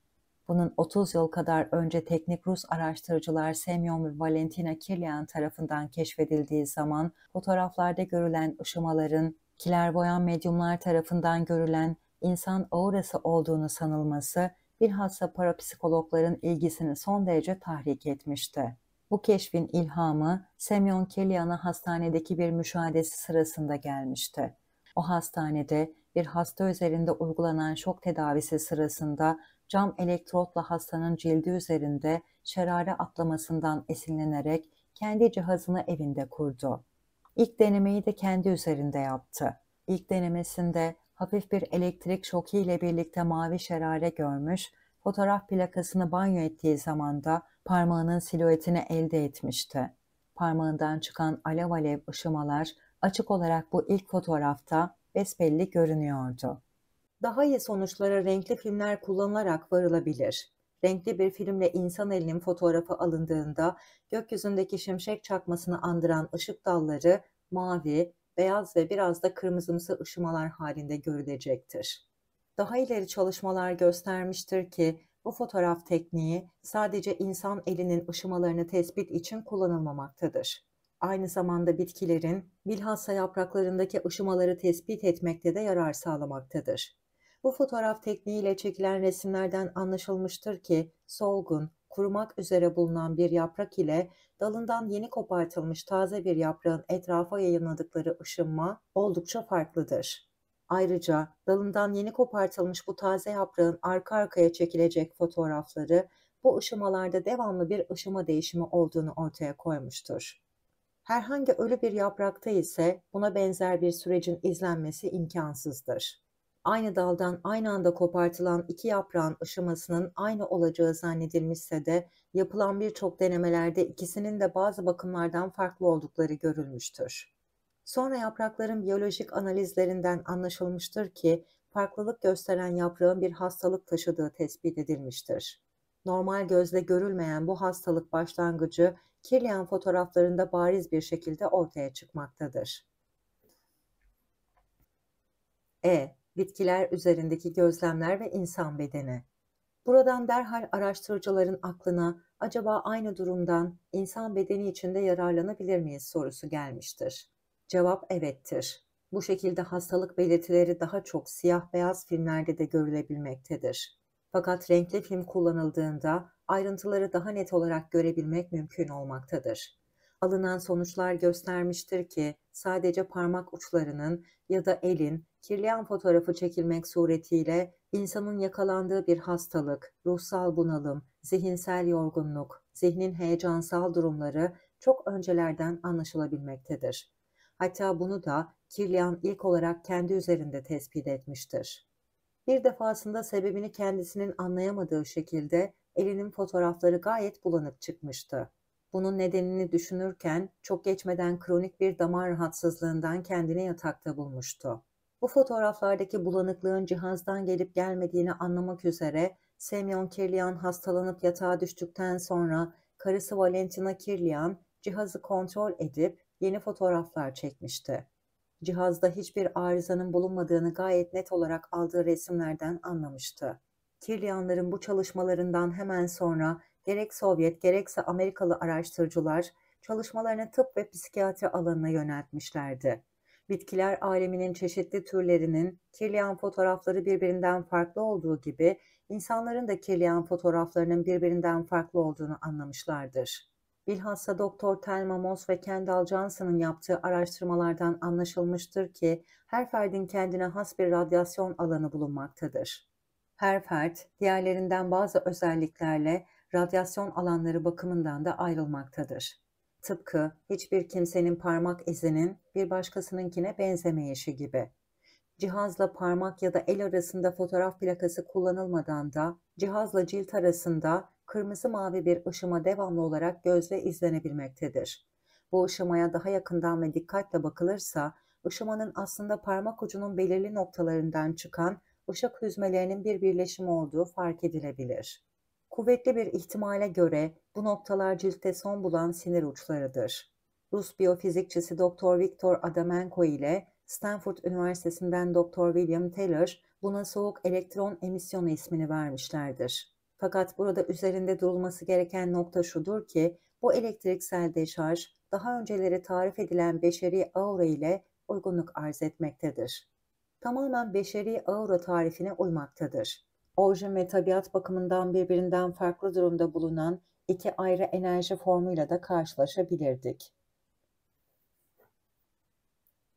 Bunun 30 yıl kadar önce teknik Rus araştırıcılar Semyon ve Valentina Kirlian tarafından keşfedildiği zaman fotoğraflarda görülen ışımaların kilerboyan medyumlar tarafından görülen insan aurası olduğunu sanılması bilhassa parapsikologların ilgisini son derece tahrik etmişti. Bu keşfin ilhamı Semyon Kirlian'a hastanedeki bir müşahedesi sırasında gelmişti. O hastanede bir hasta üzerinde uygulanan şok tedavisi sırasında cam elektrotla hastanın cildi üzerinde şerare atlamasından esinlenerek kendi cihazını evinde kurdu. İlk denemeyi de kendi üzerinde yaptı. İlk denemesinde hafif bir elektrik şoku ile birlikte mavi şerare görmüş, fotoğraf plakasını banyo ettiği zamanda parmağının silüetini elde etmişti. Parmağından çıkan alev alev ışımalar açık olarak bu ilk fotoğrafta besbelli görünüyordu. Daha iyi sonuçlara renkli filmler kullanılarak varılabilir. Renkli bir filmle insan elinin fotoğrafı alındığında gökyüzündeki şimşek çakmasını andıran ışık dalları mavi, beyaz ve biraz da kırmızımsı ışımalar halinde görülecektir. Daha ileri çalışmalar göstermiştir ki bu fotoğraf tekniği sadece insan elinin ışımalarını tespit için kullanılmamaktadır aynı zamanda bitkilerin bilhassa yapraklarındaki aşımaları tespit etmekte de yarar sağlamaktadır. Bu fotoğraf tekniğiyle çekilen resimlerden anlaşılmıştır ki solgun, kurumak üzere bulunan bir yaprak ile dalından yeni kopartılmış taze bir yaprağın etrafa yayınladıkları ışınma oldukça farklıdır. Ayrıca dalından yeni kopartılmış bu taze yaprağın arka arkaya çekilecek fotoğrafları bu ışımalarda devamlı bir ışıma değişimi olduğunu ortaya koymuştur. Herhangi ölü bir yaprakta ise buna benzer bir sürecin izlenmesi imkansızdır. Aynı daldan aynı anda kopartılan iki yaprağın aşamasının aynı olacağı zannedilmişse de yapılan birçok denemelerde ikisinin de bazı bakımlardan farklı oldukları görülmüştür. Sonra yaprakların biyolojik analizlerinden anlaşılmıştır ki farklılık gösteren yaprağın bir hastalık taşıdığı tespit edilmiştir. Normal gözle görülmeyen bu hastalık başlangıcı kirleyen fotoğraflarında bariz bir şekilde ortaya çıkmaktadır. E. Bitkiler üzerindeki gözlemler ve insan bedeni. Buradan derhal araştırıcıların aklına acaba aynı durumdan insan bedeni içinde yararlanabilir miyiz sorusu gelmiştir. Cevap evettir. Bu şekilde hastalık belirtileri daha çok siyah beyaz filmlerde de görülebilmektedir. Fakat renkli film kullanıldığında ayrıntıları daha net olarak görebilmek mümkün olmaktadır. Alınan sonuçlar göstermiştir ki sadece parmak uçlarının ya da elin kirleyen fotoğrafı çekilmek suretiyle insanın yakalandığı bir hastalık, ruhsal bunalım, zihinsel yorgunluk, zihnin heyecansal durumları çok öncelerden anlaşılabilmektedir. Hatta bunu da Kirlian ilk olarak kendi üzerinde tespit etmiştir. Bir defasında sebebini kendisinin anlayamadığı şekilde elinin fotoğrafları gayet bulanık çıkmıştı. Bunun nedenini düşünürken çok geçmeden kronik bir damar rahatsızlığından kendini yatakta bulmuştu. Bu fotoğraflardaki bulanıklığın cihazdan gelip gelmediğini anlamak üzere Semyon Kirlian hastalanıp yatağa düştükten sonra karısı Valentina Kirlian cihazı kontrol edip yeni fotoğraflar çekmişti. Cihazda hiçbir arızanın bulunmadığını gayet net olarak aldığı resimlerden anlamıştı. Kirliyanların bu çalışmalarından hemen sonra gerek Sovyet gerekse Amerikalı araştırıcılar çalışmalarını tıp ve psikiyatri alanına yöneltmişlerdi. Bitkiler aleminin çeşitli türlerinin kirliyan fotoğrafları birbirinden farklı olduğu gibi insanların da kirliyan fotoğraflarının birbirinden farklı olduğunu anlamışlardır. Bilhassa Doktor Thelma Moss ve Kendall Johnson'ın yaptığı araştırmalardan anlaşılmıştır ki her ferdin kendine has bir radyasyon alanı bulunmaktadır. Her fert diğerlerinden bazı özelliklerle radyasyon alanları bakımından da ayrılmaktadır. Tıpkı hiçbir kimsenin parmak izinin bir başkasınınkine benzemeyişi gibi. Cihazla parmak ya da el arasında fotoğraf plakası kullanılmadan da cihazla cilt arasında kırmızı mavi bir ışıma devamlı olarak gözle izlenebilmektedir. Bu ışımaya daha yakından ve dikkatle bakılırsa ışımanın aslında parmak ucunun belirli noktalarından çıkan ışık hüzmelerinin bir birleşimi olduğu fark edilebilir. Kuvvetli bir ihtimale göre bu noktalar ciltte son bulan sinir uçlarıdır. Rus biyofizikçisi Dr. Viktor Adamenko ile Stanford Üniversitesi'nden Dr. William Taylor buna soğuk elektron emisyonu ismini vermişlerdir. Fakat burada üzerinde durulması gereken nokta şudur ki bu elektriksel deşarj daha önceleri tarif edilen beşeri aura ile uygunluk arz etmektedir tamamen beşeri aura tarifine uymaktadır. Orijin ve tabiat bakımından birbirinden farklı durumda bulunan iki ayrı enerji formuyla da karşılaşabilirdik.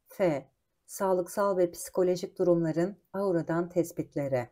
F. Sağlıksal ve psikolojik durumların auradan tespitleri.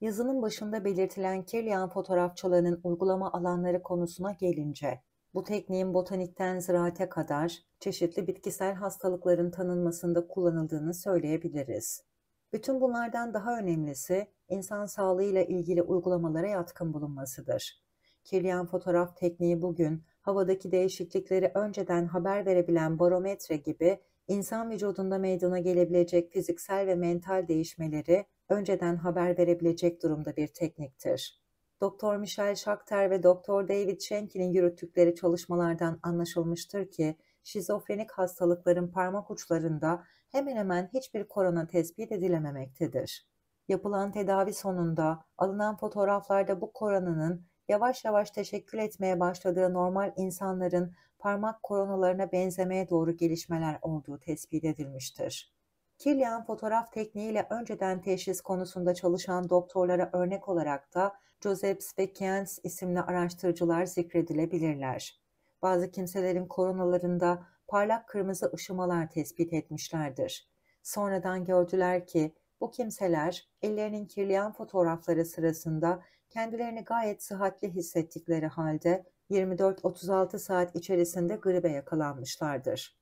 Yazının başında belirtilen Kirlian fotoğrafçılarının uygulama alanları konusuna gelince, bu tekniğin botanikten ziraate kadar çeşitli bitkisel hastalıkların tanınmasında kullanıldığını söyleyebiliriz. Bütün bunlardan daha önemlisi insan sağlığıyla ilgili uygulamalara yatkın bulunmasıdır. Kirliyan fotoğraf tekniği bugün havadaki değişiklikleri önceden haber verebilen barometre gibi insan vücudunda meydana gelebilecek fiziksel ve mental değişmeleri önceden haber verebilecek durumda bir tekniktir. Doktor Michel Şakter ve Doktor David Schenke'nin yürüttükleri çalışmalardan anlaşılmıştır ki şizofrenik hastalıkların parmak uçlarında hemen hemen hiçbir korona tespit edilememektedir. Yapılan tedavi sonunda alınan fotoğraflarda bu koronanın yavaş yavaş teşekkül etmeye başladığı normal insanların parmak koronalarına benzemeye doğru gelişmeler olduğu tespit edilmiştir. Kirlian fotoğraf tekniğiyle önceden teşhis konusunda çalışan doktorlara örnek olarak da Josephs ve isimli araştırıcılar zikredilebilirler. Bazı kimselerin koronalarında parlak kırmızı ışımalar tespit etmişlerdir. Sonradan gördüler ki bu kimseler ellerinin kirleyen fotoğrafları sırasında kendilerini gayet sıhhatli hissettikleri halde 24-36 saat içerisinde gribe yakalanmışlardır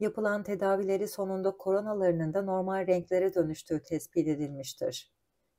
yapılan tedavileri sonunda koronalarının da normal renklere dönüştüğü tespit edilmiştir.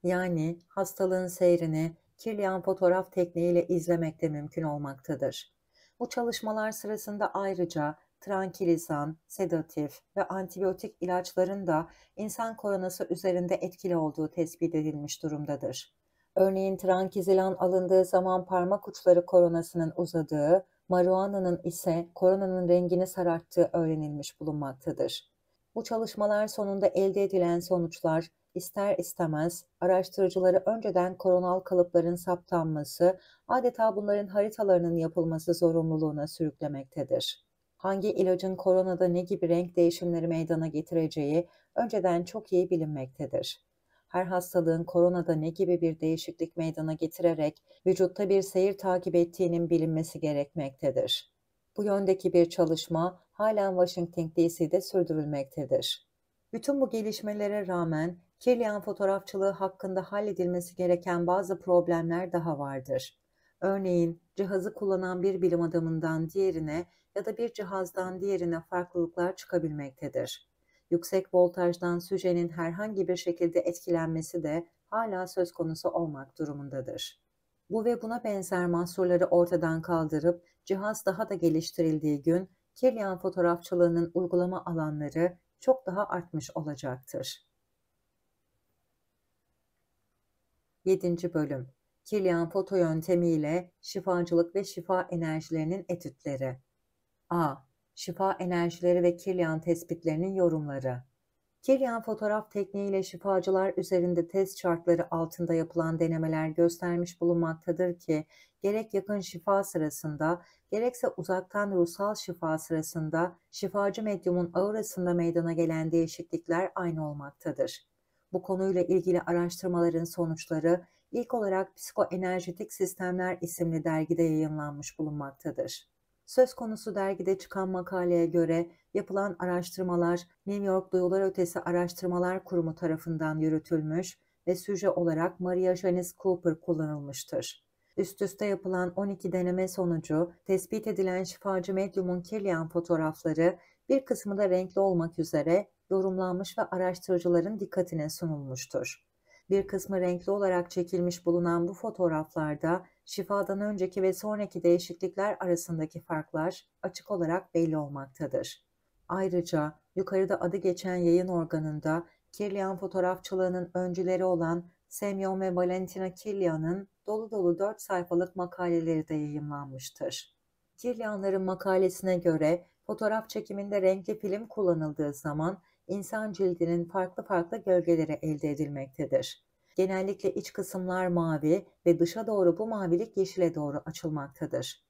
Yani hastalığın seyrini kirliyan fotoğraf tekniğiyle izlemek de mümkün olmaktadır. Bu çalışmalar sırasında ayrıca trankilizan, sedatif ve antibiyotik ilaçların da insan koronası üzerinde etkili olduğu tespit edilmiş durumdadır. Örneğin trankizilan alındığı zaman parmak uçları koronasının uzadığı, marihuana'nın ise koronanın rengini sararttığı öğrenilmiş bulunmaktadır. Bu çalışmalar sonunda elde edilen sonuçlar ister istemez araştırıcıları önceden koronal kalıpların saptanması, adeta bunların haritalarının yapılması zorunluluğuna sürüklemektedir. Hangi ilacın koronada ne gibi renk değişimleri meydana getireceği önceden çok iyi bilinmektedir her hastalığın koronada ne gibi bir değişiklik meydana getirerek vücutta bir seyir takip ettiğinin bilinmesi gerekmektedir. Bu yöndeki bir çalışma halen Washington DC'de sürdürülmektedir. Bütün bu gelişmelere rağmen kirliyan fotoğrafçılığı hakkında halledilmesi gereken bazı problemler daha vardır. Örneğin cihazı kullanan bir bilim adamından diğerine ya da bir cihazdan diğerine farklılıklar çıkabilmektedir yüksek voltajdan süjenin herhangi bir şekilde etkilenmesi de hala söz konusu olmak durumundadır. Bu ve buna benzer mahsurları ortadan kaldırıp cihaz daha da geliştirildiği gün Kirlian fotoğrafçılığının uygulama alanları çok daha artmış olacaktır. 7. Bölüm Kirlian foto yöntemiyle şifacılık ve şifa enerjilerinin etütleri A şifa enerjileri ve Kirlian tespitlerinin yorumları. Kirlian fotoğraf tekniğiyle şifacılar üzerinde test şartları altında yapılan denemeler göstermiş bulunmaktadır ki gerek yakın şifa sırasında gerekse uzaktan ruhsal şifa sırasında şifacı medyumun aurasında meydana gelen değişiklikler aynı olmaktadır. Bu konuyla ilgili araştırmaların sonuçları ilk olarak Psikoenerjetik Sistemler isimli dergide yayınlanmış bulunmaktadır. Söz konusu dergide çıkan makaleye göre yapılan araştırmalar New York Duyular Ötesi Araştırmalar Kurumu tarafından yürütülmüş ve süje olarak Maria Janice Cooper kullanılmıştır. Üst üste yapılan 12 deneme sonucu tespit edilen şifacı medyumun kirleyen fotoğrafları bir kısmı da renkli olmak üzere yorumlanmış ve araştırıcıların dikkatine sunulmuştur. Bir kısmı renkli olarak çekilmiş bulunan bu fotoğraflarda şifadan önceki ve sonraki değişiklikler arasındaki farklar açık olarak belli olmaktadır. Ayrıca yukarıda adı geçen yayın organında Kirlian fotoğrafçılığının öncüleri olan Semyon ve Valentina Kirlian'ın dolu dolu 4 sayfalık makaleleri de yayımlanmıştır. Kirlianların makalesine göre fotoğraf çekiminde renkli film kullanıldığı zaman insan cildinin farklı farklı gölgeleri elde edilmektedir. Genellikle iç kısımlar mavi ve dışa doğru bu mavilik yeşile doğru açılmaktadır.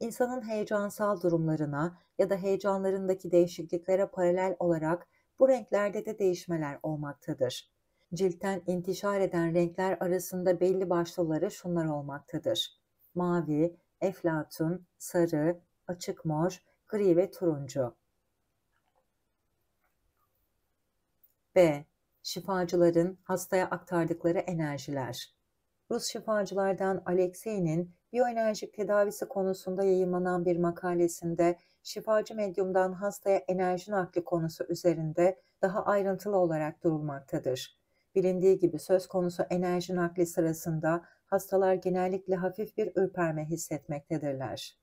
İnsanın heyecansal durumlarına ya da heyecanlarındaki değişikliklere paralel olarak bu renklerde de değişmeler olmaktadır. Ciltten intişar eden renkler arasında belli başlıları şunlar olmaktadır. Mavi, eflatun, sarı, açık mor, gri ve turuncu. B şifacıların hastaya aktardıkları enerjiler. Rus şifacılardan Alexey'nin biyoenerjik tedavisi konusunda yayınlanan bir makalesinde şifacı medyumdan hastaya enerji nakli konusu üzerinde daha ayrıntılı olarak durulmaktadır. Bilindiği gibi söz konusu enerji nakli sırasında hastalar genellikle hafif bir ürperme hissetmektedirler.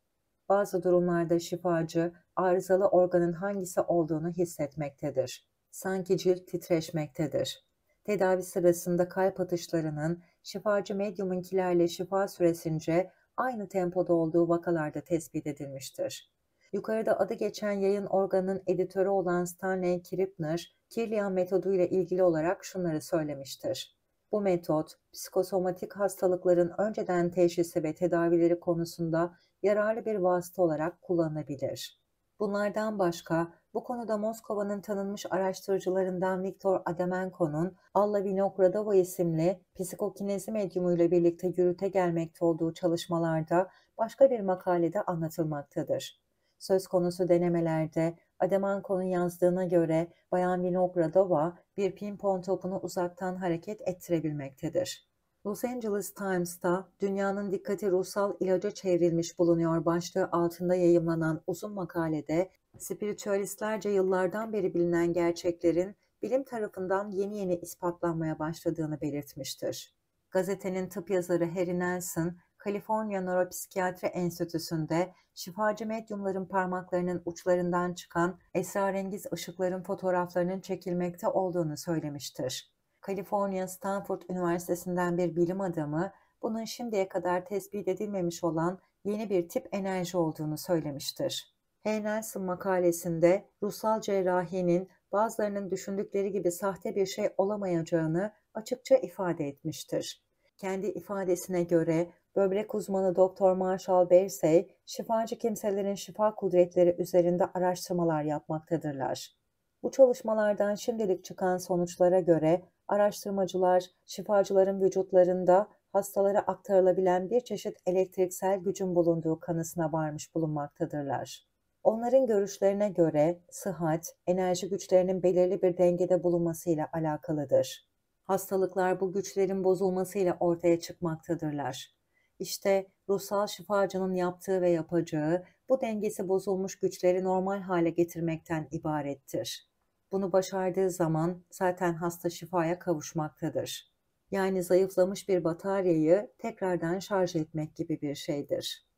Bazı durumlarda şifacı arızalı organın hangisi olduğunu hissetmektedir sanki cilt titreşmektedir. Tedavi sırasında kalp atışlarının şifacı kilerle şifa süresince aynı tempoda olduğu vakalarda tespit edilmiştir. Yukarıda adı geçen yayın organının editörü olan Stanley Krippner, Kirlian metoduyla ilgili olarak şunları söylemiştir. Bu metot, psikosomatik hastalıkların önceden teşhisi ve tedavileri konusunda yararlı bir vasıta olarak kullanılabilir. Bunlardan başka bu konuda Moskova'nın tanınmış araştırıcılarından Viktor Ademenko'nun Alla Vinogradova isimli psikokinezi medyumuyla birlikte yürüte gelmekte olduğu çalışmalarda başka bir makalede anlatılmaktadır. Söz konusu denemelerde Ademenko'nun yazdığına göre Bayan Vinogradova bir pimpon topunu uzaktan hareket ettirebilmektedir. Los Angeles Times'ta dünyanın dikkati ruhsal ilaca çevrilmiş bulunuyor başlığı altında yayımlanan uzun makalede spiritüalistlerce yıllardan beri bilinen gerçeklerin bilim tarafından yeni yeni ispatlanmaya başladığını belirtmiştir. Gazetenin tıp yazarı Harry Nelson, Kaliforniya Nöropsikiyatri Enstitüsü'nde şifacı medyumların parmaklarının uçlarından çıkan esrarengiz ışıkların fotoğraflarının çekilmekte olduğunu söylemiştir. Kaliforniya Stanford Üniversitesi'nden bir bilim adamı, bunun şimdiye kadar tespit edilmemiş olan yeni bir tip enerji olduğunu söylemiştir. Heynelson makalesinde ruhsal cerrahinin bazılarının düşündükleri gibi sahte bir şey olamayacağını açıkça ifade etmiştir. Kendi ifadesine göre böbrek uzmanı Dr. Marshall Bersey, şifacı kimselerin şifa kudretleri üzerinde araştırmalar yapmaktadırlar. Bu çalışmalardan şimdilik çıkan sonuçlara göre araştırmacılar şifacıların vücutlarında hastalara aktarılabilen bir çeşit elektriksel gücün bulunduğu kanısına varmış bulunmaktadırlar. Onların görüşlerine göre sıhhat, enerji güçlerinin belirli bir dengede bulunmasıyla alakalıdır. Hastalıklar bu güçlerin bozulmasıyla ortaya çıkmaktadırlar. İşte ruhsal şifacının yaptığı ve yapacağı bu dengesi bozulmuş güçleri normal hale getirmekten ibarettir. Bunu başardığı zaman zaten hasta şifaya kavuşmaktadır. Yani zayıflamış bir bataryayı tekrardan şarj etmek gibi bir şeydir.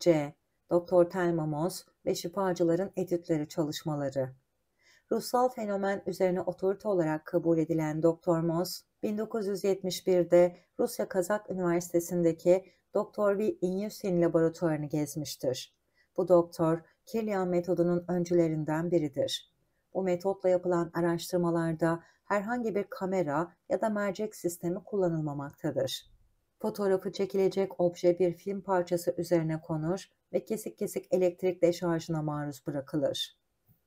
C. Doktor Telmamos ve şifacıların editleri çalışmaları. Ruhsal fenomen üzerine otorite olarak kabul edilen Doktor Moss, 1971'de Rusya Kazak Üniversitesi'ndeki Doktor V. Inyusin laboratuvarını gezmiştir. Bu doktor, Kirlian metodunun öncülerinden biridir. Bu metotla yapılan araştırmalarda herhangi bir kamera ya da mercek sistemi kullanılmamaktadır. Fotoğrafı çekilecek obje bir film parçası üzerine konur ve kesik kesik elektrikle şarjına maruz bırakılır.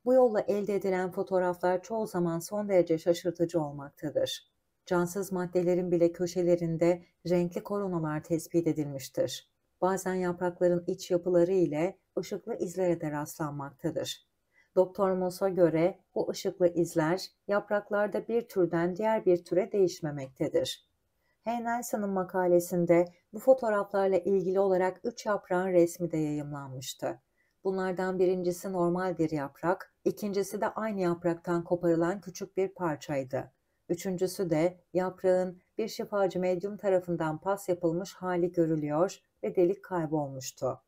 Bu yolla elde edilen fotoğraflar çoğu zaman son derece şaşırtıcı olmaktadır. Cansız maddelerin bile köşelerinde renkli koronalar tespit edilmiştir. Bazen yaprakların iç yapıları ile ışıklı izlere de rastlanmaktadır. Doktor Moss'a göre bu ışıklı izler yapraklarda bir türden diğer bir türe değişmemektedir. Heynelsa'nın makalesinde bu fotoğraflarla ilgili olarak üç yaprağın resmi de yayımlanmıştı. Bunlardan birincisi normal bir yaprak, ikincisi de aynı yapraktan koparılan küçük bir parçaydı. Üçüncüsü de yaprağın bir şifacı medyum tarafından pas yapılmış hali görülüyor ve delik kaybolmuştu.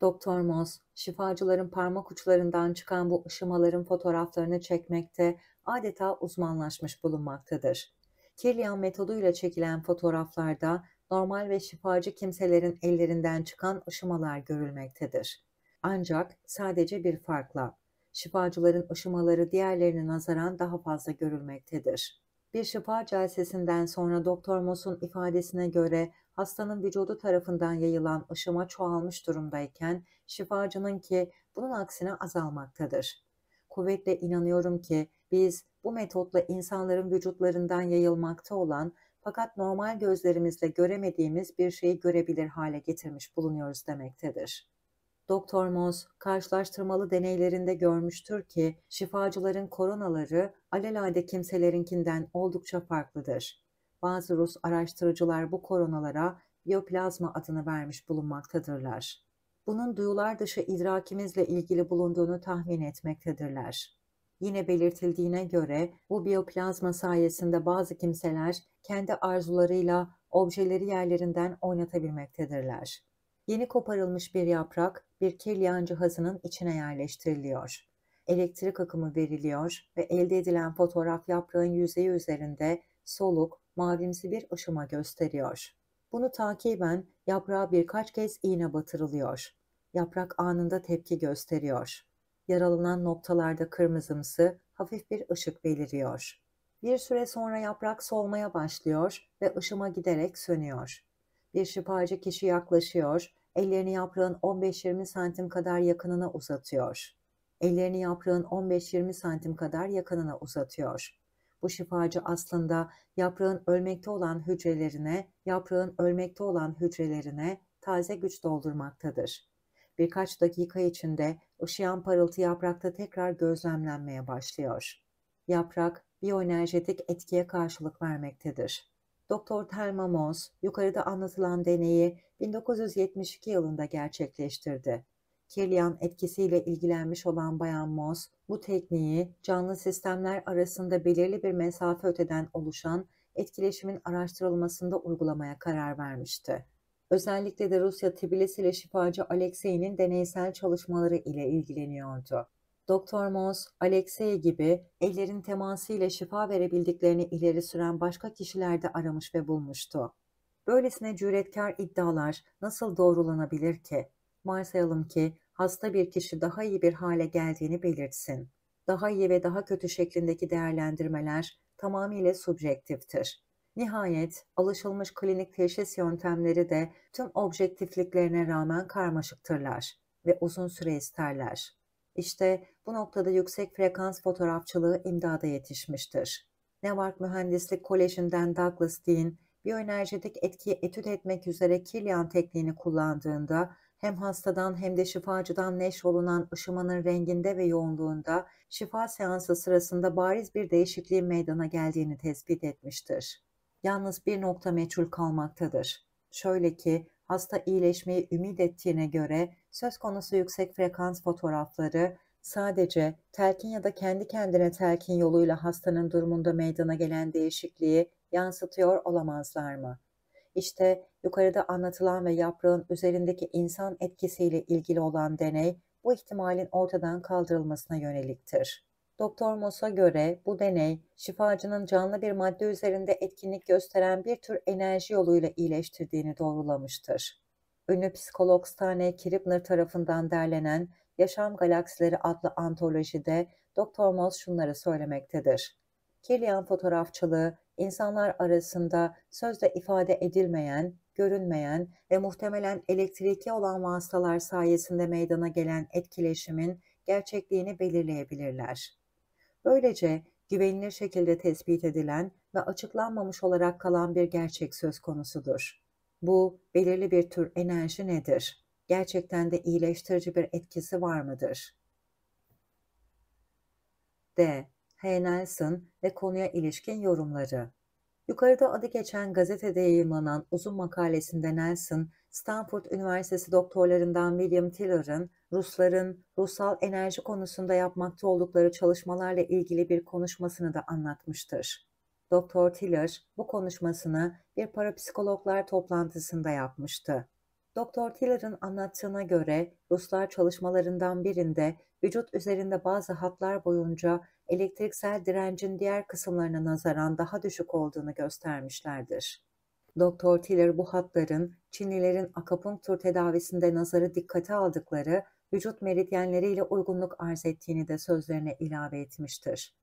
Doktor Moss, şifacıların parmak uçlarından çıkan bu ışımaların fotoğraflarını çekmekte adeta uzmanlaşmış bulunmaktadır. Kirlian metoduyla çekilen fotoğraflarda normal ve şifacı kimselerin ellerinden çıkan aşımalar görülmektedir. Ancak sadece bir farkla. Şifacıların aşımaları diğerlerine nazaran daha fazla görülmektedir. Bir şifa celsesinden sonra Doktor Moss'un ifadesine göre hastanın vücudu tarafından yayılan aşıma çoğalmış durumdayken şifacının ki bunun aksine azalmaktadır kuvvetle inanıyorum ki biz bu metotla insanların vücutlarından yayılmakta olan fakat normal gözlerimizle göremediğimiz bir şeyi görebilir hale getirmiş bulunuyoruz demektedir. Doktor Moz karşılaştırmalı deneylerinde görmüştür ki şifacıların koronaları alelade kimselerinkinden oldukça farklıdır. Bazı Rus araştırıcılar bu koronalara biyoplazma adını vermiş bulunmaktadırlar bunun duyular dışı idrakimizle ilgili bulunduğunu tahmin etmektedirler. Yine belirtildiğine göre bu biyoplazma sayesinde bazı kimseler kendi arzularıyla objeleri yerlerinden oynatabilmektedirler. Yeni koparılmış bir yaprak bir kirli kirliyan cihazının içine yerleştiriliyor. Elektrik akımı veriliyor ve elde edilen fotoğraf yaprağın yüzeyi üzerinde soluk, mavimsi bir ışıma gösteriyor. Bunu takiben yaprağa birkaç kez iğne batırılıyor. Yaprak anında tepki gösteriyor. Yaralanan noktalarda kırmızımsı hafif bir ışık beliriyor. Bir süre sonra yaprak solmaya başlıyor ve ışıma giderek sönüyor. Bir şifacı kişi yaklaşıyor, ellerini yaprağın 15-20 santim kadar yakınına uzatıyor. Ellerini yaprağın 15-20 santim kadar yakınına uzatıyor. Bu şifacı aslında yaprağın ölmekte olan hücrelerine, yaprağın ölmekte olan hücrelerine taze güç doldurmaktadır birkaç dakika içinde ışıyan parıltı yaprakta tekrar gözlemlenmeye başlıyor. Yaprak biyoenerjetik etkiye karşılık vermektedir. Doktor Thelma Moss yukarıda anlatılan deneyi 1972 yılında gerçekleştirdi. Kirlian etkisiyle ilgilenmiş olan Bayan Moss bu tekniği canlı sistemler arasında belirli bir mesafe öteden oluşan etkileşimin araştırılmasında uygulamaya karar vermişti. Özellikle de Rusya Tbilisili şifacı Alexey'nin deneysel çalışmaları ile ilgileniyordu. Doktor Mons, Alexey gibi ellerin teması ile şifa verebildiklerini ileri süren başka kişiler de aramış ve bulmuştu. Böylesine cüretkar iddialar nasıl doğrulanabilir ki? Varsayalım ki hasta bir kişi daha iyi bir hale geldiğini belirtsin. Daha iyi ve daha kötü şeklindeki değerlendirmeler tamamıyla subjektiftir. Nihayet alışılmış klinik teşhis yöntemleri de tüm objektifliklerine rağmen karmaşıktırlar ve uzun süre isterler. İşte bu noktada yüksek frekans fotoğrafçılığı imdada yetişmiştir. Newark Mühendislik Koleji'nden Douglas Dean, biyoenerjetik etkiyi etüt etmek üzere Kirlian tekniğini kullandığında hem hastadan hem de şifacıdan neş olunan ışımanın renginde ve yoğunluğunda şifa seansı sırasında bariz bir değişikliğin meydana geldiğini tespit etmiştir. Yalnız bir nokta meçhul kalmaktadır. Şöyle ki hasta iyileşmeyi ümit ettiğine göre söz konusu yüksek frekans fotoğrafları sadece telkin ya da kendi kendine telkin yoluyla hastanın durumunda meydana gelen değişikliği yansıtıyor olamazlar mı? İşte yukarıda anlatılan ve yaprağın üzerindeki insan etkisiyle ilgili olan deney bu ihtimalin ortadan kaldırılmasına yöneliktir. Doktor Moss'a göre bu deney şifacının canlı bir madde üzerinde etkinlik gösteren bir tür enerji yoluyla iyileştirdiğini doğrulamıştır. Ünlü psikolog Stanley Kiribner tarafından derlenen Yaşam Galaksileri adlı antolojide Doktor Moss şunları söylemektedir. Kirlian fotoğrafçılığı insanlar arasında sözle ifade edilmeyen, görünmeyen ve muhtemelen elektriki olan vasıtalar sayesinde meydana gelen etkileşimin gerçekliğini belirleyebilirler. Böylece güvenilir şekilde tespit edilen ve açıklanmamış olarak kalan bir gerçek söz konusudur. Bu belirli bir tür enerji nedir? Gerçekten de iyileştirici bir etkisi var mıdır? D. H. Nelson ve konuya ilişkin yorumları Yukarıda adı geçen gazetede yayımlanan uzun makalesinde Nelson, Stanford Üniversitesi doktorlarından William Tiller'ın Rusların ruhsal enerji konusunda yapmakta oldukları çalışmalarla ilgili bir konuşmasını da anlatmıştır. Doktor Tiller bu konuşmasını bir parapsikologlar toplantısında yapmıştı. Doktor Tiller'ın anlattığına göre Ruslar çalışmalarından birinde vücut üzerinde bazı hatlar boyunca elektriksel direncin diğer kısımlarına nazaran daha düşük olduğunu göstermişlerdir. Doktor Tiller bu hatların Çinlilerin akupunktur tedavisinde nazarı dikkate aldıkları vücut meridyenleriyle uygunluk arz ettiğini de sözlerine ilave etmiştir.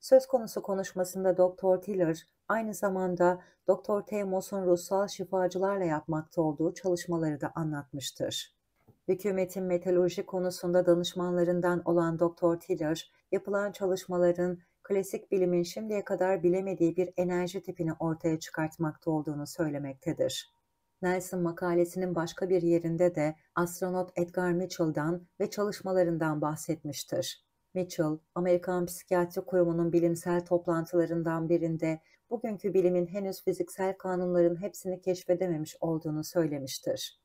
Söz konusu konuşmasında Doktor Tiller aynı zamanda Doktor Temos'un ruhsal şifacılarla yapmakta olduğu çalışmaları da anlatmıştır. Hükümetin metalurji konusunda danışmanlarından olan Doktor Tiller, yapılan çalışmaların klasik bilimin şimdiye kadar bilemediği bir enerji tipini ortaya çıkartmakta olduğunu söylemektedir. Nelson makalesinin başka bir yerinde de astronot Edgar Mitchell'dan ve çalışmalarından bahsetmiştir. Mitchell, Amerikan Psikiyatri Kurumu'nun bilimsel toplantılarından birinde bugünkü bilimin henüz fiziksel kanunların hepsini keşfedememiş olduğunu söylemiştir.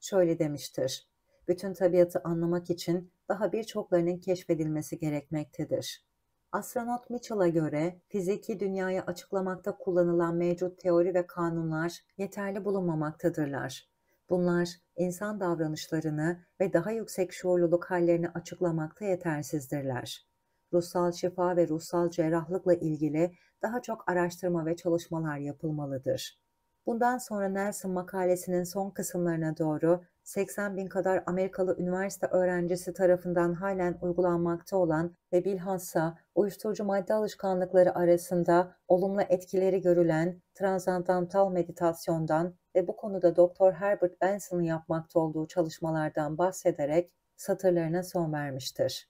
Şöyle demiştir, bütün tabiatı anlamak için daha birçoklarının keşfedilmesi gerekmektedir. Astronot Mitchell'a göre fiziki dünyayı açıklamakta kullanılan mevcut teori ve kanunlar yeterli bulunmamaktadırlar. Bunlar insan davranışlarını ve daha yüksek şuurluluk hallerini açıklamakta yetersizdirler. Ruhsal şifa ve ruhsal cerrahlıkla ilgili daha çok araştırma ve çalışmalar yapılmalıdır. Bundan sonra Nelson makalesinin son kısımlarına doğru 80 bin kadar Amerikalı üniversite öğrencisi tarafından halen uygulanmakta olan ve bilhassa uyuşturucu madde alışkanlıkları arasında olumlu etkileri görülen transandantal meditasyondan ve bu konuda Dr. Herbert Benson'ın yapmakta olduğu çalışmalardan bahsederek satırlarına son vermiştir.